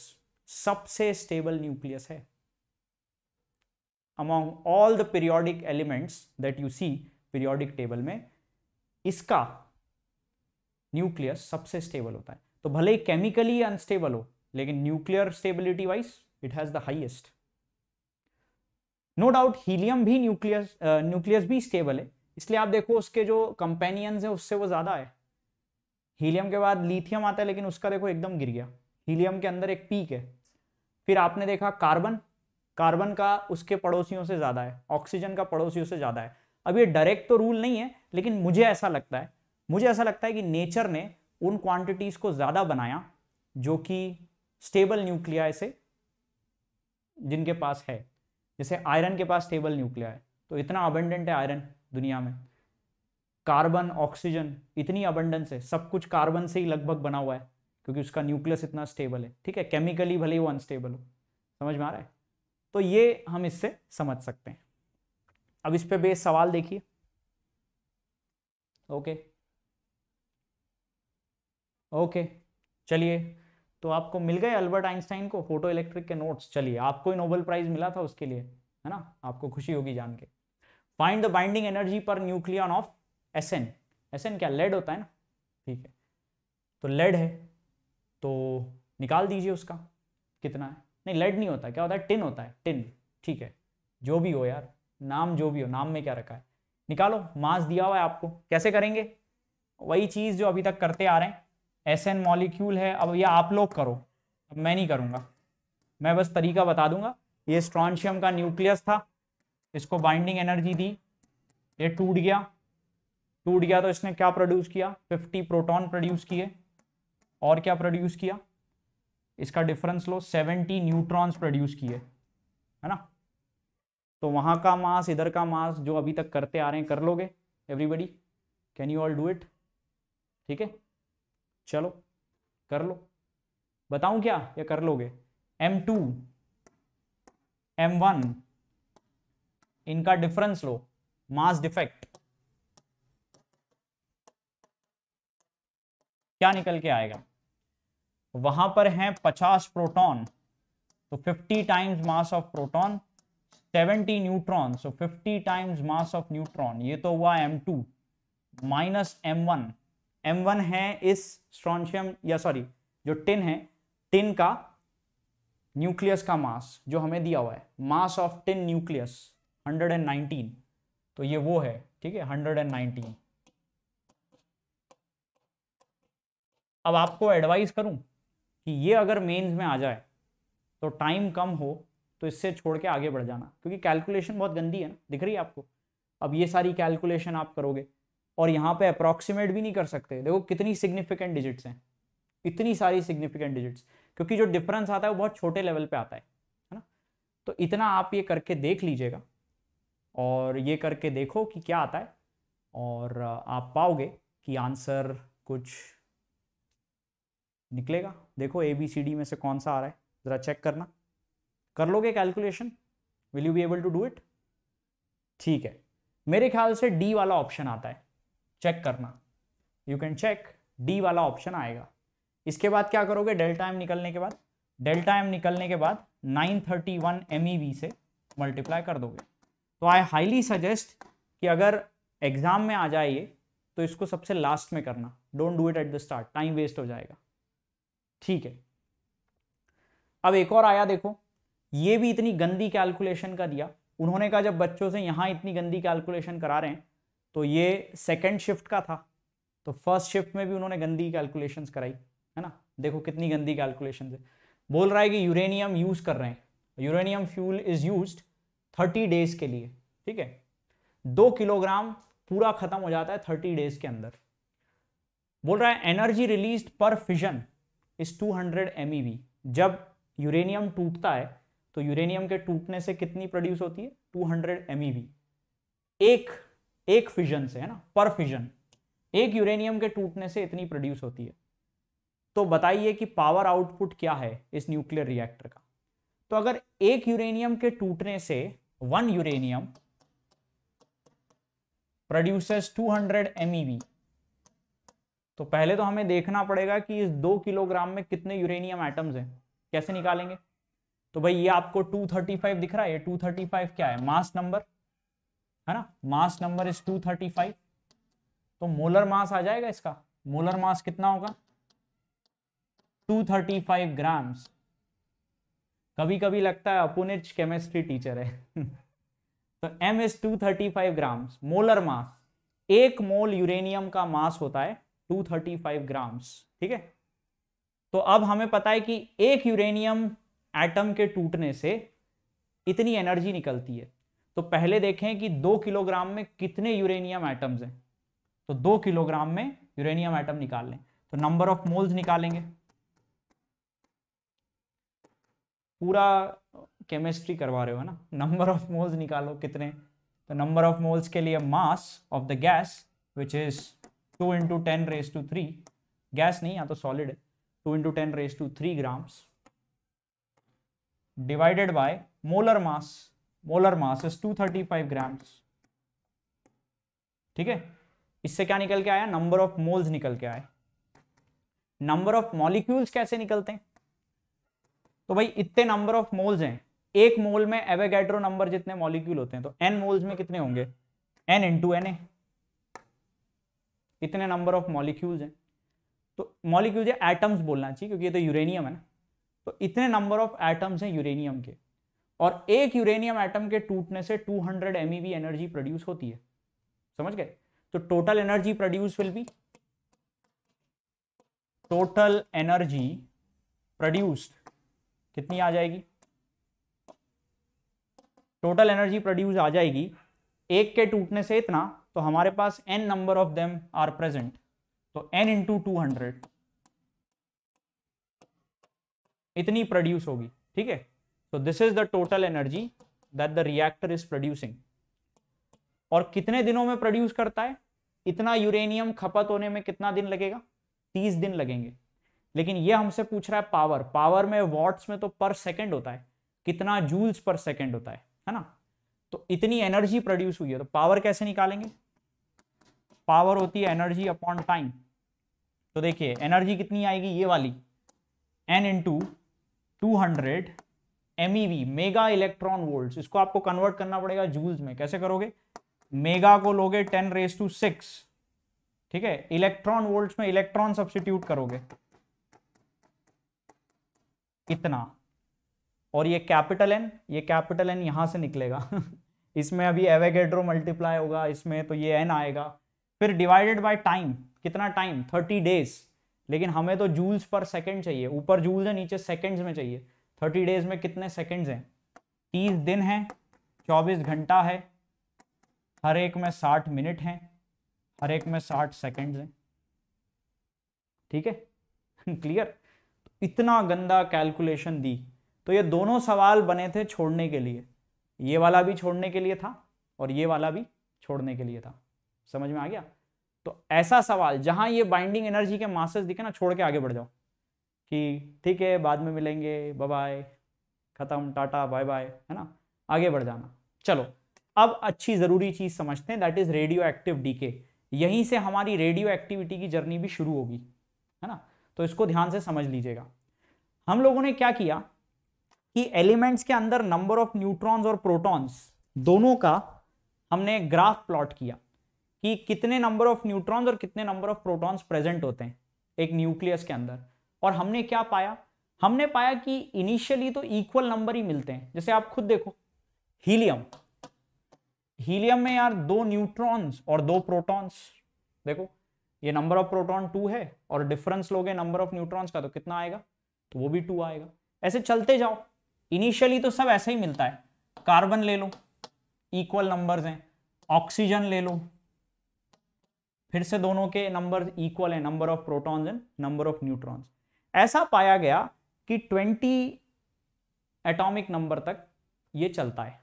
सबसे स्टेबल न्यूक्लियस है among all the periodic elements that you see periodic table में इसका न्यूक्लियस सबसे स्टेबल होता है तो भले ही केमिकली अनस्टेबल हो लेकिन nuclear stability wise it has the highest no doubt helium भी न्यूक्लियस न्यूक्लियस भी स्टेबल है इसलिए आप देखो उसके जो कंपेनियंस है उससे वो ज्यादा है हीलियम के बाद लिथियम आता है लेकिन उसका देखो एकदम गिर गया हीलियम के अंदर एक पीक है फिर आपने देखा कार्बन कार्बन का उसके पड़ोसियों से ज्यादा है ऑक्सीजन का पड़ोसियों से ज्यादा है अब ये डायरेक्ट तो रूल नहीं है लेकिन मुझे ऐसा लगता है मुझे ऐसा लगता है कि नेचर ने उन क्वांटिटीज़ को ज़्यादा बनाया जो कि स्टेबल न्यूक्लिया से जिनके पास है जैसे आयरन के पास स्टेबल न्यूक्लिया है तो इतना अबंडेंट है आयरन दुनिया में कार्बन ऑक्सीजन इतनी अबंडेंस है सब कुछ कार्बन से ही लगभग बना हुआ है क्योंकि उसका न्यूक्लियस इतना स्टेबल है ठीक है केमिकली भले ही वो अनस्टेबल हो समझ में आ रहा है तो ये हम इससे समझ सकते हैं अब इस पर बेस सवाल देखिए ओके ओके चलिए तो आपको मिल गए अल्बर्ट आइंस्टाइन को फोटो इलेक्ट्रिक के नोट्स चलिए आपको ही नोबेल प्राइज मिला था उसके लिए है ना आपको खुशी होगी जान के find the binding energy per nucleon of S N S N क्या लेड होता है ना ठीक है तो लेड है तो निकाल दीजिए उसका कितना है नहीं लेड नहीं होता क्या होता है टिन होता है टिन ठीक है जो भी हो यार नाम जो भी हो नाम में क्या रखा है निकालो मास दिया हुआ है आपको कैसे करेंगे वही चीज़ जो अभी तक करते आ रहे हैं एस एन मॉलिक्यूल है अब ये आप लोग करो अब मैं नहीं करूँगा मैं बस तरीका बता दूंगा ये स्ट्रॉन्शियम का न्यूक्लियस था इसको बाइंडिंग एनर्जी दी ये टूट गया टूट गया तो इसने क्या प्रोड्यूस किया 50 प्रोटॉन प्रोड्यूस किए और क्या प्रोड्यूस किया इसका डिफरेंस लो 70 न्यूट्रॉन्स प्रोड्यूस किए है ना तो वहाँ का मास इधर का मास जो अभी तक करते आ रहे हैं कर लोगे everybody can you all do it ठीक है चलो कर लो बताऊं क्या या कर लोगे एम टू एम वन इनका डिफरेंस लो मास डिफेक्ट क्या निकल के आएगा वहां पर है 50 प्रोटॉन तो 50 times mass of proton 70 neutron so 50 times mass of neutron ये तो हुआ M2 minus M one M one है इस स्ट्रॉन्शियम या सॉरी जो टिन है टिन का न्यूक्लियस का मास जो हमें दिया हुआ है मास ऑफ टिन न्यूक्लियस 119 तो ये वो है ठीक है 119 अब आपको एडवाइस करूं कि ये अगर मेंस में आ जाए तो टाइम कम हो तो इससे छोड़ के आगे बढ़ जाना क्योंकि कैलकुलेशन बहुत गंदी है ना दिख रही है आपको अब ये सारी कैलकुलेशन आप करोगे और यहाँ पे अप्रॉक्सीमेट भी नहीं कर सकते देखो कितनी सिग्निफिकेंट डिजिट्स हैं इतनी सारी सिग्निफिकेंट डिजिट्स क्योंकि जो डिफरेंस आता है वो बहुत छोटे लेवल पे आता है है ना तो इतना आप ये करके देख लीजिएगा और ये करके देखो कि क्या आता है और आप पाओगे कि आंसर कुछ निकलेगा देखो ए बी सी डी में से कौन सा आ रहा है ज़रा चेक करना कर लोगे calculation will you be able to do it ठीक है मेरे ख्याल से डी वाला ऑप्शन आता है चेक करना यू कैन चेक डी वाला ऑप्शन आएगा इसके बाद क्या करोगे डेल्टा एम निकलने के बाद डेल्टा एम निकलने के बाद 931 थर्टी e से मल्टीप्लाई कर दोगे तो आई हाईली सजेस्ट कि अगर एग्जाम में आ जाए ये तो इसको सबसे लास्ट में करना don't do it at the start time waste हो जाएगा ठीक है अब एक और आया देखो ये भी इतनी गंदी कैलकुलेशन का दिया उन्होंने कहा जब बच्चों से यहां इतनी गंदी कैलकुलेशन करा रहे हैं तो ये सेकेंड शिफ्ट का था तो फर्स्ट शिफ्ट में भी उन्होंने गंदी कैलकुलेशंस कराई है ना देखो कितनी गंदी कैलकुलेशन है बोल रहा है कि यूरेनियम यूज़ कर रहे हैं uranium fuel is use thirty days के लिए ठीक है दो किलोग्राम पूरा ख़त्म हो जाता है थर्टी डेज़ के अंदर बोल रहा है energy release per fission is two hundred M जब यूरेनियम टूटता है तो यूरेनियम के टूटने से कितनी प्रोड्यूस होती है टू हंड्रेड एम एक एक फिजन से है ना पर फिजन एक यूरेनियम के टूटने से इतनी प्रोड्यूस होती है तो बताइए कि पावर आउटपुट क्या है इस न्यूक्लियर रिएक्टर का तो अगर एक यूरेनियम के टूटने से वन यूरेनियम प्रोड्यूसेस 200 हंड्रेड तो पहले तो हमें देखना पड़ेगा कि इस दो किलोग्राम में कितने यूरेनियम एटम्स हैं कैसे निकालेंगे तो भाई ये आपको 235 दिख रहा है ये 235 क्या है मास नंबर है ना मास नंबर इज 235 तो मोलर मास आ जाएगा इसका मोलर मास कितना होगा 235 ग्राम्स कभी कभी लगता है अपुनिच केमिस्ट्री टीचर है तो M is 235 grams molar mass एक मोल यूरेनियम का मास होता है 235 ग्राम्स ठीक है तो अब हमें पता है कि एक यूरेनियम एटम के टूटने से इतनी एनर्जी निकलती है तो पहले देखें कि दो किलोग्राम में कितने यूरेनियम आइटम्स हैं तो दो किलोग्राम में यूरेनियम आइटम निकाल लें तो नंबर ऑफ मोल्स निकालेंगे पूरा केमिस्ट्री करवा रहे हो ना नंबर ऑफ मोल्स निकालो कितने तो नंबर ऑफ मोल्स के लिए mass of the gas which is two into ten raise to three gas नहीं या तो सॉलिड है two into ten raise to three grams divided by molar mass molar mass is 235 grams ठीक है इससे क्या निकल के आया नंबर ऑफ मोल्स निकल के आए नंबर ऑफ मॉलिक्यूल्स कैसे निकलते हैं तो भाई इतने नंबर ऑफ मोल्स हैं एक मोल में एवेगैड्रो नंबर जितने मॉलिक्यूल होते हैं तो एन मोल्स में कितने होंगे एन इंटू एन ए इतने नंबर ऑफ मॉलिक्यूल्स हैं तो मॉलिक्यूल्स है एटम्स बोलना चाहिए क्योंकि ये तो यूरेनियम है ना तो इतने नंबर ऑफ एटम्स हैं यूरेनियम के और एक यूरेनियम एटम के टूटने से 200 हंड्रेड एनर्जी प्रोड्यूस होती है समझ गए तो total energy produce will be total energy produced कितनी आ जाएगी टोटल एनर्जी प्रोड्यूस आ जाएगी एक के टूटने से इतना तो हमारे पास N number of them are present तो एन इंटू टू हंड्रेड इतनी प्रोड्यूस होगी ठीक है तो this is the total energy that the reactor is producing और कितने दिनों में प्रोड्यूस करता है इतना यूरेनियम खपत होने में कितना दिन लगेगा तीस दिन लगेंगे लेकिन ये हमसे पूछ रहा है पावर पावर में वॉट्स में तो पर सेकेंड होता है कितना जूल्स पर सेकेंड होता है है ना तो इतनी एनर्जी प्रोड्यूस हुई है तो पावर कैसे निकालेंगे पावर होती है एनर्जी अपॉन टाइम तो देखिए एनर्जी कितनी आएगी ये वाली N into two hundred MeV mega electron volt इसको आपको कन्वर्ट करना पड़ेगा जूल्स में कैसे करोगे मेगा को लोगे टेन रेस टू सिक्स ठीक है इलेक्ट्रॉन वोल्ट में इलेक्ट्रॉन सब्सिट्यूट करोगे इतना और ये कैपिटल एन ये कैपिटल एन यहां से निकलेगा इसमें अभी एवेगेड्रो मल्टीप्लाई होगा इसमें तो ये एन आएगा फिर डिवाइडेड बाय टाइम कितना टाइम थर्टी डेज लेकिन हमें तो जूल्स पर सेकेंड चाहिए ऊपर जूल्स है नीचे सेकेंड्स में चाहिए थर्टी डेज में कितने सेकेंड्स हैं तीस दिन हैं चौबीस घंटा है हर एक में साठ मिनट हैं हर एक में साठ सेकेंड्स हैं ठीक है क्लियर इतना गंदा कैलकुलेशन दी तो ये दोनों सवाल बने थे छोड़ने के लिए ये वाला भी छोड़ने के लिए था और ये वाला भी छोड़ने के लिए था समझ में आ गया तो ऐसा सवाल जहां ये बाइंडिंग एनर्जी के मासेस दिखे ना छोड़ के आगे बढ़ जाओ कि ठीक है बाद में मिलेंगे बाय ख़त्म टाटा बाय बाय है ना आगे बढ़ जाना चलो अब अच्छी ज़रूरी चीज़ समझते हैं that is radioactive decay यहीं से हमारी रेडियो एक्टिविटी की जर्नी भी शुरू होगी है ना तो इसको ध्यान से समझ लीजिएगा हम लोगों ने क्या किया कि एलिमेंट्स के अंदर नंबर ऑफ न्यूट्रॉन्स और प्रोटॉन्स दोनों का हमने ग्राफ प्लॉट किया कि कितने नंबर ऑफ न्यूट्रॉन्स और कितने नंबर ऑफ प्रोटॉन्स प्रेजेंट होते हैं एक न्यूक्लियस के अंदर और हमने क्या पाया हमने पाया कि इनिशियली तो इक्वल नंबर ही मिलते हैं जैसे आप खुद देखो हीलियम हीलियम में यार दो न्यूट्रॉन्स और दो प्रोटॉन्स देखो ये नंबर ऑफ प्रोटॉन टू है और डिफरेंस लोगे नंबर ऑफ न्यूट्रॉन्स का तो कितना आएगा तो वो भी टू आएगा ऐसे चलते जाओ इनिशियली तो सब ऐसे ही मिलता है कार्बन ले लो इक्वल नंबर्स हैं ऑक्सीजन ले लो फिर से दोनों के नंबर इक्वल है number of protons and number of neutrons ऐसा पाया गया कि 20 एटॉमिक नंबर तक ये चलता है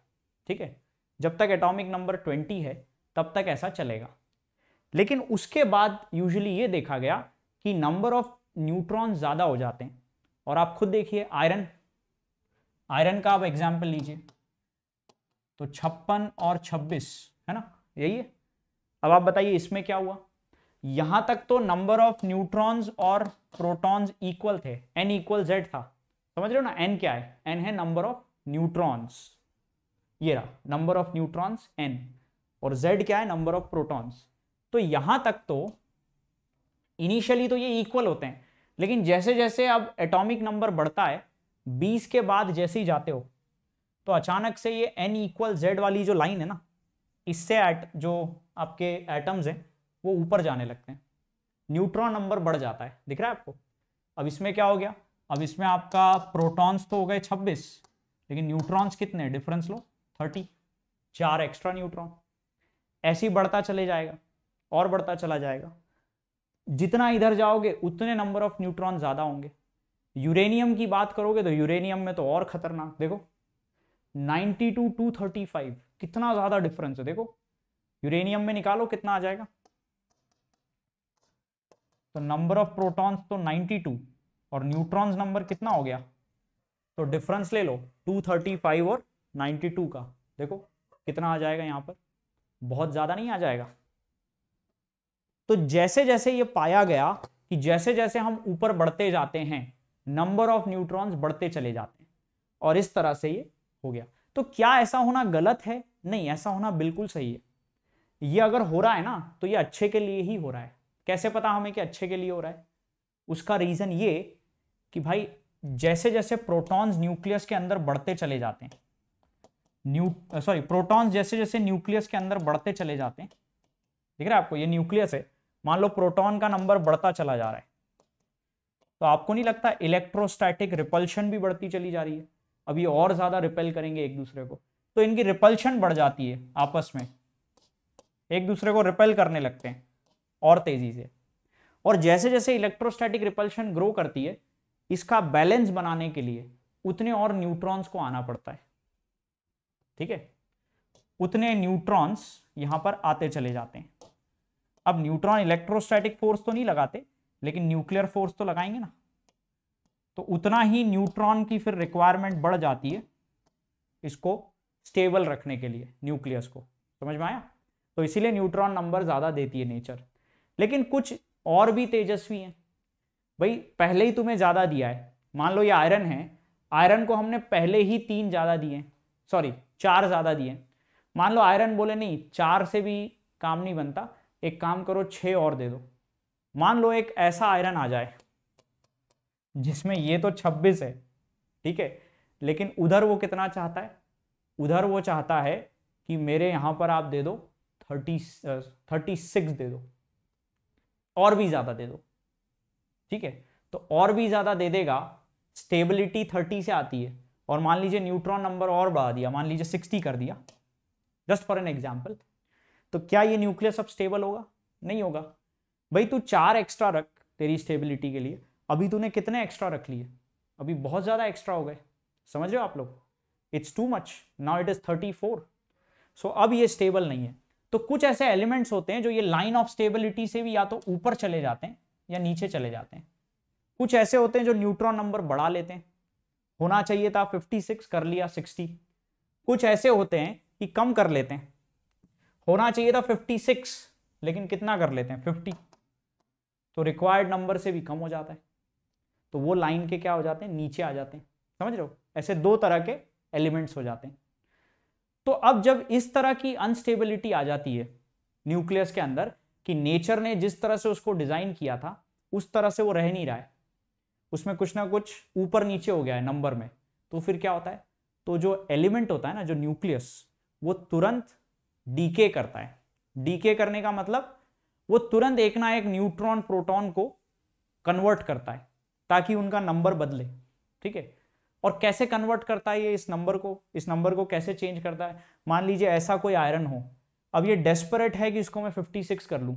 ठीक है जब तक एटॉमिक नंबर 20 है तब तक ऐसा चलेगा लेकिन उसके बाद यूजुअली ये देखा गया कि नंबर ऑफ न्यूट्रॉन ज़्यादा हो जाते हैं और आप खुद देखिए आयरन आयरन का आप एग्जाम्पल लीजिए तो छप्पन और छब्बीस है ना यही है अब आप बताइए इसमें क्या हुआ यहां तक तो नंबर ऑफ न्यूट्रॉन्स और प्रोटॉन्स इक्वल थे एन इक्वल जेड था समझ रहे हो ना एन क्या है एन है नंबर ऑफ न्यूट्रॉन्स ये रहा नंबर ऑफ न्यूट्रॉन्स एन और जेड क्या है नंबर ऑफ प्रोटॉन्स तो यहां तक तो इनिशियली तो ये इक्वल होते हैं लेकिन जैसे जैसे अब एटॉमिक नंबर बढ़ता है बीस के बाद जैसे ही जाते हो तो अचानक से ये एन इक्वल जेड वाली जो लाइन है ना इससे एट जो आपके एटम्स हैं वो ऊपर जाने लगते हैं न्यूट्रॉन नंबर बढ़ जाता है दिख रहा है आपको अब इसमें क्या हो गया अब इसमें आपका प्रोटॉन्स तो हो गए 26 लेकिन न्यूट्रॉन्स कितने डिफरेंस लो 30 चार एक्स्ट्रा न्यूट्रॉन ऐसे ही बढ़ता चले जाएगा और बढ़ता चला जाएगा जितना इधर जाओगे उतने नंबर ऑफ न्यूट्रॉन ज़्यादा होंगे यूरेनियम की बात करोगे तो यूरेनियम में तो और खतरनाक देखो नाइनटी टू 235 कितना ज़्यादा डिफरेंस है देखो यूरेनियम में निकालो कितना आ जाएगा तो नंबर ऑफ प्रोटॉन्स तो 92 और न्यूट्रॉन्स नंबर कितना हो गया तो डिफरेंस ले लो 235 और 92 का देखो कितना आ जाएगा यहाँ पर बहुत ज़्यादा नहीं आ जाएगा तो जैसे जैसे ये पाया गया कि जैसे जैसे हम ऊपर बढ़ते जाते हैं नंबर ऑफ न्यूट्रॉन्स बढ़ते चले जाते हैं और इस तरह से ये हो गया तो क्या ऐसा होना गलत है नहीं ऐसा होना बिल्कुल सही है ये अगर हो रहा है ना तो ये अच्छे के लिए ही हो रहा है कैसे पता हमें कि अच्छे के लिए हो रहा है उसका रीज़न ये कि भाई जैसे जैसे प्रोटॉन्स न्यूक्लियस के अंदर बढ़ते चले जाते हैं न्यू सॉरी प्रोटॉन्स जैसे जैसे न्यूक्लियस के अंदर बढ़ते चले जाते हैं देख रहे आपको ये न्यूक्लियस है मान लो प्रोटॉन का नंबर बढ़ता चला जा रहा है तो आपको नहीं लगता इलेक्ट्रोस्टैटिक रिपल्शन भी बढ़ती चली जा रही है अभी और ज़्यादा रिपेल करेंगे एक दूसरे को तो इनकी रिपल्शन बढ़ जाती है आपस में एक दूसरे को रिपेल करने लगते हैं और तेजी से और जैसे जैसे इलेक्ट्रोस्टैटिक रिपल्शन ग्रो करती है इसका बैलेंस बनाने के लिए उतने और न्यूट्रॉन्स को आना पड़ता है ठीक है उतने न्यूट्रॉन्स यहां पर आते चले जाते हैं अब न्यूट्रॉन इलेक्ट्रोस्टैटिक फोर्स तो नहीं लगाते लेकिन न्यूक्लियर फोर्स तो लगाएंगे ना तो उतना ही न्यूट्रॉन की फिर रिक्वायरमेंट बढ़ जाती है इसको स्टेबल रखने के लिए न्यूक्लियस को समझ में आया तो इसीलिए न्यूट्रॉन नंबर ज़्यादा देती है नेचर लेकिन कुछ और भी तेजस्वी हैं भाई पहले ही तुम्हें ज़्यादा दिया है मान लो ये आयरन है आयरन को हमने पहले ही तीन ज़्यादा दिए सॉरी चार ज़्यादा दिए मान लो आयरन बोले नहीं चार से भी काम नहीं बनता एक काम करो छ और दे दो मान लो एक ऐसा आयरन आ जाए जिसमें ये तो छब्बीस है ठीक है लेकिन उधर वो कितना चाहता है उधर वो चाहता है कि मेरे यहां पर आप दे दो थर्टी थर्टी सिक्स दे दो और भी ज़्यादा दे दो ठीक है तो और भी ज़्यादा दे देगा स्टेबिलिटी थर्टी से आती है और मान लीजिए न्यूट्रॉन नंबर और बढ़ा दिया मान लीजिए सिक्सटी कर दिया जस्ट फॉर एन एग्जाम्पल तो क्या ये न्यूक्लियस अब स्टेबल होगा नहीं होगा भाई तू चार एक्स्ट्रा रख तेरी स्टेबिलिटी के लिए अभी तूने कितने एक्स्ट्रा रख लिए अभी बहुत ज़्यादा एक्स्ट्रा हो गए समझ रहे हो आप लोग it's too much now it is thirty four so अब ये स्टेबल नहीं है तो कुछ ऐसे एलिमेंट्स होते हैं जो ये लाइन ऑफ स्टेबिलिटी से भी या तो ऊपर चले जाते हैं या नीचे चले जाते हैं कुछ ऐसे होते हैं जो न्यूट्रॉन नंबर बढ़ा लेते हैं होना चाहिए था 56 कर लिया 60 कुछ ऐसे होते हैं कि कम कर लेते हैं होना चाहिए था 56 लेकिन कितना कर लेते हैं 50 तो रिक्वायर्ड नंबर से भी कम हो जाता है तो वो लाइन के क्या हो जाते हैं नीचे आ जाते हैं समझ लो ऐसे दो तरह के एलिमेंट्स हो जाते हैं तो अब जब इस तरह की अनस्टेबिलिटी आ जाती है न्यूक्लियस के अंदर कि नेचर ने जिस तरह से उसको डिजाइन किया था उस तरह से वो रह नहीं रहा है उसमें कुछ ना कुछ ऊपर नीचे हो गया है नंबर में तो फिर क्या होता है तो जो एलिमेंट होता है ना जो न्यूक्लियस वो तुरंत डीके करता है डीके करने का मतलब वो तुरंत एक ना एक न्यूट्रॉन प्रोटॉन को कन्वर्ट करता है ताकि उनका नंबर बदले ठीक है और कैसे कन्वर्ट करता है ये इस नंबर को इस नंबर को कैसे चेंज करता है मान लीजिए ऐसा कोई आयरन हो अब ये डेस्परेट है कि इसको मैं सिक्स कर लूँ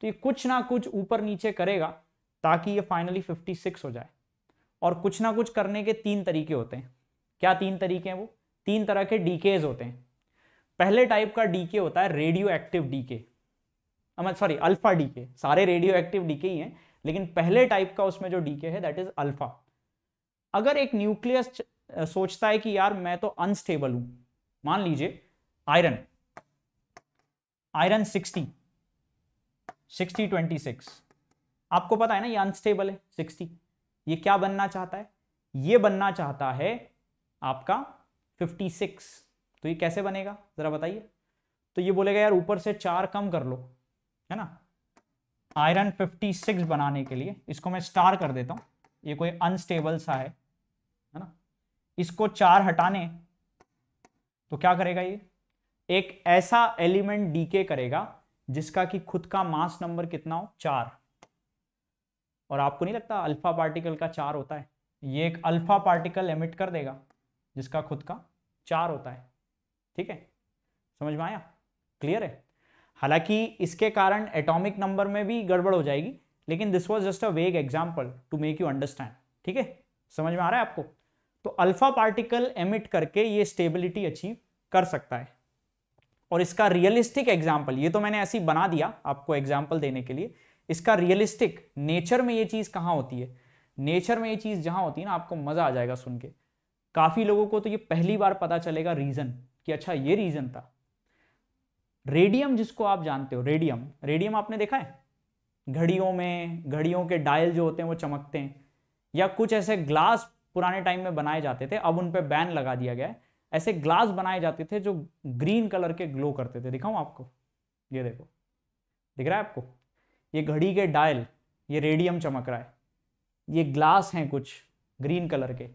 तो ये कुछ ना कुछ ऊपर नीचे करेगा ताकि ये फाइनली सिक्स हो जाए और कुछ ना कुछ करने के तीन तरीके होते हैं क्या तीन तरीके हैं वो तीन तरह के डीकेज होते हैं पहले टाइप का डीके होता है radioactive decay sorry alpha decay सारे रेडियो एक्टिव डीके ही हैं लेकिन पहले टाइप का उसमें जो डीके है दैट इज अल्फा अगर एक न्यूक्लियस सोचता है कि यार मैं तो अनस्टेबल हूं मान लीजिए आयरन आयरन 60 60 26 आपको पता है ना ये अनस्टेबल है 60 ये क्या बनना चाहता है ये बनना चाहता है आपका 56 तो ये कैसे बनेगा जरा बताइए तो ये बोलेगा यार ऊपर से चार कम कर लो है ना आयरन 56 बनाने के लिए इसको मैं स्टार कर देता हूं ये कोई अनस्टेबल सा है इसको चार हटाने तो क्या करेगा ये एक ऐसा एलिमेंट डीके करेगा जिसका कि खुद का मास नंबर कितना हो चार और आपको नहीं लगता अल्फा पार्टिकल का चार होता है ये एक अल्फा पार्टिकल एमिट कर देगा जिसका खुद का चार होता है ठीक है समझ में आया क्लियर है हालांकि इसके कारण एटॉमिक नंबर में भी गड़बड़ हो जाएगी लेकिन this was just a vague example to make you understand ठीक है समझ में आ रहा है आपको तो अल्फा पार्टिकल एमिट करके ये स्टेबिलिटी अचीव कर सकता है और इसका रियलिस्टिक एग्जाम्पल ये तो मैंने ऐसी बना दिया आपको एग्जाम्पल देने के लिए इसका रियलिस्टिक नेचर में ये चीज़ कहाँ होती है नेचर में ये चीज़ जहां होती है ना आपको मज़ा आ जाएगा सुन के काफ़ी लोगों को तो ये पहली बार पता चलेगा रीज़न कि अच्छा ये रीज़न था रेडियम जिसको आप जानते हो रेडियम रेडियम आपने देखा है घड़ियों में घड़ियों के डायल जो होते हैं वो चमकते हैं या कुछ ऐसे ग्लास पुराने टाइम में बनाए जाते थे अब उन पर बैन लगा दिया गया है ऐसे ग्लास बनाए जाते थे जो ग्रीन कलर के ग्लो करते थे दिखाऊं आपको ये देखो दिख रहा है आपको ये घड़ी के डायल ये रेडियम चमक रहा है ये ग्लास हैं कुछ ग्रीन कलर के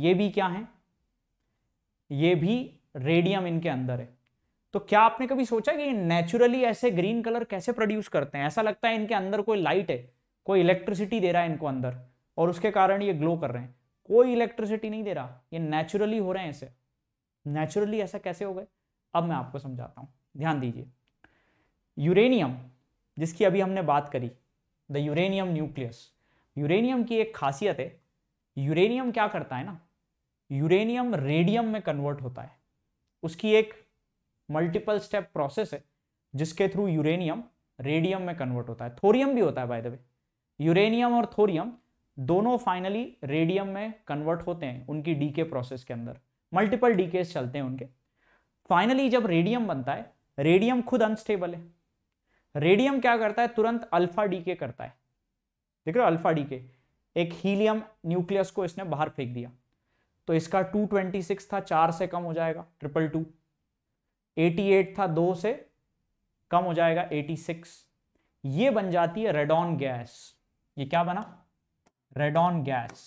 ये भी क्या हैं ये भी रेडियम इनके अंदर है तो क्या आपने कभी सोचा कि नेचुरली ऐसे ग्रीन कलर कैसे प्रोड्यूस करते हैं ऐसा लगता है इनके अंदर कोई लाइट है कोई इलेक्ट्रिसिटी दे रहा है इनको अंदर और उसके कारण ये ग्लो कर रहे हैं कोई इलेक्ट्रिसिटी नहीं दे रहा ये नेचुरली हो रहे हैं ऐसे नेचुरली ऐसा कैसे हो गए अब मैं आपको समझाता हूँ ध्यान दीजिए यूरेनियम जिसकी अभी हमने बात करी द यूरेनियम न्यूक्लियस यूरेनियम की एक खासियत है यूरेनियम क्या करता है ना यूरेनियम रेडियम में कन्वर्ट होता है उसकी एक मल्टीपल स्टेप प्रोसेस है जिसके थ्रू यूरेनियम रेडियम में कन्वर्ट होता है थोरियम भी होता है बाय द वे यूरेनियम और थोरियम दोनों फाइनली रेडियम में कन्वर्ट होते हैं उनकी डीके प्रोसेस के अंदर मल्टीपल डीकेस चलते हैं उनके फाइनली जब रेडियम बनता है रेडियम खुद अनस्टेबल है रेडियम क्या करता है तुरंत अल्फा डीके करता है देख रहे हो अल्फा डीके एक हीलियम न्यूक्लियस को इसने बाहर फेंक दिया तो इसका 226 था चार से कम हो जाएगा ट्रिपल टू एटी था दो से कम हो जाएगा 86 ये बन जाती है रेडॉन गैस ये क्या बना रेडॉन गैस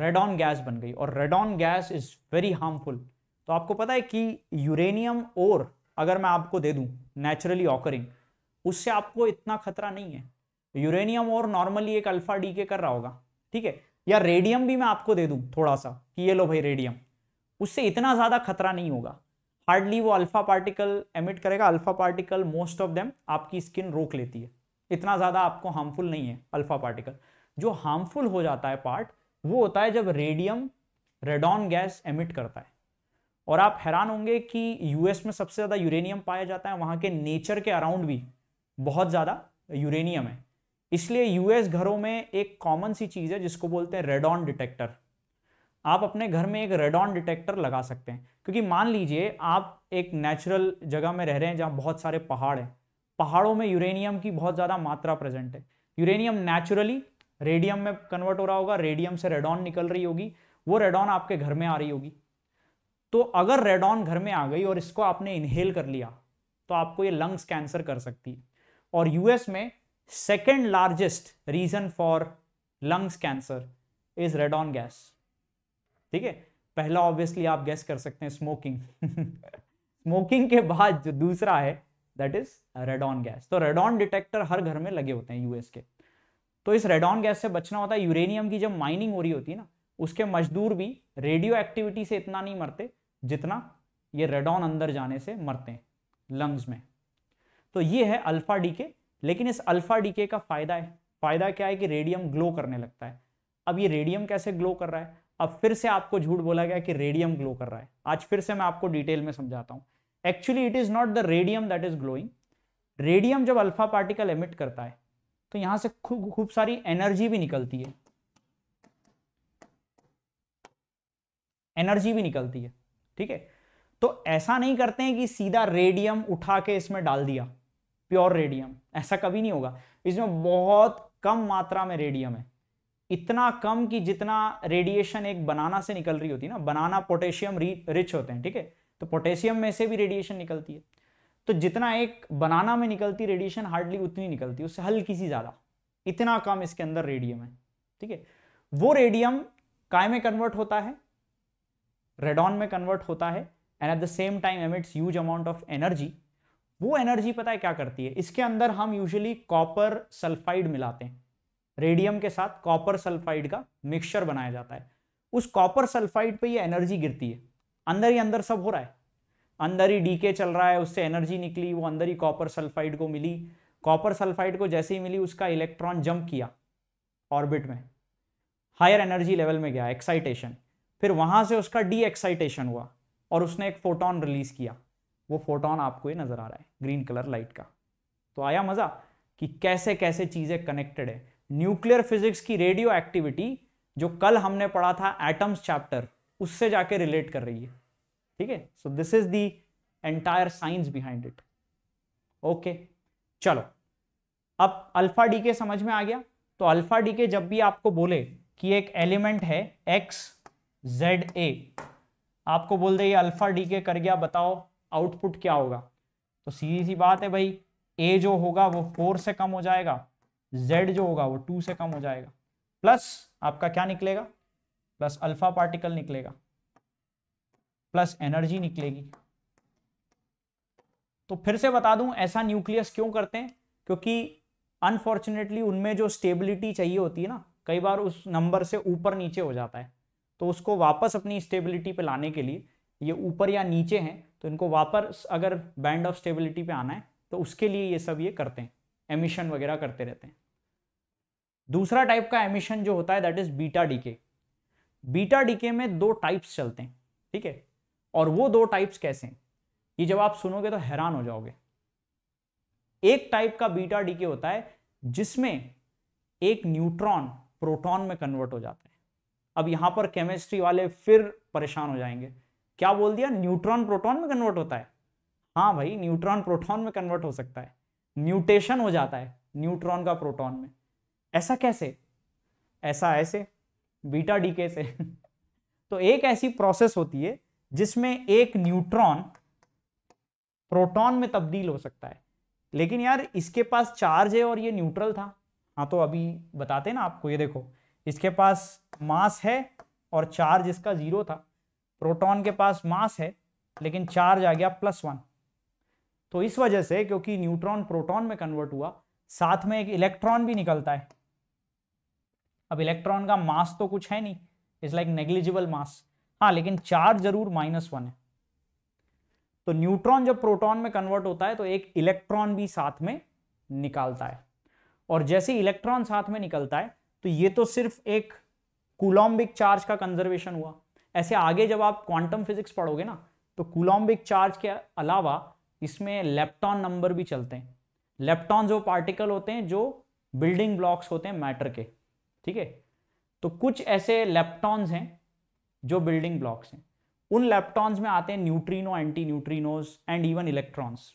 रेडॉन गैस बन गई और radon gas is very harmful तो आपको पता है कि यूरेनियम और अगर मैं आपको दे दूं नेचुरली ऑकरिंग उससे आपको इतना खतरा नहीं है यूरेनियम और नॉर्मली एक अल्फा डी के कर रहा होगा ठीक है या रेडियम भी मैं आपको दे दूं थोड़ा सा कि ये लो भाई रेडियम उससे इतना ज़्यादा खतरा नहीं होगा हार्डली वो अल्फा पार्टिकल एमिट करेगा alpha particle most of them आपकी स्किन रोक लेती है इतना ज़्यादा आपको हार्मफुल नहीं है अल्फा पार्टिकल जो हार्मफुल हो जाता है पार्ट वो होता है जब रेडियम रेडॉन गैस एमिट करता है और आप हैरान होंगे कि यूएस में सबसे ज़्यादा यूरेनियम पाया जाता है वहाँ के नेचर के अराउंड भी बहुत ज़्यादा यूरेनियम है इसलिए यूएस घरों में एक कॉमन सी चीज़ है जिसको बोलते हैं रेडॉन डिटेक्टर आप अपने घर में एक रेडॉन डिटेक्टर लगा सकते हैं क्योंकि मान लीजिए आप एक नेचुरल जगह में रह रहे हैं जहाँ बहुत सारे पहाड़ हैं पहाड़ों में यूरेनियम की बहुत ज़्यादा मात्रा प्रेजेंट है यूरेनियम नेचुरली रेडियम में कन्वर्ट हो रहा होगा रेडियम से रेडॉन निकल रही होगी वो रेडॉन आपके घर में आ रही होगी तो अगर रेडॉन घर में आ गई और इसको आपने इनहेल कर लिया तो आपको ये लंग्स कैंसर कर सकती है और यूएस में second largest reason for lungs cancer is radon gas ठीक है पहला ऑब्वियसली आप गैस कर सकते हैं स्मोकिंग स्मोकिंग के बाद जो दूसरा है दैट इज रेडॉन गैस तो रेडॉन डिटेक्टर हर घर में लगे होते हैं यूएस के तो इस रेडॉन गैस से बचना होता है यूरेनियम की जब माइनिंग हो रही होती है ना उसके मजदूर भी रेडियो एक्टिविटी से इतना नहीं मरते जितना ये रेडॉन अंदर जाने से मरते हैं लंग्स में तो ये है अल्फा डी के लेकिन इस अल्फा डी के का फायदा है फायदा क्या है कि रेडियम ग्लो करने लगता है अब ये रेडियम कैसे ग्लो कर रहा है अब फिर से आपको झूठ बोला गया कि रेडियम ग्लो कर रहा है आज फिर से मैं आपको डिटेल में समझाता हूँ actually it is not the radium that is glowing radium जब अल्फा पार्टिकल एमिट करता है तो यहां से खूब खूब सारी एनर्जी भी निकलती है एनर्जी भी निकलती है ठीक है तो ऐसा नहीं करते हैं कि सीधा रेडियम उठा के इसमें डाल दिया प्योर रेडियम ऐसा कभी नहीं होगा इसमें बहुत कम मात्रा में रेडियम है इतना कम कि जितना रेडिएशन एक बनाना से निकल रही होती है ना बनाना पोटेशियम रिच होते हैं ठीक है तो पोटेशियम में से भी रेडिएशन निकलती है तो जितना एक बनाना में निकलती रेडिएशन हार्डली उतनी निकलती है उससे हल्की सी ज़्यादा इतना कम इसके अंदर रेडियम है ठीक है वो रेडियम काय में कन्वर्ट होता है रेडॉन में कन्वर्ट होता है and at the same time emits huge amount of energy वो एनर्जी पता है क्या करती है इसके अंदर हम यूजली कॉपर सल्फाइड मिलाते हैं रेडियम के साथ कॉपर सल्फाइड का मिक्सचर बनाया जाता है उस कॉपर सल्फाइड पे ये एनर्जी गिरती है अंदर ही अंदर सब हो रहा है अंदर ही डीके चल रहा है उससे एनर्जी निकली वो अंदर ही कॉपर सल्फाइड को मिली कॉपर सल्फाइड को जैसे ही मिली उसका इलेक्ट्रॉन जंप किया ऑर्बिट में हायर एनर्जी लेवल में गया एक्साइटेशन फिर वहां से उसका डी एक्साइटेशन हुआ और उसने एक फोटोन रिलीज किया वो फोटोन आपको ही नज़र आ रहा है ग्रीन कलर लाइट का तो आया मज़ा कि कैसे कैसे चीज़ें कनेक्टेड है न्यूक्लियर फिजिक्स की रेडियो एक्टिविटी जो कल हमने पढ़ा था एटम्स चैप्टर उससे जाके रिलेट कर रही है ठीक है so this is the entire science behind it okay चलो अब अल्फा डी के समझ में आ गया तो अल्फा डी के जब भी आपको बोले कि एक एलिमेंट है एक्स जेड ए आपको बोल दे ये अल्फा डी के कर गया बताओ आउटपुट क्या होगा तो सीधी सी बात है भाई ए जो होगा वो फोर से कम हो जाएगा जेड जो होगा वो टू से कम हो जाएगा प्लस आपका क्या निकलेगा प्लस अल्फा पार्टिकल निकलेगा प्लस एनर्जी निकलेगी तो फिर से बता दूं ऐसा न्यूक्लियस क्यों करते हैं क्योंकि अनफॉर्चुनेटली उनमें जो स्टेबिलिटी चाहिए होती है ना कई बार उस नंबर से ऊपर नीचे हो जाता है तो उसको वापस अपनी स्टेबिलिटी पे लाने के लिए ये ऊपर या नीचे हैं तो इनको वापस अगर बैंड ऑफ स्टेबिलिटी पे आना है तो उसके लिए ये सब ये करते हैं एमिशन वगैरह करते रहते हैं दूसरा टाइप का एमिशन जो होता है that is beta decay beta decay में दो टाइप्स चलते हैं ठीक है और वो दो टाइप्स कैसे हैं ये जब आप सुनोगे तो हैरान हो जाओगे एक टाइप का बीटा डीके होता है जिसमें एक न्यूट्रॉन प्रोटॉन में कन्वर्ट हो जाता है अब यहां पर केमिस्ट्री वाले फिर परेशान हो जाएंगे क्या बोल दिया न्यूट्रॉन प्रोटॉन में कन्वर्ट होता है हाँ भाई न्यूट्रॉन प्रोटॉन में कन्वर्ट हो सकता है म्यूटेशन हो जाता है न्यूट्रॉन का प्रोटॉन में ऐसा कैसे ऐसा ऐसे बीटा डीके से तो एक ऐसी प्रोसेस होती है जिसमें एक न्यूट्रॉन प्रोटॉन में तब्दील हो सकता है लेकिन यार इसके पास चार्ज है और ये न्यूट्रल था हाँ तो अभी बताते ना आपको ये देखो इसके पास मास है और चार्ज इसका जीरो था प्रोटॉन के पास मास है लेकिन चार्ज आ गया प्लस वन तो इस वजह से क्योंकि न्यूट्रॉन प्रोटॉन में कन्वर्ट हुआ साथ में एक इलेक्ट्रॉन भी निकलता है अब इलेक्ट्रॉन का मास तो कुछ है नहीं इट्स लाइक नेग्लिजिबल मास हाँ लेकिन चार्ज जरूर माइनस वन है तो न्यूट्रॉन जब प्रोटॉन में कन्वर्ट होता है तो एक इलेक्ट्रॉन भी साथ में निकालता है और जैसे इलेक्ट्रॉन साथ में निकलता है तो ये तो सिर्फ एक कुलॉम्बिक चार्ज का कंजर्वेशन हुआ ऐसे आगे जब आप क्वांटम फिजिक्स पढ़ोगे ना तो कुलॉम्बिक चार्ज के अलावा इसमें लेप्टॉन नंबर भी चलते हैं लेप्टॉन जो पार्टिकल होते हैं जो बिल्डिंग ब्लॉक्स होते हैं मैटर के ठीक है तो कुछ ऐसे लेप्टॉन्स हैं जो बिल्डिंग ब्लॉक्स हैं उन लेप्टॉन्स में आते हैं neutrino anti neutrinos and even electrons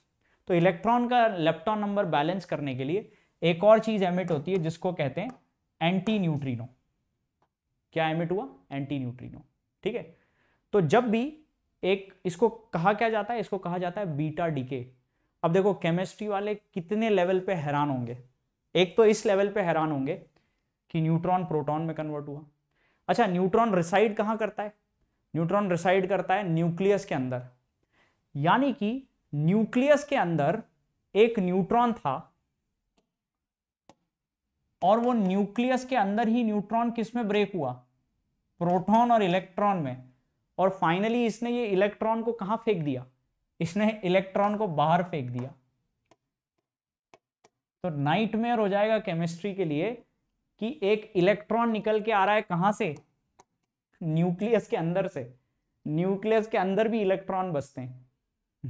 तो इलेक्ट्रॉन का लेप्टॉन नंबर बैलेंस करने के लिए एक और चीज एमिट होती है जिसको कहते हैं एंटी न्यूट्रीनो क्या एमिट हुआ एंटी न्यूट्रीनो ठीक है तो जब भी एक इसको कहा क्या जाता है इसको कहा जाता है बीटा डीके अब देखो केमिस्ट्री वाले कितने लेवल पे हैरान होंगे एक तो इस लेवल पे हैरान होंगे कि न्यूट्रॉन प्रोटॉन में कन्वर्ट हुआ अच्छा न्यूट्रॉन रिसाइड कहाँ करता है न्यूट्रॉन रिसाइड करता है न्यूक्लियस के अंदर यानी कि न्यूक्लियस के अंदर एक न्यूट्रॉन था और वो न्यूक्लियस के अंदर ही न्यूट्रॉन किस में ब्रेक हुआ प्रोटॉन और इलेक्ट्रॉन में और फाइनली इसने ये इलेक्ट्रॉन को कहा फेंक दिया इसने इलेक्ट्रॉन को बाहर फेंक दिया तो नाइटमेयर हो जाएगा केमिस्ट्री के लिए कि एक इलेक्ट्रॉन निकल के आ रहा है कहां से न्यूक्लियस के अंदर से न्यूक्लियस के अंदर भी इलेक्ट्रॉन बसते हैं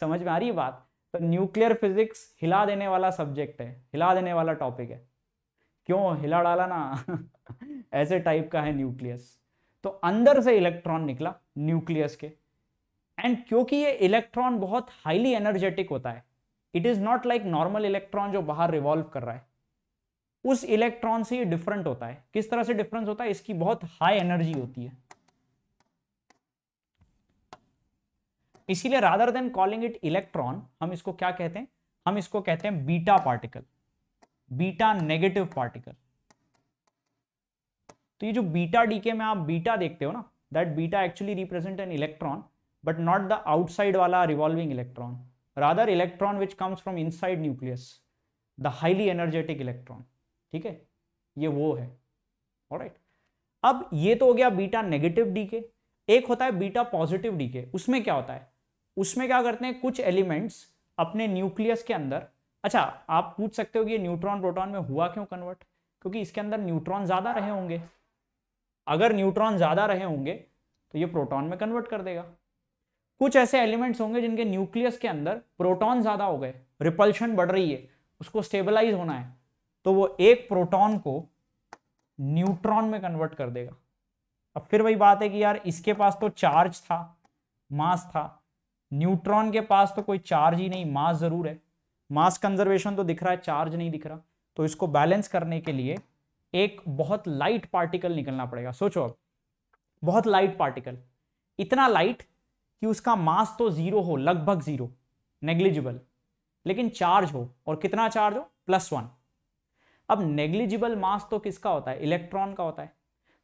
समझ में आ रही है बात तो न्यूक्लियर फिजिक्स हिला देने वाला सब्जेक्ट है हिला देने वाला टॉपिक है क्यों हिला डाला ना ऐसे टाइप का है न्यूक्लियस तो अंदर से इलेक्ट्रॉन निकला न्यूक्लियस के एंड क्योंकि ये इलेक्ट्रॉन बहुत हाईली एनर्जेटिक होता है it is not like normal electron जो बाहर रिवॉल्व कर रहा है उस इलेक्ट्रॉन से ये डिफरेंट होता है किस तरह से डिफरेंस होता है इसकी बहुत हाई एनर्जी होती है इसीलिए rather than calling it electron हम इसको क्या कहते हैं हम इसको कहते हैं beta particle beta negative particle तो ये जो बीटा डीके में आप बीटा देखते हो ना that beta actually represent an electron but not the outside वाला revolving electron rather electron which comes from inside nucleus the highly energetic electron ठीक है ये वो है राइट अब ये तो हो गया बीटा नेगेटिव डी के एक होता है बीटा पॉजिटिव डी के उसमें क्या होता है उसमें क्या करते हैं कुछ एलिमेंट्स अपने न्यूक्लियस के अंदर अच्छा आप पूछ सकते हो कि न्यूट्रॉन प्रोटॉन में हुआ क्यों कन्वर्ट क्योंकि इसके अंदर न्यूट्रॉन ज्यादा रहे होंगे अगर न्यूट्रॉन ज्यादा रहे होंगे तो ये प्रोटॉन में कन्वर्ट कर देगा कुछ ऐसे एलिमेंट्स होंगे जिनके न्यूक्लियस के अंदर प्रोटॉन ज्यादा हो गए रिपल्शन बढ़ रही है उसको स्टेबलाइज होना है तो वो एक प्रोटॉन को न्यूट्रॉन में कन्वर्ट कर देगा अब फिर वही बात है कि यार इसके पास तो चार्ज था मास था न्यूट्रॉन के पास तो कोई चार्ज ही नहीं मास जरूर है मास कंजर्वेशन तो दिख रहा है चार्ज नहीं दिख रहा तो इसको बैलेंस करने के लिए एक बहुत लाइट पार्टिकल निकलना पड़ेगा सोचो अब बहुत लाइट पार्टिकल इतना लाइट कि उसका मास तो जीरो हो लगभग जीरो नेग्लिजिबल लेकिन चार्ज हो और कितना चार्ज हो प्लस वन अब नेग्लिजिबल मास तो किसका होता है इलेक्ट्रॉन का होता है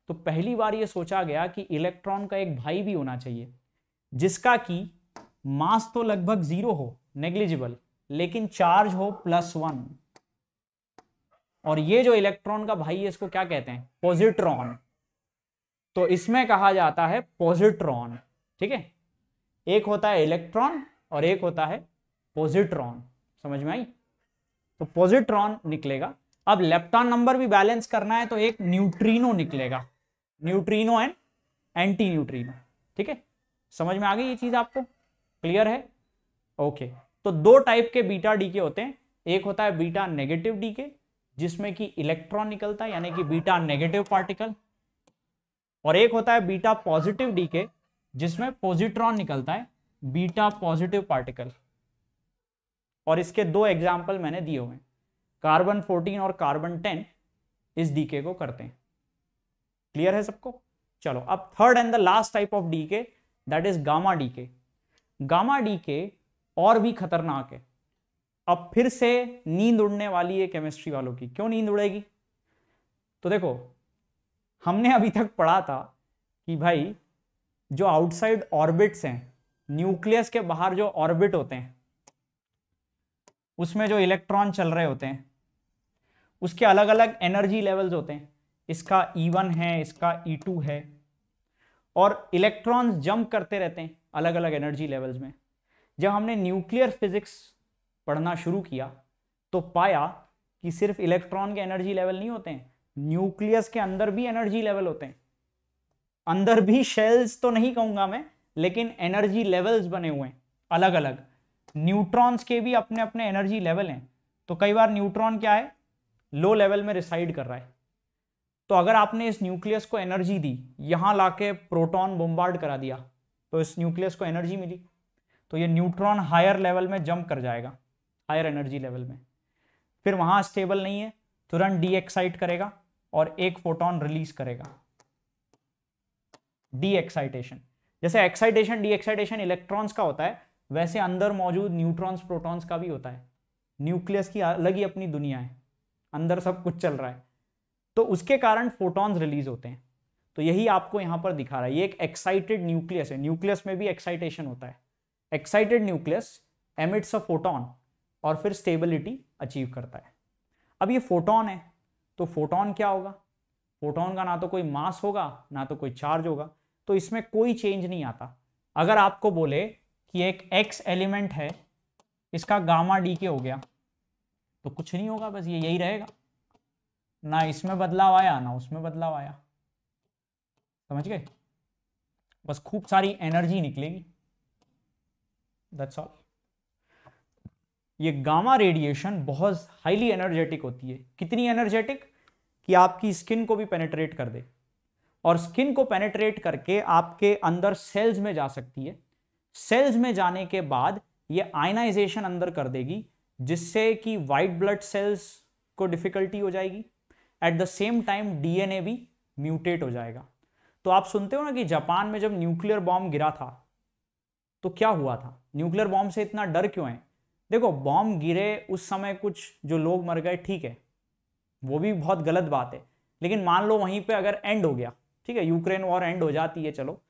तो पहली बार ये सोचा गया कि इलेक्ट्रॉन का एक भाई भी होना चाहिए जिसका कि मास तो लगभग जीरो हो नेग्लिजिबल लेकिन चार्ज हो प्लस वन और ये जो इलेक्ट्रॉन का भाई है इसको क्या कहते हैं पॉजिट्रॉन तो इसमें कहा जाता है पॉजिट्रॉन ठीक है एक होता है इलेक्ट्रॉन और एक होता है पॉजिट्रॉन समझ में आई तो पॉजिट्रॉन निकलेगा अब लेप्टॉन नंबर भी बैलेंस करना है तो एक न्यूट्रीनो निकलेगा न्यूट्रीनो एंड एंटी न्यूट्रीनो ठीक है समझ में आ गई ये चीज आपको क्लियर है ओके तो दो टाइप के बीटा डी के होते हैं एक होता है बीटा नेगेटिव डी के जिसमें कि इलेक्ट्रॉन निकलता है यानी कि बीटा नेगेटिव पार्टिकल और एक होता है बीटा पॉजिटिव डी के जिसमें पॉजिट्रॉन निकलता है बीटा पॉजिटिव पार्टिकल और इसके दो एग्जाम्पल मैंने दिए हुए हैं कार्बन 14 और कार्बन 10 इस डीके को करते हैं क्लियर है सबको चलो अब third and the last type of decay that is gamma decay gamma decay और भी खतरनाक है अब फिर से नींद उड़ने वाली है केमिस्ट्री वालों की क्यों नींद उड़ेगी तो देखो हमने अभी तक पढ़ा था कि भाई जो आउटसाइड ऑर्बिट्स हैं न्यूक्लियस के बाहर जो ऑर्बिट होते हैं उसमें जो इलेक्ट्रॉन चल रहे होते हैं उसके अलग अलग एनर्जी लेवल्स होते हैं इसका E1 है इसका E2 है और इलेक्ट्रॉन्स जंप करते रहते हैं अलग अलग एनर्जी लेवल्स में जब हमने न्यूक्लियर फिजिक्स पढ़ना शुरू किया तो पाया कि सिर्फ इलेक्ट्रॉन के एनर्जी लेवल नहीं होते हैं न्यूक्लियस के अंदर भी एनर्जी लेवल होते हैं अंदर भी शेल्स तो नहीं कहूंगा मैं लेकिन एनर्जी लेवल्स बने हुए हैं अलग अलग न्यूट्रॉन्स के भी अपने अपने एनर्जी लेवल हैं तो कई बार न्यूट्रॉन क्या है लो लेवल में रिसाइड कर रहा है तो अगर आपने इस न्यूक्लियस को एनर्जी दी यहां ला के प्रोटॉन बोम्बार्ड करा दिया तो इस न्यूक्लियस को एनर्जी मिली तो ये न्यूट्रॉन हायर लेवल में जंप कर जाएगा हायर एनर्जी लेवल में फिर वहां स्टेबल नहीं है तुरंत तो डीएक्साइट करेगा और एक फोटोन रिलीज करेगा डी एक्साइटेशन जैसे एक्साइटेशन डी एक्साइटेशन इलेक्ट्रॉन्स का होता है वैसे अंदर मौजूद न्यूट्रॉन्स प्रोटॉन्स का भी होता है न्यूक्लियस की अलग ही अपनी दुनिया है अंदर सब कुछ चल रहा है तो उसके कारण फोटॉन्स रिलीज होते हैं तो यही आपको यहां पर दिखा रहा है ये एक एक्साइटेड न्यूक्लियस है न्यूक्लियस में भी एक्साइटेशन होता है excited nucleus emits a photon और फिर स्टेबिलिटी अचीव करता है अब ये फोटोन है तो फोटोन क्या होगा फोटोन का ना तो कोई मास होगा ना तो कोई चार्ज होगा तो इसमें कोई चेंज नहीं आता अगर आपको बोले कि एक एक्स एलिमेंट है इसका गामा डी के हो गया तो कुछ नहीं होगा बस ये यही रहेगा ना इसमें बदलाव आया ना उसमें बदलाव आया समझ गए बस खूब सारी एनर्जी निकलेगी दैट्स ऑल ये गामा रेडिएशन बहुत हाईली एनर्जेटिक होती है कितनी एनर्जेटिक कि आपकी स्किन को भी पेनेट्रेट कर दे और स्किन को पेनेट्रेट करके आपके अंदर सेल्स में जा सकती है सेल्स में जाने के बाद ये आयनाइजेशन अंदर कर देगी जिससे कि वाइट ब्लड सेल्स को डिफ़िकल्टी हो जाएगी at the same time DNA भी म्यूटेट हो जाएगा तो आप सुनते हो ना कि जापान में जब न्यूक्लियर बॉम्ब गिरा था तो क्या हुआ था न्यूक्लियर बॉम्ब से इतना डर क्यों है देखो बॉम्ब गिरे उस समय कुछ जो लोग मर गए ठीक है वो भी बहुत गलत बात है लेकिन मान लो वहीं पे अगर एंड हो गया ठीक है यूक्रेन वॉर एंड हो जाती है चलो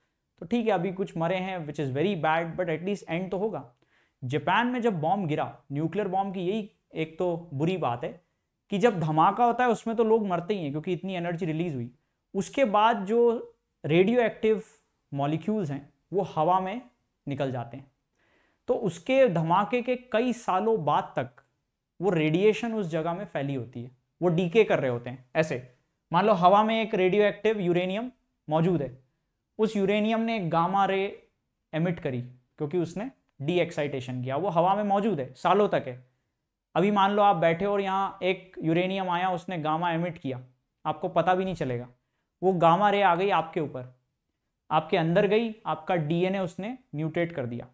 तो ठीक है अभी कुछ मरे हैं which is very bad but at least end तो होगा जापान में जब बॉम्ब गिरा न्यूक्लियर बॉम्ब की यही एक तो बुरी बात है कि जब धमाका होता है उसमें तो लोग मरते ही हैं क्योंकि इतनी एनर्जी रिलीज हुई उसके बाद जो रेडियो एक्टिव मॉलिक्यूल्स हैं वो हवा में निकल जाते हैं तो उसके धमाके के कई सालों बाद तक वो रेडिएशन उस जगह में फैली होती है वो डीके कर रहे होते हैं ऐसे मान लो हवा में एक रेडियो एक्टिव यूरेनियम मौजूद है उस यूरेनियम ने गामा रे एमिट करी क्योंकि उसने डी एक्साइटेशन किया वो हवा में मौजूद है सालों तक है अभी मान लो आप बैठे और यहाँ एक यूरेनियम आया उसने गामा एमिट किया आपको पता भी नहीं चलेगा वो गामा रे आ गई आपके ऊपर आपके अंदर गई आपका डीएनए उसने म्यूटेट कर दिया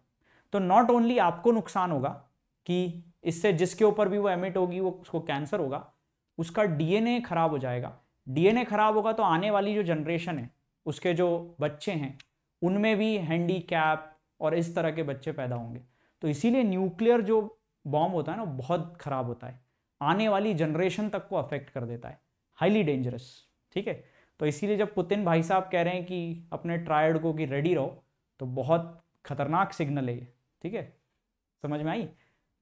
तो नॉट ओनली आपको नुकसान होगा कि इससे जिसके ऊपर भी वो एमिट होगी वो उसको कैंसर होगा उसका डीएनए खराब हो जाएगा डीएनए खराब होगा तो आने वाली जो जनरेशन है उसके जो बच्चे हैं उनमें भी हैंडी कैप और इस तरह के बच्चे पैदा होंगे तो इसीलिए न्यूक्लियर जो बॉम्ब होता है ना बहुत ख़राब होता है आने वाली जनरेशन तक को अफेक्ट कर देता है हाईली डेंजरस ठीक है तो इसीलिए जब पुतिन भाई साहब कह रहे हैं कि अपने ट्रायड को कि रेडी रहो तो बहुत खतरनाक सिग्नल है ये ठीक है समझ में आई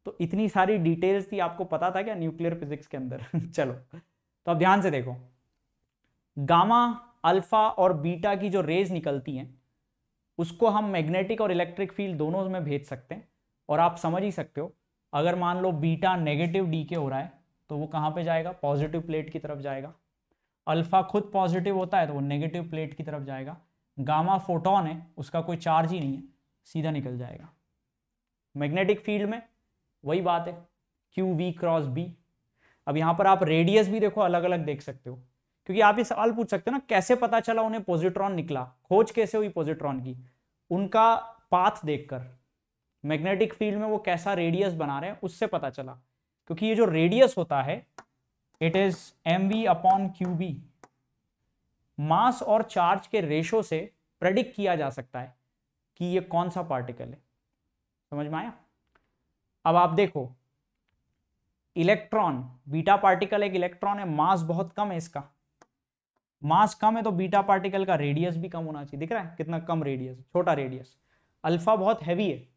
तो इतनी सारी डिटेल्स थी आपको पता था क्या न्यूक्लियर फिजिक्स के अंदर चलो तो अब ध्यान से देखो गामा अल्फा और बीटा की जो रेज निकलती हैं उसको हम मैग्नेटिक और इलेक्ट्रिक फील्ड दोनों में भेज सकते हैं और आप समझ ही सकते हो अगर मान लो बीटा नेगेटिव डी के हो रहा है तो वो कहाँ पे जाएगा पॉजिटिव प्लेट की तरफ जाएगा अल्फा खुद पॉजिटिव होता है तो वो नेगेटिव प्लेट की तरफ जाएगा गामा फोटोन है उसका कोई चार्ज ही नहीं है सीधा निकल जाएगा मैग्नेटिक फील्ड में वही बात है क्यू वी क्रॉस बी अब यहाँ पर आप रेडियस भी देखो अलग अलग देख सकते हो क्योंकि आप ये सवाल पूछ सकते हो ना कैसे पता चला उन्हें पॉजिट्रॉन निकला खोज कैसे हुई पॉजिट्रॉन की उनका पाथ देखकर मैग्नेटिक फील्ड में वो कैसा रेडियस बना रहे हैं उससे पता चला क्योंकि ये जो रेडियस होता है it is M V upon Q B mass और चार्ज के रेशो से प्रेडिक्ट किया जा सकता है कि ये कौन सा पार्टिकल है समझ में आया अब आप देखो इलेक्ट्रॉन बीटा पार्टिकल एक इलेक्ट्रॉन है मास बहुत कम है इसका मास कम है तो बीटा पार्टिकल का रेडियस भी कम होना चाहिए दिख रहा है कितना कम रेडियस छोटा रेडियस अल्फा बहुत हैवी है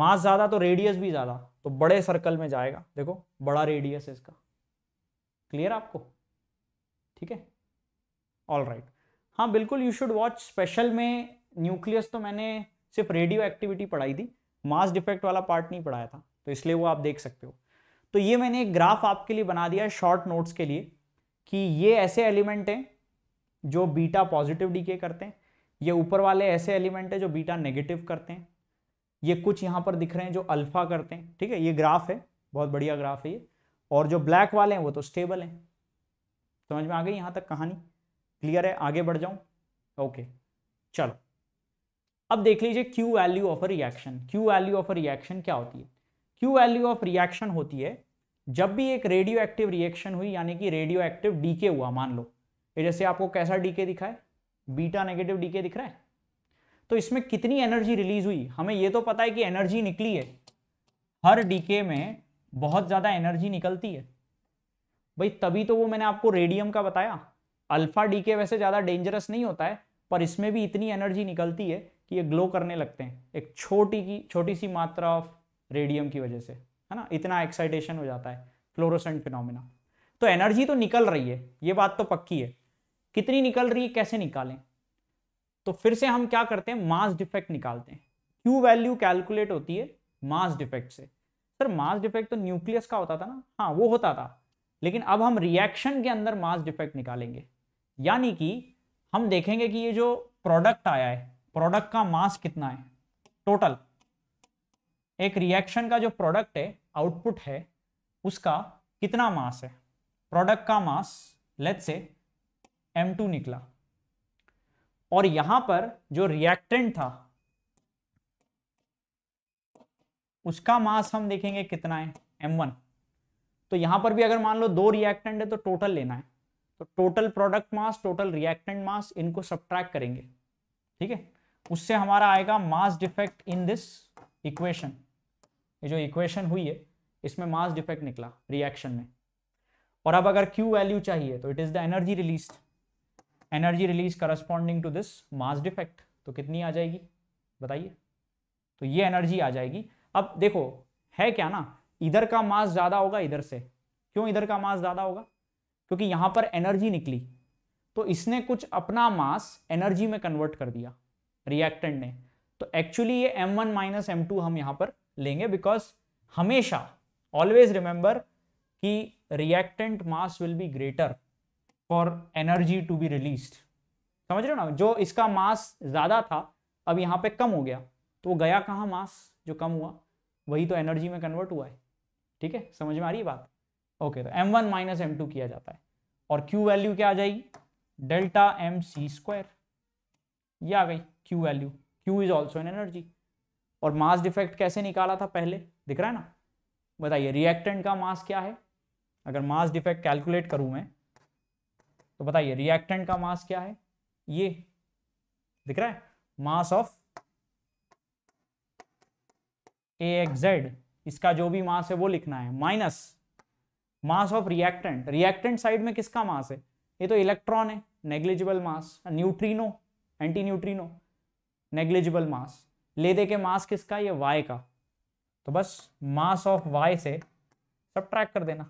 मास ज़्यादा तो रेडियस भी ज़्यादा तो बड़े सर्कल में जाएगा देखो बड़ा रेडियस है इसका क्लियर आपको ठीक है ऑल राइट हाँ बिल्कुल यू शुड वॉच स्पेशल में न्यूक्लियस तो मैंने सिर्फ रेडियो एक्टिविटी पढ़ाई थी मास डिफेक्ट वाला पार्ट नहीं पढ़ाया था तो इसलिए वो आप देख सकते हो तो ये मैंने एक ग्राफ आपके लिए बना दिया है शॉर्ट नोट्स के लिए कि ये ऐसे एलिमेंट हैं जो बीटा पॉजिटिव डीके करते हैं ये ऊपर वाले ऐसे एलिमेंट हैं जो बीटा नेगेटिव करते हैं ये कुछ यहाँ पर दिख रहे हैं जो अल्फा करते हैं ठीक है ये ग्राफ है बहुत बढ़िया ग्राफ है ये और जो ब्लैक वाले हैं वो तो स्टेबल हैं समझ में आ गई यहाँ तक कहानी क्लियर है आगे बढ़ जाऊँ ओके चलो अब देख लीजिए Q value of a reaction Q value of a reaction क्या होती है क्यू वैल्यू ऑफ रिएक्शन होती है जब भी एक रेडियो एक्टिव रिएक्शन हुई यानी कि रेडियो एक्टिव डीके हुआ मान लो ये जैसे आपको कैसा डीके दिखा है बीटा नेगेटिव डीके दिख रहा है तो इसमें कितनी एनर्जी रिलीज हुई हमें ये तो पता है कि एनर्जी निकली है हर डीके में बहुत ज़्यादा एनर्जी निकलती है भाई तभी तो वो मैंने आपको रेडियम का बताया अल्फा डीके वैसे ज़्यादा डेंजरस नहीं होता है पर इसमें भी इतनी एनर्जी निकलती है कि ये ग्लो करने लगते हैं एक छोटी की छोटी सी मात्रा ऑफ रेडियम की वजह से है ना इतना एक्साइटेशन हो जाता है फ्लोरोसेंट फिनोमिना तो एनर्जी तो निकल रही है ये बात तो पक्की है कितनी निकल रही है कैसे निकालें तो फिर से हम क्या करते हैं मास डिफेक्ट निकालते हैं क्यू वैल्यू कैलकुलेट होती है मास डिफेक्ट से सर मास डिफेक्ट तो न्यूक्लियस का होता था ना हाँ वो होता था लेकिन अब हम रिएक्शन के अंदर मास डिफेक्ट निकालेंगे यानी कि हम देखेंगे कि ये जो प्रोडक्ट आया है प्रोडक्ट का मास कितना है टोटल एक रिएक्शन का जो प्रोडक्ट है आउटपुट है उसका कितना मास है प्रोडक्ट का मास लेट से M2 निकला और यहां पर जो रिएक्टेंट था उसका मास हम देखेंगे कितना है M1 तो यहां पर भी अगर मान लो दो रिएक्टेंट है तो टोटल लेना है तो total product mass total reactant mass इनको सब्ट्रैक्ट करेंगे ठीक है उससे हमारा आएगा mass defect in this equation ये जो इक्वेशन हुई है इसमें मास डिफेक्ट निकला रिएक्शन में और अब अगर क्यू वैल्यू चाहिए तो it is the energy release energy release corresponding to this mass defect तो कितनी आ जाएगी बताइए तो ये एनर्जी आ जाएगी अब देखो है क्या ना इधर का मास ज़्यादा होगा इधर से क्यों इधर का मास ज़्यादा होगा क्योंकि यहां पर एनर्जी निकली तो इसने कुछ अपना मास एनर्जी में कन्वर्ट कर दिया रिएक्टेंट ने तो एक्चुअली ये M one minus M two हम यहाँ पर लेंगे बिकॉज हमेशा ऑलवेज रिमेंबर कि reactant mass will be greater for energy to be released समझ रहे हो ना जो इसका मास ज़्यादा था अब यहाँ पे कम हो गया तो वो गया कहाँ मास जो कम हुआ वही तो एनर्जी में कन्वर्ट हुआ है ठीक है समझ में आ रही है बात ओके तो M one minus M two किया जाता है और क्यू वैल्यू क्या आ जाएगी डेल्टा एम सी स्क्वायर यह आ गई Q value Q is also an energy और मास डिफेक्ट कैसे निकाला था पहले दिख रहा है ना बताइए रिएक्टेंट का मास क्या है अगर मास डिफेक्ट कैलकुलेट करूं मैं तो बताइए रिएक्टेंट का मास क्या है ये दिख रहा है मास ऑफ ए जेड इसका जो भी मास है वो लिखना है minus mass of reactant reactant side में किसका मास है ये तो इलेक्ट्रॉन है negligible mass neutrino anti neutrino negligible mass ले दे के मास किसका ये वाई का तो बस मास ऑफ वाई से सब ट्रैक कर देना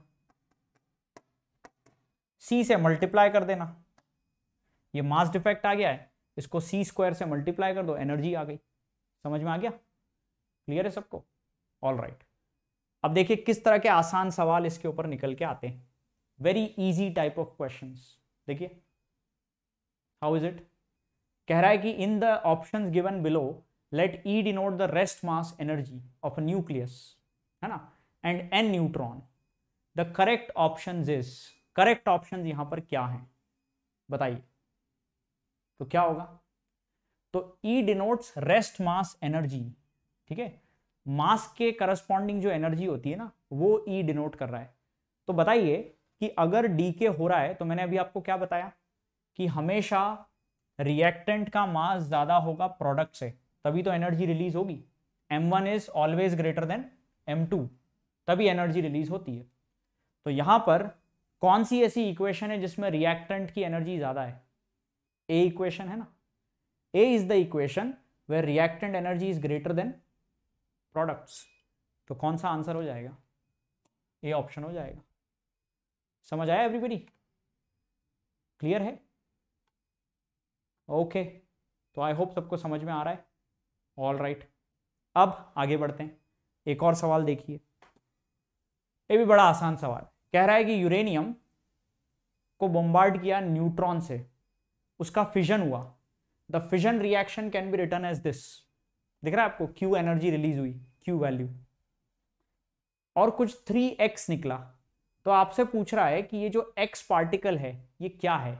सी से मल्टीप्लाई कर देना ये मास डिफेक्ट आ गया है इसको सी स्क्वायर से मल्टीप्लाई कर दो एनर्जी आ गई समझ में आ गया क्लियर है सबको ऑल राइट अब देखिए किस तरह के आसान सवाल इसके ऊपर निकल के आते हैं very easy type of questions देखिए हाउ इज इट कह रहा है कि in the option given below let E denote the rest mass energy of nucleus है ना and an neutron the correct option is correct option यहां पर क्या है बताइए तो क्या होगा तो E denotes rest mass energy ठीक है मास के करस्पॉन्डिंग जो एनर्जी होती है ना वो ई e डिनोट कर रहा है तो बताइए कि अगर डी के हो रहा है तो मैंने अभी आपको क्या बताया कि हमेशा रिएक्टेंट का मास ज्यादा होगा प्रोडक्ट से तभी तो एनर्जी रिलीज होगी M one is always greater than M two तभी एनर्जी रिलीज होती है तो यहां पर कौन सी ऐसी इक्वेशन है जिसमें रिएक्टेंट की एनर्जी ज्यादा है ए इक्वेशन है ना A is the equation where reactant energy is greater than products तो कौन सा आंसर हो जाएगा ए ऑप्शन हो जाएगा समझ आया एवरीबडी क्लियर है ओके तो आई होप सबको समझ में आ रहा है ऑल राइट right. अब आगे बढ़ते हैं एक और सवाल देखिए ये भी बड़ा आसान सवाल कह रहा है कि यूरेनियम को बोम्बार्ड किया न्यूट्रॉन से उसका फिजन हुआ the fission reaction can be written as this दिख रहा है आपको क्यू एनर्जी रिलीज हुई क्यू वैल्यू और कुछ थ्री एक्स निकला तो आपसे पूछ रहा है कि ये जो एक्स पार्टिकल है ये क्या है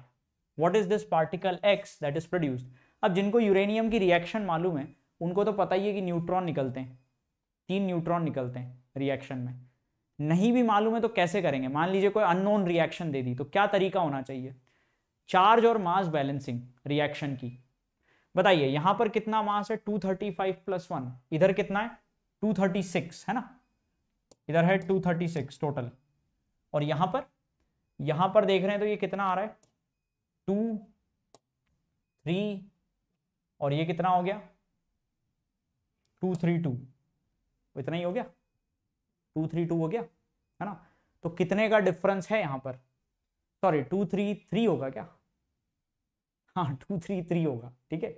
what is this particle X that is produced अब जिनको यूरेनियम की रिएक्शन मालूम है उनको तो पता ही है कि न्यूट्रॉन निकलते हैं तीन न्यूट्रॉन निकलते हैं रिएक्शन में नहीं भी मालूम है तो कैसे करेंगे मान लीजिए कोई अननोन रिएक्शन दे दी तो क्या तरीका होना चाहिए चार्ज और मास बैलेंसिंग रिएक्शन की बताइए यहां पर कितना मास है 235 प्लस वन इधर कितना है 236 है ना इधर है 236 टोटल और यहां पर यहां पर देख रहे हैं तो ये कितना आ रहा है टू थ्री और ये कितना हो गया टू थ्री टू इतना ही हो गया टू थ्री टू हो गया है ना तो कितने का डिफरेंस है यहाँ पर सॉरी टू थ्री थ्री होगा क्या हाँ टू थ्री थ्री होगा ठीक है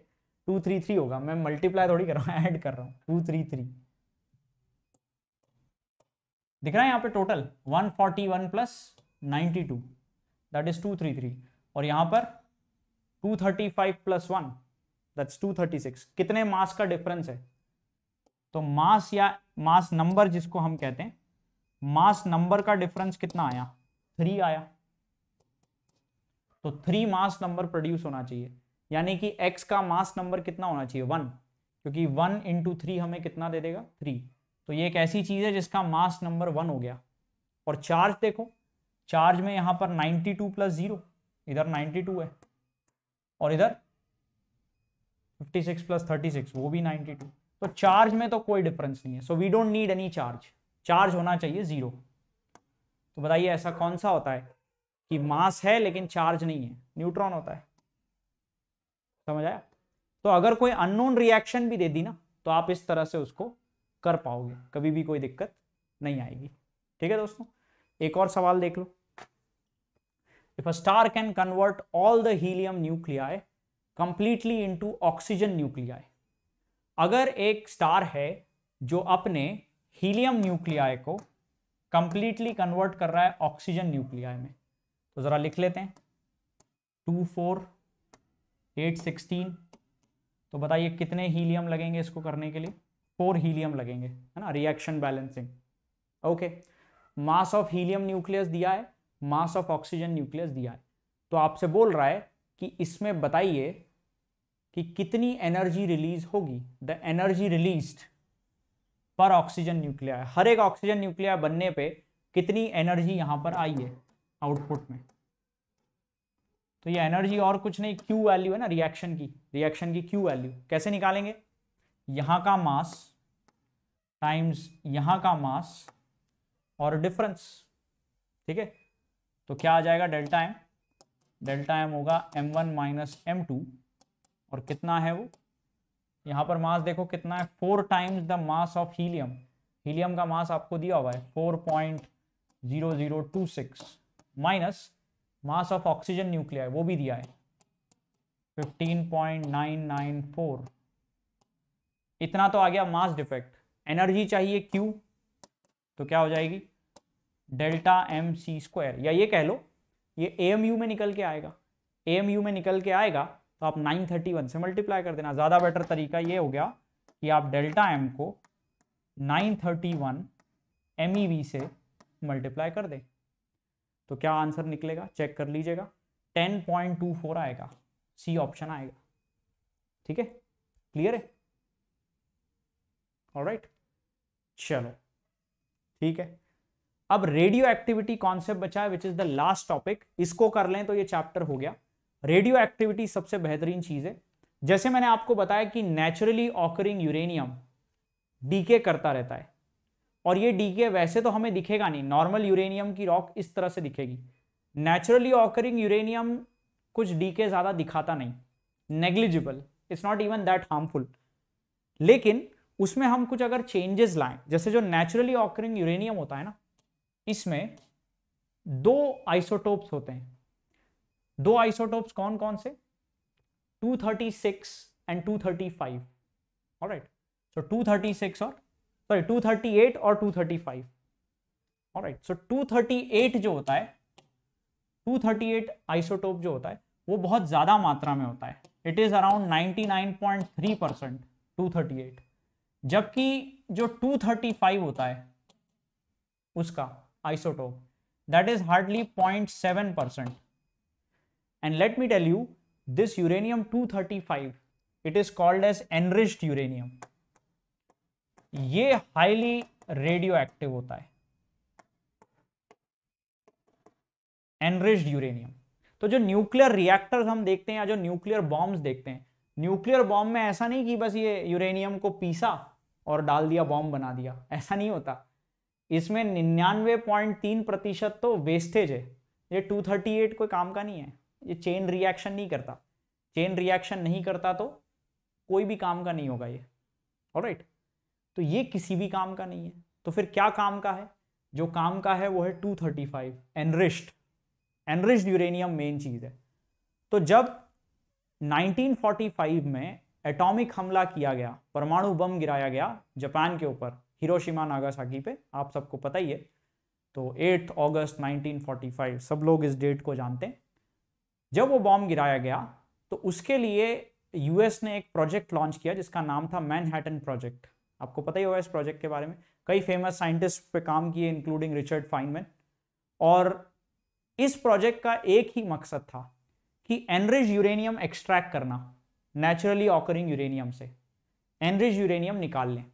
टू थ्री थ्री होगा मैं मल्टीप्लाई थोड़ी कर रहा हूँ ऐड कर रहा हूँ टू थ्री थ्री दिख रहा है यहाँ पे total one forty one plus ninety two that is two three three और यहां पर 235 thirty five plus one that two कितने मास का डिफरेंस है तो मास या मास नंबर जिसको हम कहते हैं मास नंबर का डिफरेंस कितना आया थ्री आया तो थ्री मास नंबर प्रोड्यूस होना चाहिए यानी कि एक्स का मास नंबर कितना होना चाहिए वन क्योंकि वन इंटू थ्री हमें कितना दे देगा थ्री तो ये एक ऐसी चीज है जिसका मास नंबर वन हो गया और चार्ज देखो चार्ज में यहां पर नाइनटी टू प्लस जीरो इधर 92 है और इधर 56 प्लस सिक्स वो भी 92 तो चार्ज में तो कोई डिफरेंस नहीं है so we don't need any charge charge होना चाहिए जीरो तो बताइए ऐसा कौन सा होता है कि मास है लेकिन चार्ज नहीं है न्यूट्रॉन होता है समझ आया तो अगर कोई अननोन रिएक्शन भी दे दी ना तो आप इस तरह से उसको कर पाओगे कभी भी कोई दिक्कत नहीं आएगी ठीक है दोस्तों एक और सवाल देख लो if a star can convert all the helium nuclei completely into oxygen nuclei अगर एक स्टार है जो अपने हीलियम न्यूक्लियाई को कंप्लीटली कन्वर्ट कर रहा है ऑक्सीजन न्यूक्लियाई में तो ज़रा लिख लेते हैं टू फोर एट सिक्सटीन तो बताइए कितने हीलियम लगेंगे इसको करने के लिए फोर हीलियम लगेंगे है ना reaction balancing okay mass of helium nucleus दिया है मास ऑफ ऑक्सीजन न्यूक्लियस दिया है तो आपसे बोल रहा है कि इसमें बताइए कि कितनी एनर्जी रिलीज होगी द एनर्जी रिलीज पर ऑक्सीजन न्यूक्लिया हर एक ऑक्सीजन न्यूक्लिया बनने पे कितनी एनर्जी यहां पर आई है आउटपुट में तो ये एनर्जी और कुछ नहीं क्यू वैल्यू है ना रिएक्शन की रिएक्शन की क्यू वैल्यू कैसे निकालेंगे यहां का मास टाइम्स यहां का मास और डिफरेंस ठीक है तो क्या आ जाएगा डेल्टा एम डेल्टा एम होगा M one minus M two और कितना है वो यहाँ पर मास देखो कितना है four times the mass of helium helium का मास आपको दिया हुआ है four point zero zero two six minus mass of oxygen nuclear वो भी दिया है fifteen point nine nine four इतना तो आ गया मास डिफेक्ट एनर्जी चाहिए क्यू तो क्या हो जाएगी डेल्टा एम सी स्क्वायर या ये कह लो ये ए एम यू में निकल के आएगा ए एम यू में निकल के आएगा तो आप नाइन थर्टी वन से मल्टीप्लाई कर देना ज़्यादा बेटर तरीका ये हो गया कि आप डेल्टा एम को nine thirty one M E V से मल्टीप्लाई कर दें तो क्या आंसर निकलेगा चेक कर लीजिएगा टेन पॉइंट टू फोर आएगा सी ऑप्शन आएगा ठीक है क्लियर है ऑलराइट चलो ठीक है अब रेडियो एक्टिविटी कॉन्सेप्ट बचा है which is the last topic इसको कर लें तो ये चैप्टर हो गया रेडियो एक्टिविटी सबसे बेहतरीन चीज है जैसे मैंने आपको बताया कि नेचुरली ऑकरिंग यूरेनियम डीके करता रहता है और ये डीके वैसे तो हमें दिखेगा नहीं नॉर्मल यूरेनियम की रॉक इस तरह से दिखेगी नेचुरली ऑकरिंग यूरेनियम कुछ डीके ज़्यादा दिखाता नहीं negligible it's not even that harmful लेकिन उसमें हम कुछ अगर चेंजेस लाएं जैसे जो नेचुरली ऑकरिंग यूरेनियम होता है ना इसमें दो आइसोटोप्स होते हैं दो आइसोटोप्स कौन कौन से 236 एंड 235 राइट सो 236 और सॉरी 238 और 235 राइट सो 238 जो होता है 238 आइसोटोप जो होता है वो बहुत ज़्यादा मात्रा में होता है it is around 99.3 percent to जबकि जो 235 होता है उसका isotope that is hardly 0.7 percent and let me tell you this uranium 235 it is called as enriched uranium ये हाईली रेडियो एक्टिव होता है एनरिच्ड यूरेनियम तो जो न्यूक्लियर रिएक्टर हम देखते हैं या जो न्यूक्लियर बॉम्ब देखते हैं न्यूक्लियर बॉम्ब में ऐसा नहीं कि बस ये यूरेनियम को पीसा और डाल दिया बॉम्ब बना दिया ऐसा नहीं होता इसमें निन्यानवे पॉइंट तीन प्रतिशत तो वेस्टेज है ये टू थर्टी एट कोई काम का नहीं है ये चेन रिएक्शन नहीं करता चेन रिएक्शन नहीं करता तो कोई भी काम का नहीं होगा ये और राइट तो ये किसी भी काम का नहीं है तो फिर क्या काम का है जो काम का है वो है two thirty five enriched enriched uranium main चीज़ है तो जब 1945 में एटॉमिक हमला किया गया परमाणु बम गिराया गया जापान के ऊपर हिरोशिमा नागासाकी पे आप सबको पता ही है तो 8 अगस्त 1945 सब लोग इस डेट को जानते हैं जब वो बॉम्ब गिराया गया तो उसके लिए यूएस ने एक प्रोजेक्ट लॉन्च किया जिसका नाम था मैनहैटन प्रोजेक्ट आपको पता ही होगा इस प्रोजेक्ट के बारे में कई फेमस साइंटिस्ट पे काम किए इंक्लूडिंग रिचर्ड फाइनमैन और इस प्रोजेक्ट का एक ही मकसद था कि एनरिज यूरेनियम एक्सट्रैक्ट करना नेचुरली ऑकरिंग यूरेनियम से एनरिज यूरेनियम निकाल लें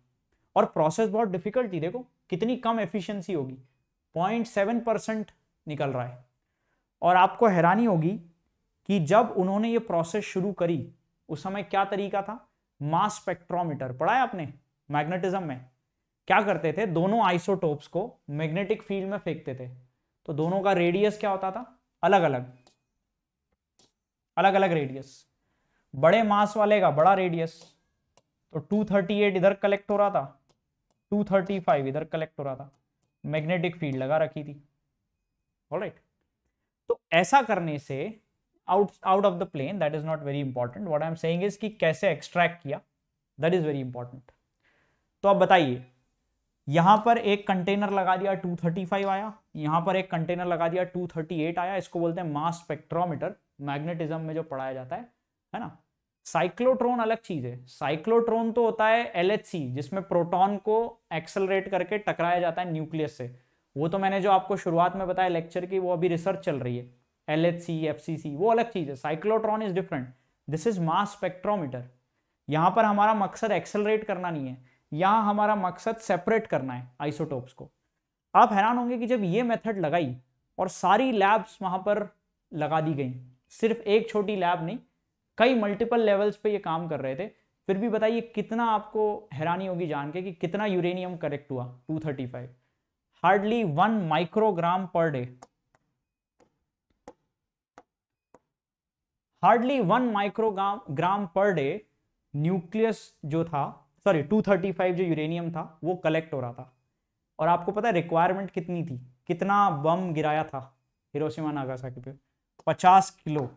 और प्रोसेस बहुत डिफिकल्ट थी देखो कितनी कम एफिशिएंसी होगी पॉइंट सेवन परसेंट निकल रहा है और आपको हैरानी होगी कि जब उन्होंने ये प्रोसेस शुरू करी उस समय क्या तरीका था मास स्पेक्ट्रोमीटर पढ़ा है आपने मैग्नेटिज्म में क्या करते थे दोनों आइसोटोप्स को मैग्नेटिक फील्ड में फेंकते थे तो दोनों का रेडियस क्या होता था अलग अलग अलग अलग रेडियस बड़े मास वाले का बड़ा रेडियस तो 238 इधर कलेक्ट हो रहा था 235 इधर कलेक्ट हो रहा था मैग्नेटिक फील्ड लगा रखी थी राइट right. तो ऐसा करने से out out of the plane that is not very important what I am saying is कि कैसे एक्सट्रैक्ट किया दैट इज वेरी इंपॉर्टेंट तो अब बताइए यहां पर एक कंटेनर लगा दिया 235 आया यहां पर एक कंटेनर लगा दिया 238 आया इसको बोलते हैं मास स्पेक्ट्रोमीटर मैग्नेटिज्म में जो पढ़ाया जाता है है ना साइक्लोट्रॉन अलग चीज है साइक्लोट्रॉन तो होता है एलएचसी जिसमें प्रोटॉन को एक्सलरेट करके टकराया जाता है न्यूक्लियस से वो तो मैंने जो आपको शुरुआत में बताया लेक्चर की वो अभी रिसर्च चल रही है एल एच वो अलग चीज है cyclotron is different this is mass spectrometer यहाँ पर हमारा मकसद एक्सेलरेट करना नहीं है यहाँ हमारा मकसद सेपरेट करना है आइसोटोप्स को आप हैरान होंगे कि जब ये मेथड लगाई और सारी लैब्स वहाँ पर लगा दी गई सिर्फ एक छोटी लैब नहीं कई मल्टीपल लेवल्स पे ये काम कर रहे थे फिर भी बताइए कितना आपको हैरानी होगी जान के कि कितना यूरेनियम करेक्ट हुआ 235 hardly one microgram per day hardly one microgram gram per day nucleus जो था सॉरी 235 जो यूरेनियम था वो कलेक्ट हो रहा था और आपको पता है रिक्वायरमेंट कितनी थी कितना बम गिराया था हिरोशिमा नागासाकी पे 50 किलो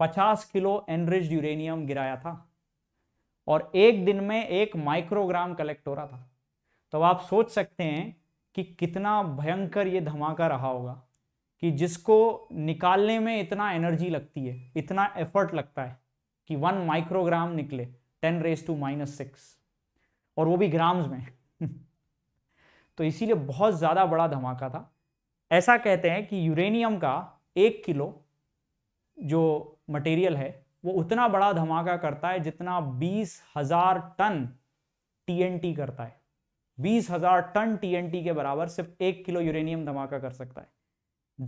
50 किलो एनरिज यूरेनियम गिराया था और एक दिन में एक माइक्रोग्राम कलेक्ट हो रहा था तो आप सोच सकते हैं कि कितना भयंकर ये धमाका रहा होगा कि जिसको निकालने में इतना एनर्जी लगती है इतना एफर्ट लगता है कि वन माइक्रोग्राम निकले ten raise to minus six और वो भी ग्राम्स में तो इसीलिए बहुत ज़्यादा बड़ा धमाका था ऐसा कहते हैं कि यूरेनियम का एक किलो जो मटेरियल है वो उतना बड़ा धमाका करता है जितना बीस हजार टन टीएनटी करता है बीस हजार टन टीएनटी के बराबर सिर्फ एक किलो यूरेनियम धमाका कर सकता है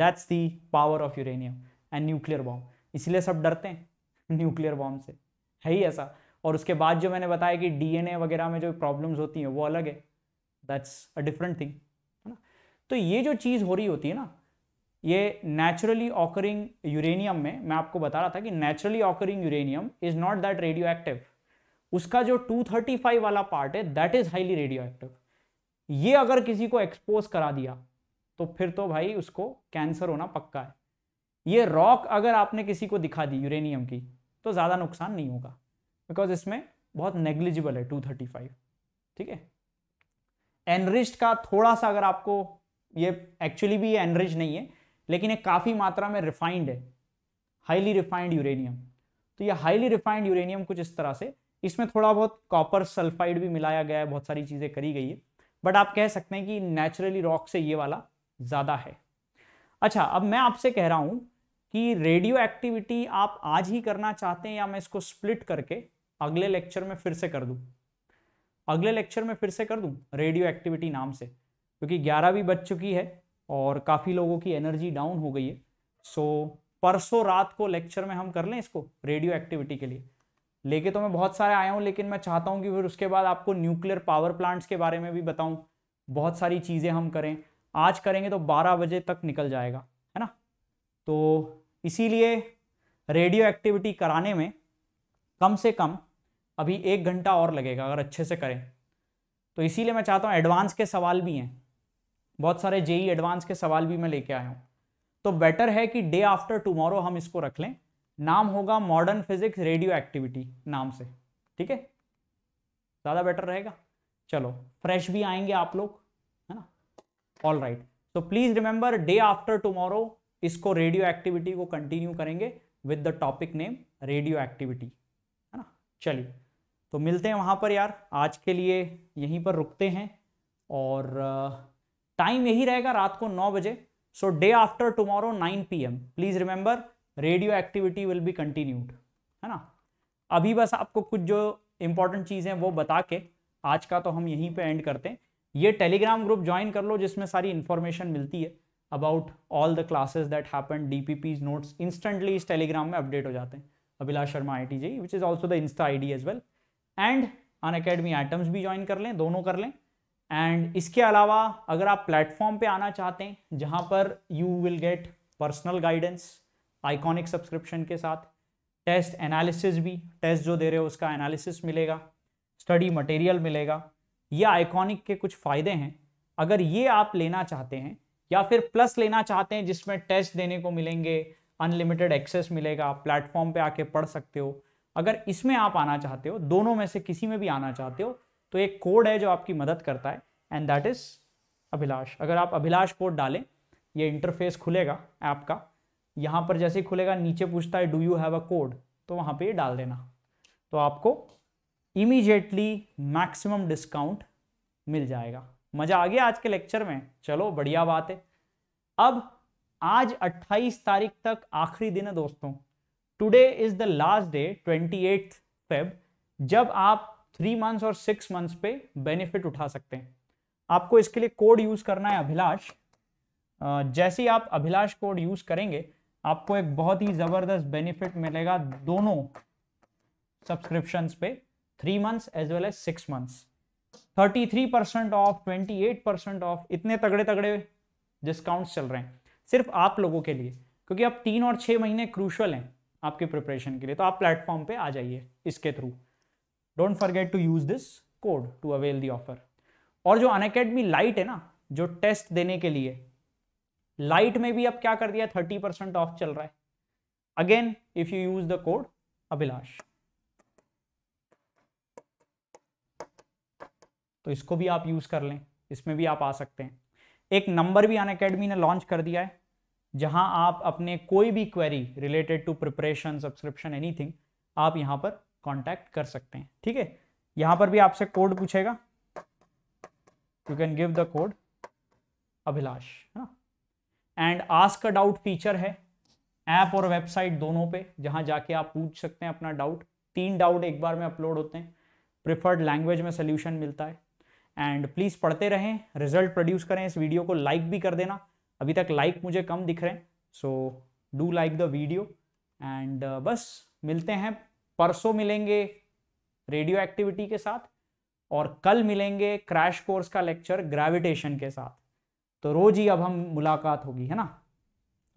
that's the power of uranium and nuclear bomb इसलिए सब डरते हैं न्यूक्लियर बॉम्ब से है ही ऐसा और उसके बाद जो मैंने बताया कि डीएनए वगैरह में जो प्रॉब्लम्स होती हैं वो अलग है दैट्स अ डिफरेंट थिंग है ना तो ये जो चीज़ हो रही होती है ना ये नेचुरली ऑकरिंग यूरेनियम में मैं आपको बता रहा था कि naturally occurring uranium is not that radioactive उसका जो 235 वाला पार्ट है that is highly radioactive ये अगर किसी को एक्सपोज करा दिया तो फिर तो भाई उसको कैंसर होना पक्का है ये रॉक अगर आपने किसी को दिखा दी यूरेनियम की तो ज़्यादा नुकसान नहीं होगा बिकॉज इसमें बहुत नेग्लिजिबल है 235 ठीक है एनरिस्ट का थोड़ा सा अगर आपको ये एक्चुअली भी ये एनरिज नहीं है लेकिन ये काफ़ी मात्रा में रिफाइंड है हाईली रिफाइंड यूरेनियम तो ये हाईली रिफाइंड यूरेनियम कुछ इस तरह से इसमें थोड़ा बहुत कॉपर सल्फाइड भी मिलाया गया है बहुत सारी चीज़ें करी गई है बट आप कह सकते हैं कि नेचुरली रॉक से ये वाला ज़्यादा है अच्छा अब मैं आपसे कह रहा हूं कि रेडियो एक्टिविटी आप आज ही करना चाहते हैं या मैं इसको स्प्लिट करके अगले लेक्चर में फिर से कर दू अगले लेक्चर में फिर से कर दूँ रेडियो एक्टिविटी नाम से क्योंकि ग्यारह भी बज चुकी है और काफ़ी लोगों की एनर्जी डाउन हो गई है सो परसों रात को लेक्चर में हम कर लें इसको रेडियो एक्टिविटी के लिए लेके तो मैं बहुत सारे आया हूँ लेकिन मैं चाहता हूँ कि फिर उसके बाद आपको न्यूक्लियर पावर प्लांट्स के बारे में भी बताऊँ बहुत सारी चीज़ें हम करें आज करेंगे तो बारह बजे तक निकल जाएगा है ना तो इसीलिए रेडियो एक्टिविटी कराने में कम से कम अभी एक घंटा और लगेगा अगर अच्छे से करें तो इसीलिए मैं चाहता हूँ एडवांस के सवाल भी हैं बहुत सारे जेई एडवांस के सवाल भी मैं लेके आया हूँ तो बेटर है कि डे आफ्टर टुमारो हम इसको रख लें नाम होगा मॉडर्न फिजिक्स रेडियो एक्टिविटी नाम से ठीक है ज़्यादा बेटर रहेगा चलो फ्रेश भी आएंगे आप लोग है ना ऑल राइट तो please remember day after tomorrow इसको रेडियो एक्टिविटी को कंटिन्यू करेंगे with the topic name radioactivity है ना चलिए तो मिलते हैं वहाँ पर यार आज के लिए यहीं पर रुकते हैं और टाइम यही रहेगा रात को नौ बजे so day after tomorrow nine P M please remember radioactivity will be continued है ना अभी बस आपको कुछ जो इंपॉर्टेंट चीज़ें वो बता के आज का तो हम यहीं पे एंड करते हैं ये टेलीग्राम ग्रुप ज्वाइन कर लो जिसमें सारी इंफॉर्मेशन मिलती है about all the classes that happen D P Ps notes instantly इस टेलीग्राम में अपडेट हो जाते हैं Abhilash Sharma I T G which is also the insta ID as well वेल एंड अन अकेडमी आइटम्स भी ज्वाइन कर लें दोनों कर लें एंड इसके अलावा अगर आप प्लेटफॉर्म पे आना चाहते हैं जहाँ पर you will get personal guidance iconic subscription के साथ टेस्ट एनालिसिस भी टेस्ट जो दे रहे हो उसका एनालिसिस मिलेगा स्टडी मटेरियल मिलेगा ये आइकॉनिक के कुछ फ़ायदे हैं अगर ये आप लेना चाहते हैं या फिर प्लस लेना चाहते हैं जिसमें टेस्ट देने को मिलेंगे अनलिमिटेड एक्सेस मिलेगा प्लेटफॉर्म पे आके पढ़ सकते हो अगर इसमें आप आना चाहते हो दोनों में से किसी में भी आना चाहते हो तो एक कोड है जो आपकी मदद करता है एंड दैट इज़ अभिलाष अगर आप अभिलाष कोड डालें ये इंटरफेस खुलेगा ऐप का यहाँ पर जैसे ही खुलेगा नीचे पूछता है do you have a code तो वहाँ पे ये डाल देना तो आपको इमीजिएटली मैक्सिमम डिस्काउंट मिल जाएगा मज़ा आ गया आज के लेक्चर में चलो बढ़िया बात है अब आज 28 तारीख तक आखिरी दिन है दोस्तों today is the last day twenty Feb जब आप थ्री मंथ्स और सिक्स मंथ्स पे बेनिफिट उठा सकते हैं आपको इसके लिए कोड यूज करना है अभिलाष जैसे ही आप अभिलाष कोड यूज करेंगे आपको एक बहुत ही जबरदस्त बेनिफिट मिलेगा दोनों सब्सक्रिप्शन पे three months as well as six months thirty three percent off twenty eight percent off इतने तगड़े तगड़े डिस्काउंट चल रहे हैं सिर्फ आप लोगों के लिए क्योंकि आप तीन और छह महीने क्रूशल हैं आपके प्रिपरेशन के लिए तो आप प्लेटफॉर्म पे आ जाइए इसके through don't forget to use this code to avail the offer और जो अनकेडमी लाइट है ना जो टेस्ट देने के लिए लाइट में भी अब क्या कर दिया थर्टी परसेंट ऑफ चल रहा है again if you use the code Abhilash तो इसको भी आप यूज कर लें इसमें भी आप आ सकते हैं एक नंबर भी अन अकेडमी ने लॉन्च कर दिया है जहां आप अपने कोई भी query related to preparation subscription anything आप यहां पर कॉन्टैक्ट कर सकते हैं ठीक है यहां पर भी आपसे कोड पूछेगा you can give the code Abhilash हाँ। है ना and ask a doubt feature है ऐप और वेबसाइट दोनों पे जहां जाके आप पूछ सकते हैं अपना डाउट तीन डाउट एक बार में अपलोड होते हैं प्रिफर्ड लैंग्वेज में सोल्यूशन मिलता है एंड प्लीज़ पढ़ते रहें रिजल्ट प्रोड्यूस करें इस वीडियो को लाइक भी कर देना अभी तक लाइक मुझे कम दिख रहे हैं so do like the video and बस मिलते हैं परसों मिलेंगे रेडियो एक्टिविटी के साथ और कल मिलेंगे क्रैश कोर्स का लेक्चर ग्रेविटेशन के साथ तो रोज ही अब हम मुलाकात होगी है ना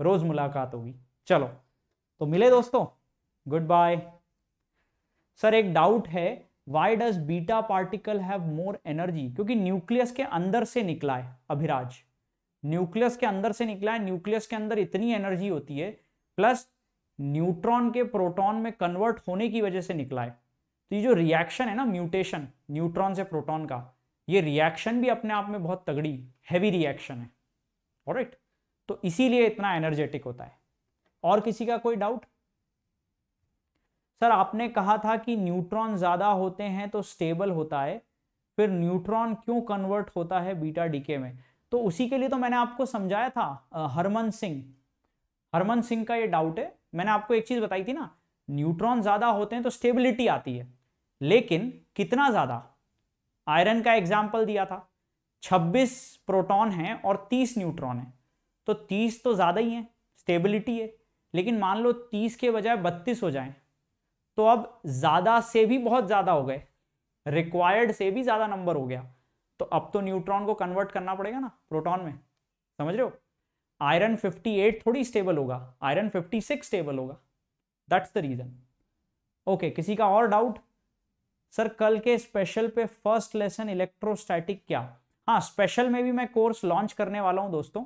रोज मुलाकात होगी चलो तो मिले दोस्तों गुड बाय सर एक डाउट है why does beta particle have more energy क्योंकि न्यूक्लियस के अंदर से निकला है अभिराज न्यूक्लियस के अंदर से निकला है न्यूक्लियस के अंदर इतनी एनर्जी होती है प्लस न्यूट्रॉन के प्रोटॉन में कन्वर्ट होने की वजह से निकला है तो ये जो रिएक्शन है ना म्यूटेशन न्यूट्रॉन से प्रोटॉन का ये रिएक्शन भी अपने आप में बहुत तगड़ी हैवी रिएक्शन है राइट right? तो इसीलिए इतना एनर्जेटिक होता है और किसी का कोई डाउट सर आपने कहा था कि न्यूट्रॉन ज़्यादा होते हैं तो स्टेबल होता है फिर न्यूट्रॉन क्यों कन्वर्ट होता है बीटा डीके में तो उसी के लिए तो मैंने आपको समझाया था हरमन सिंह हरमन सिंह का ये डाउट है मैंने आपको एक चीज बताई थी ना न्यूट्रॉन ज्यादा होते हैं तो स्टेबिलिटी आती है लेकिन कितना ज्यादा आयरन का एग्जाम्पल दिया था 26 प्रोटॉन हैं और 30 न्यूट्रॉन हैं तो 30 तो ज़्यादा ही है स्टेबिलिटी है लेकिन मान लो 30 के बजाय 32 हो जाएं तो अब ज़्यादा से भी बहुत ज़्यादा हो गए रिक्वायर्ड से भी ज़्यादा नंबर हो गया तो अब तो न्यूट्रॉन को कन्वर्ट करना पड़ेगा ना प्रोटॉन में समझ रहे हो आयरन 58 थोड़ी स्टेबल होगा आयरन 56 स्टेबल होगा दैट्स द रीजन ओके किसी का और डाउट सर कल के स्पेशल पे फर्स्ट लेसन इलेक्ट्रोस्टैटिक क्या हाँ स्पेशल में भी मैं कोर्स लॉन्च करने वाला हूँ दोस्तों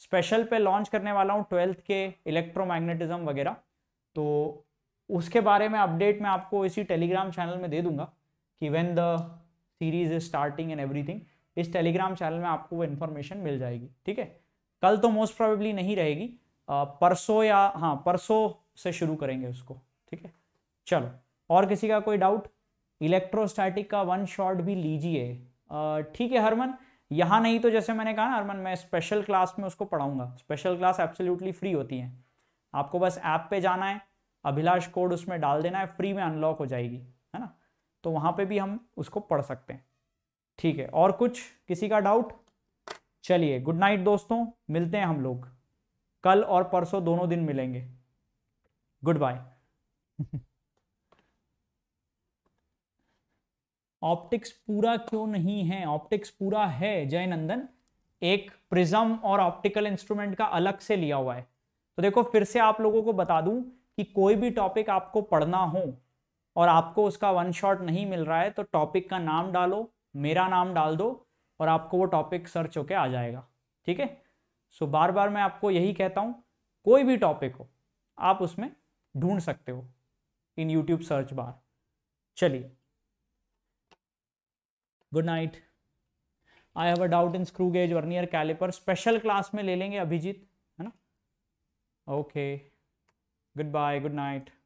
स्पेशल पे लॉन्च करने वाला हूँ ट्वेल्थ के इलेक्ट्रोमैग्नेटिज्म वगैरह तो उसके बारे में अपडेट मैं आपको इसी टेलीग्राम चैनल में दे दूंगा कि when the series is starting and everything इस टेलीग्राम चैनल में आपको वो इन्फॉर्मेशन मिल जाएगी ठीक है कल तो मोस्ट प्रोबेबली नहीं रहेगी परसों या हाँ परसों से शुरू करेंगे उसको ठीक है चलो और किसी का कोई डाउट इलेक्ट्रोस्टैटिक का वन शॉट भी लीजिए ठीक है हरमन यहाँ नहीं तो जैसे मैंने कहा ना हरमन मैं स्पेशल क्लास में उसको पढ़ाऊंगा स्पेशल क्लास एब्सोल्युटली फ्री होती है आपको बस ऐप पे जाना है अभिलाष कोड उसमें डाल देना है फ्री में अनलॉक हो जाएगी है ना तो वहाँ पे भी हम उसको पढ़ सकते हैं ठीक है और कुछ किसी का डाउट चलिए गुड नाइट दोस्तों मिलते हैं हम लोग कल और परसों दोनों दिन मिलेंगे गुड बाय ऑप्टिक्स पूरा क्यों नहीं है ऑप्टिक्स पूरा है जयनंदन एक प्रिज्म और ऑप्टिकल इंस्ट्रूमेंट का अलग से लिया हुआ है तो देखो फिर से आप लोगों को बता दूं कि कोई भी टॉपिक आपको पढ़ना हो और आपको उसका वन शॉट नहीं मिल रहा है तो टॉपिक का नाम डालो मेरा नाम डाल दो और आपको वो टॉपिक सर्च होके आ जाएगा ठीक है सो बार बार मैं आपको यही कहता हूँ कोई भी टॉपिक हो आप उसमें ढूंढ सकते हो इन यूट्यूब सर्च बार चलिए good night I have a doubt in screw gauge vernier caliper special class में ले लेंगे अभिजीत है ना okay good bye good night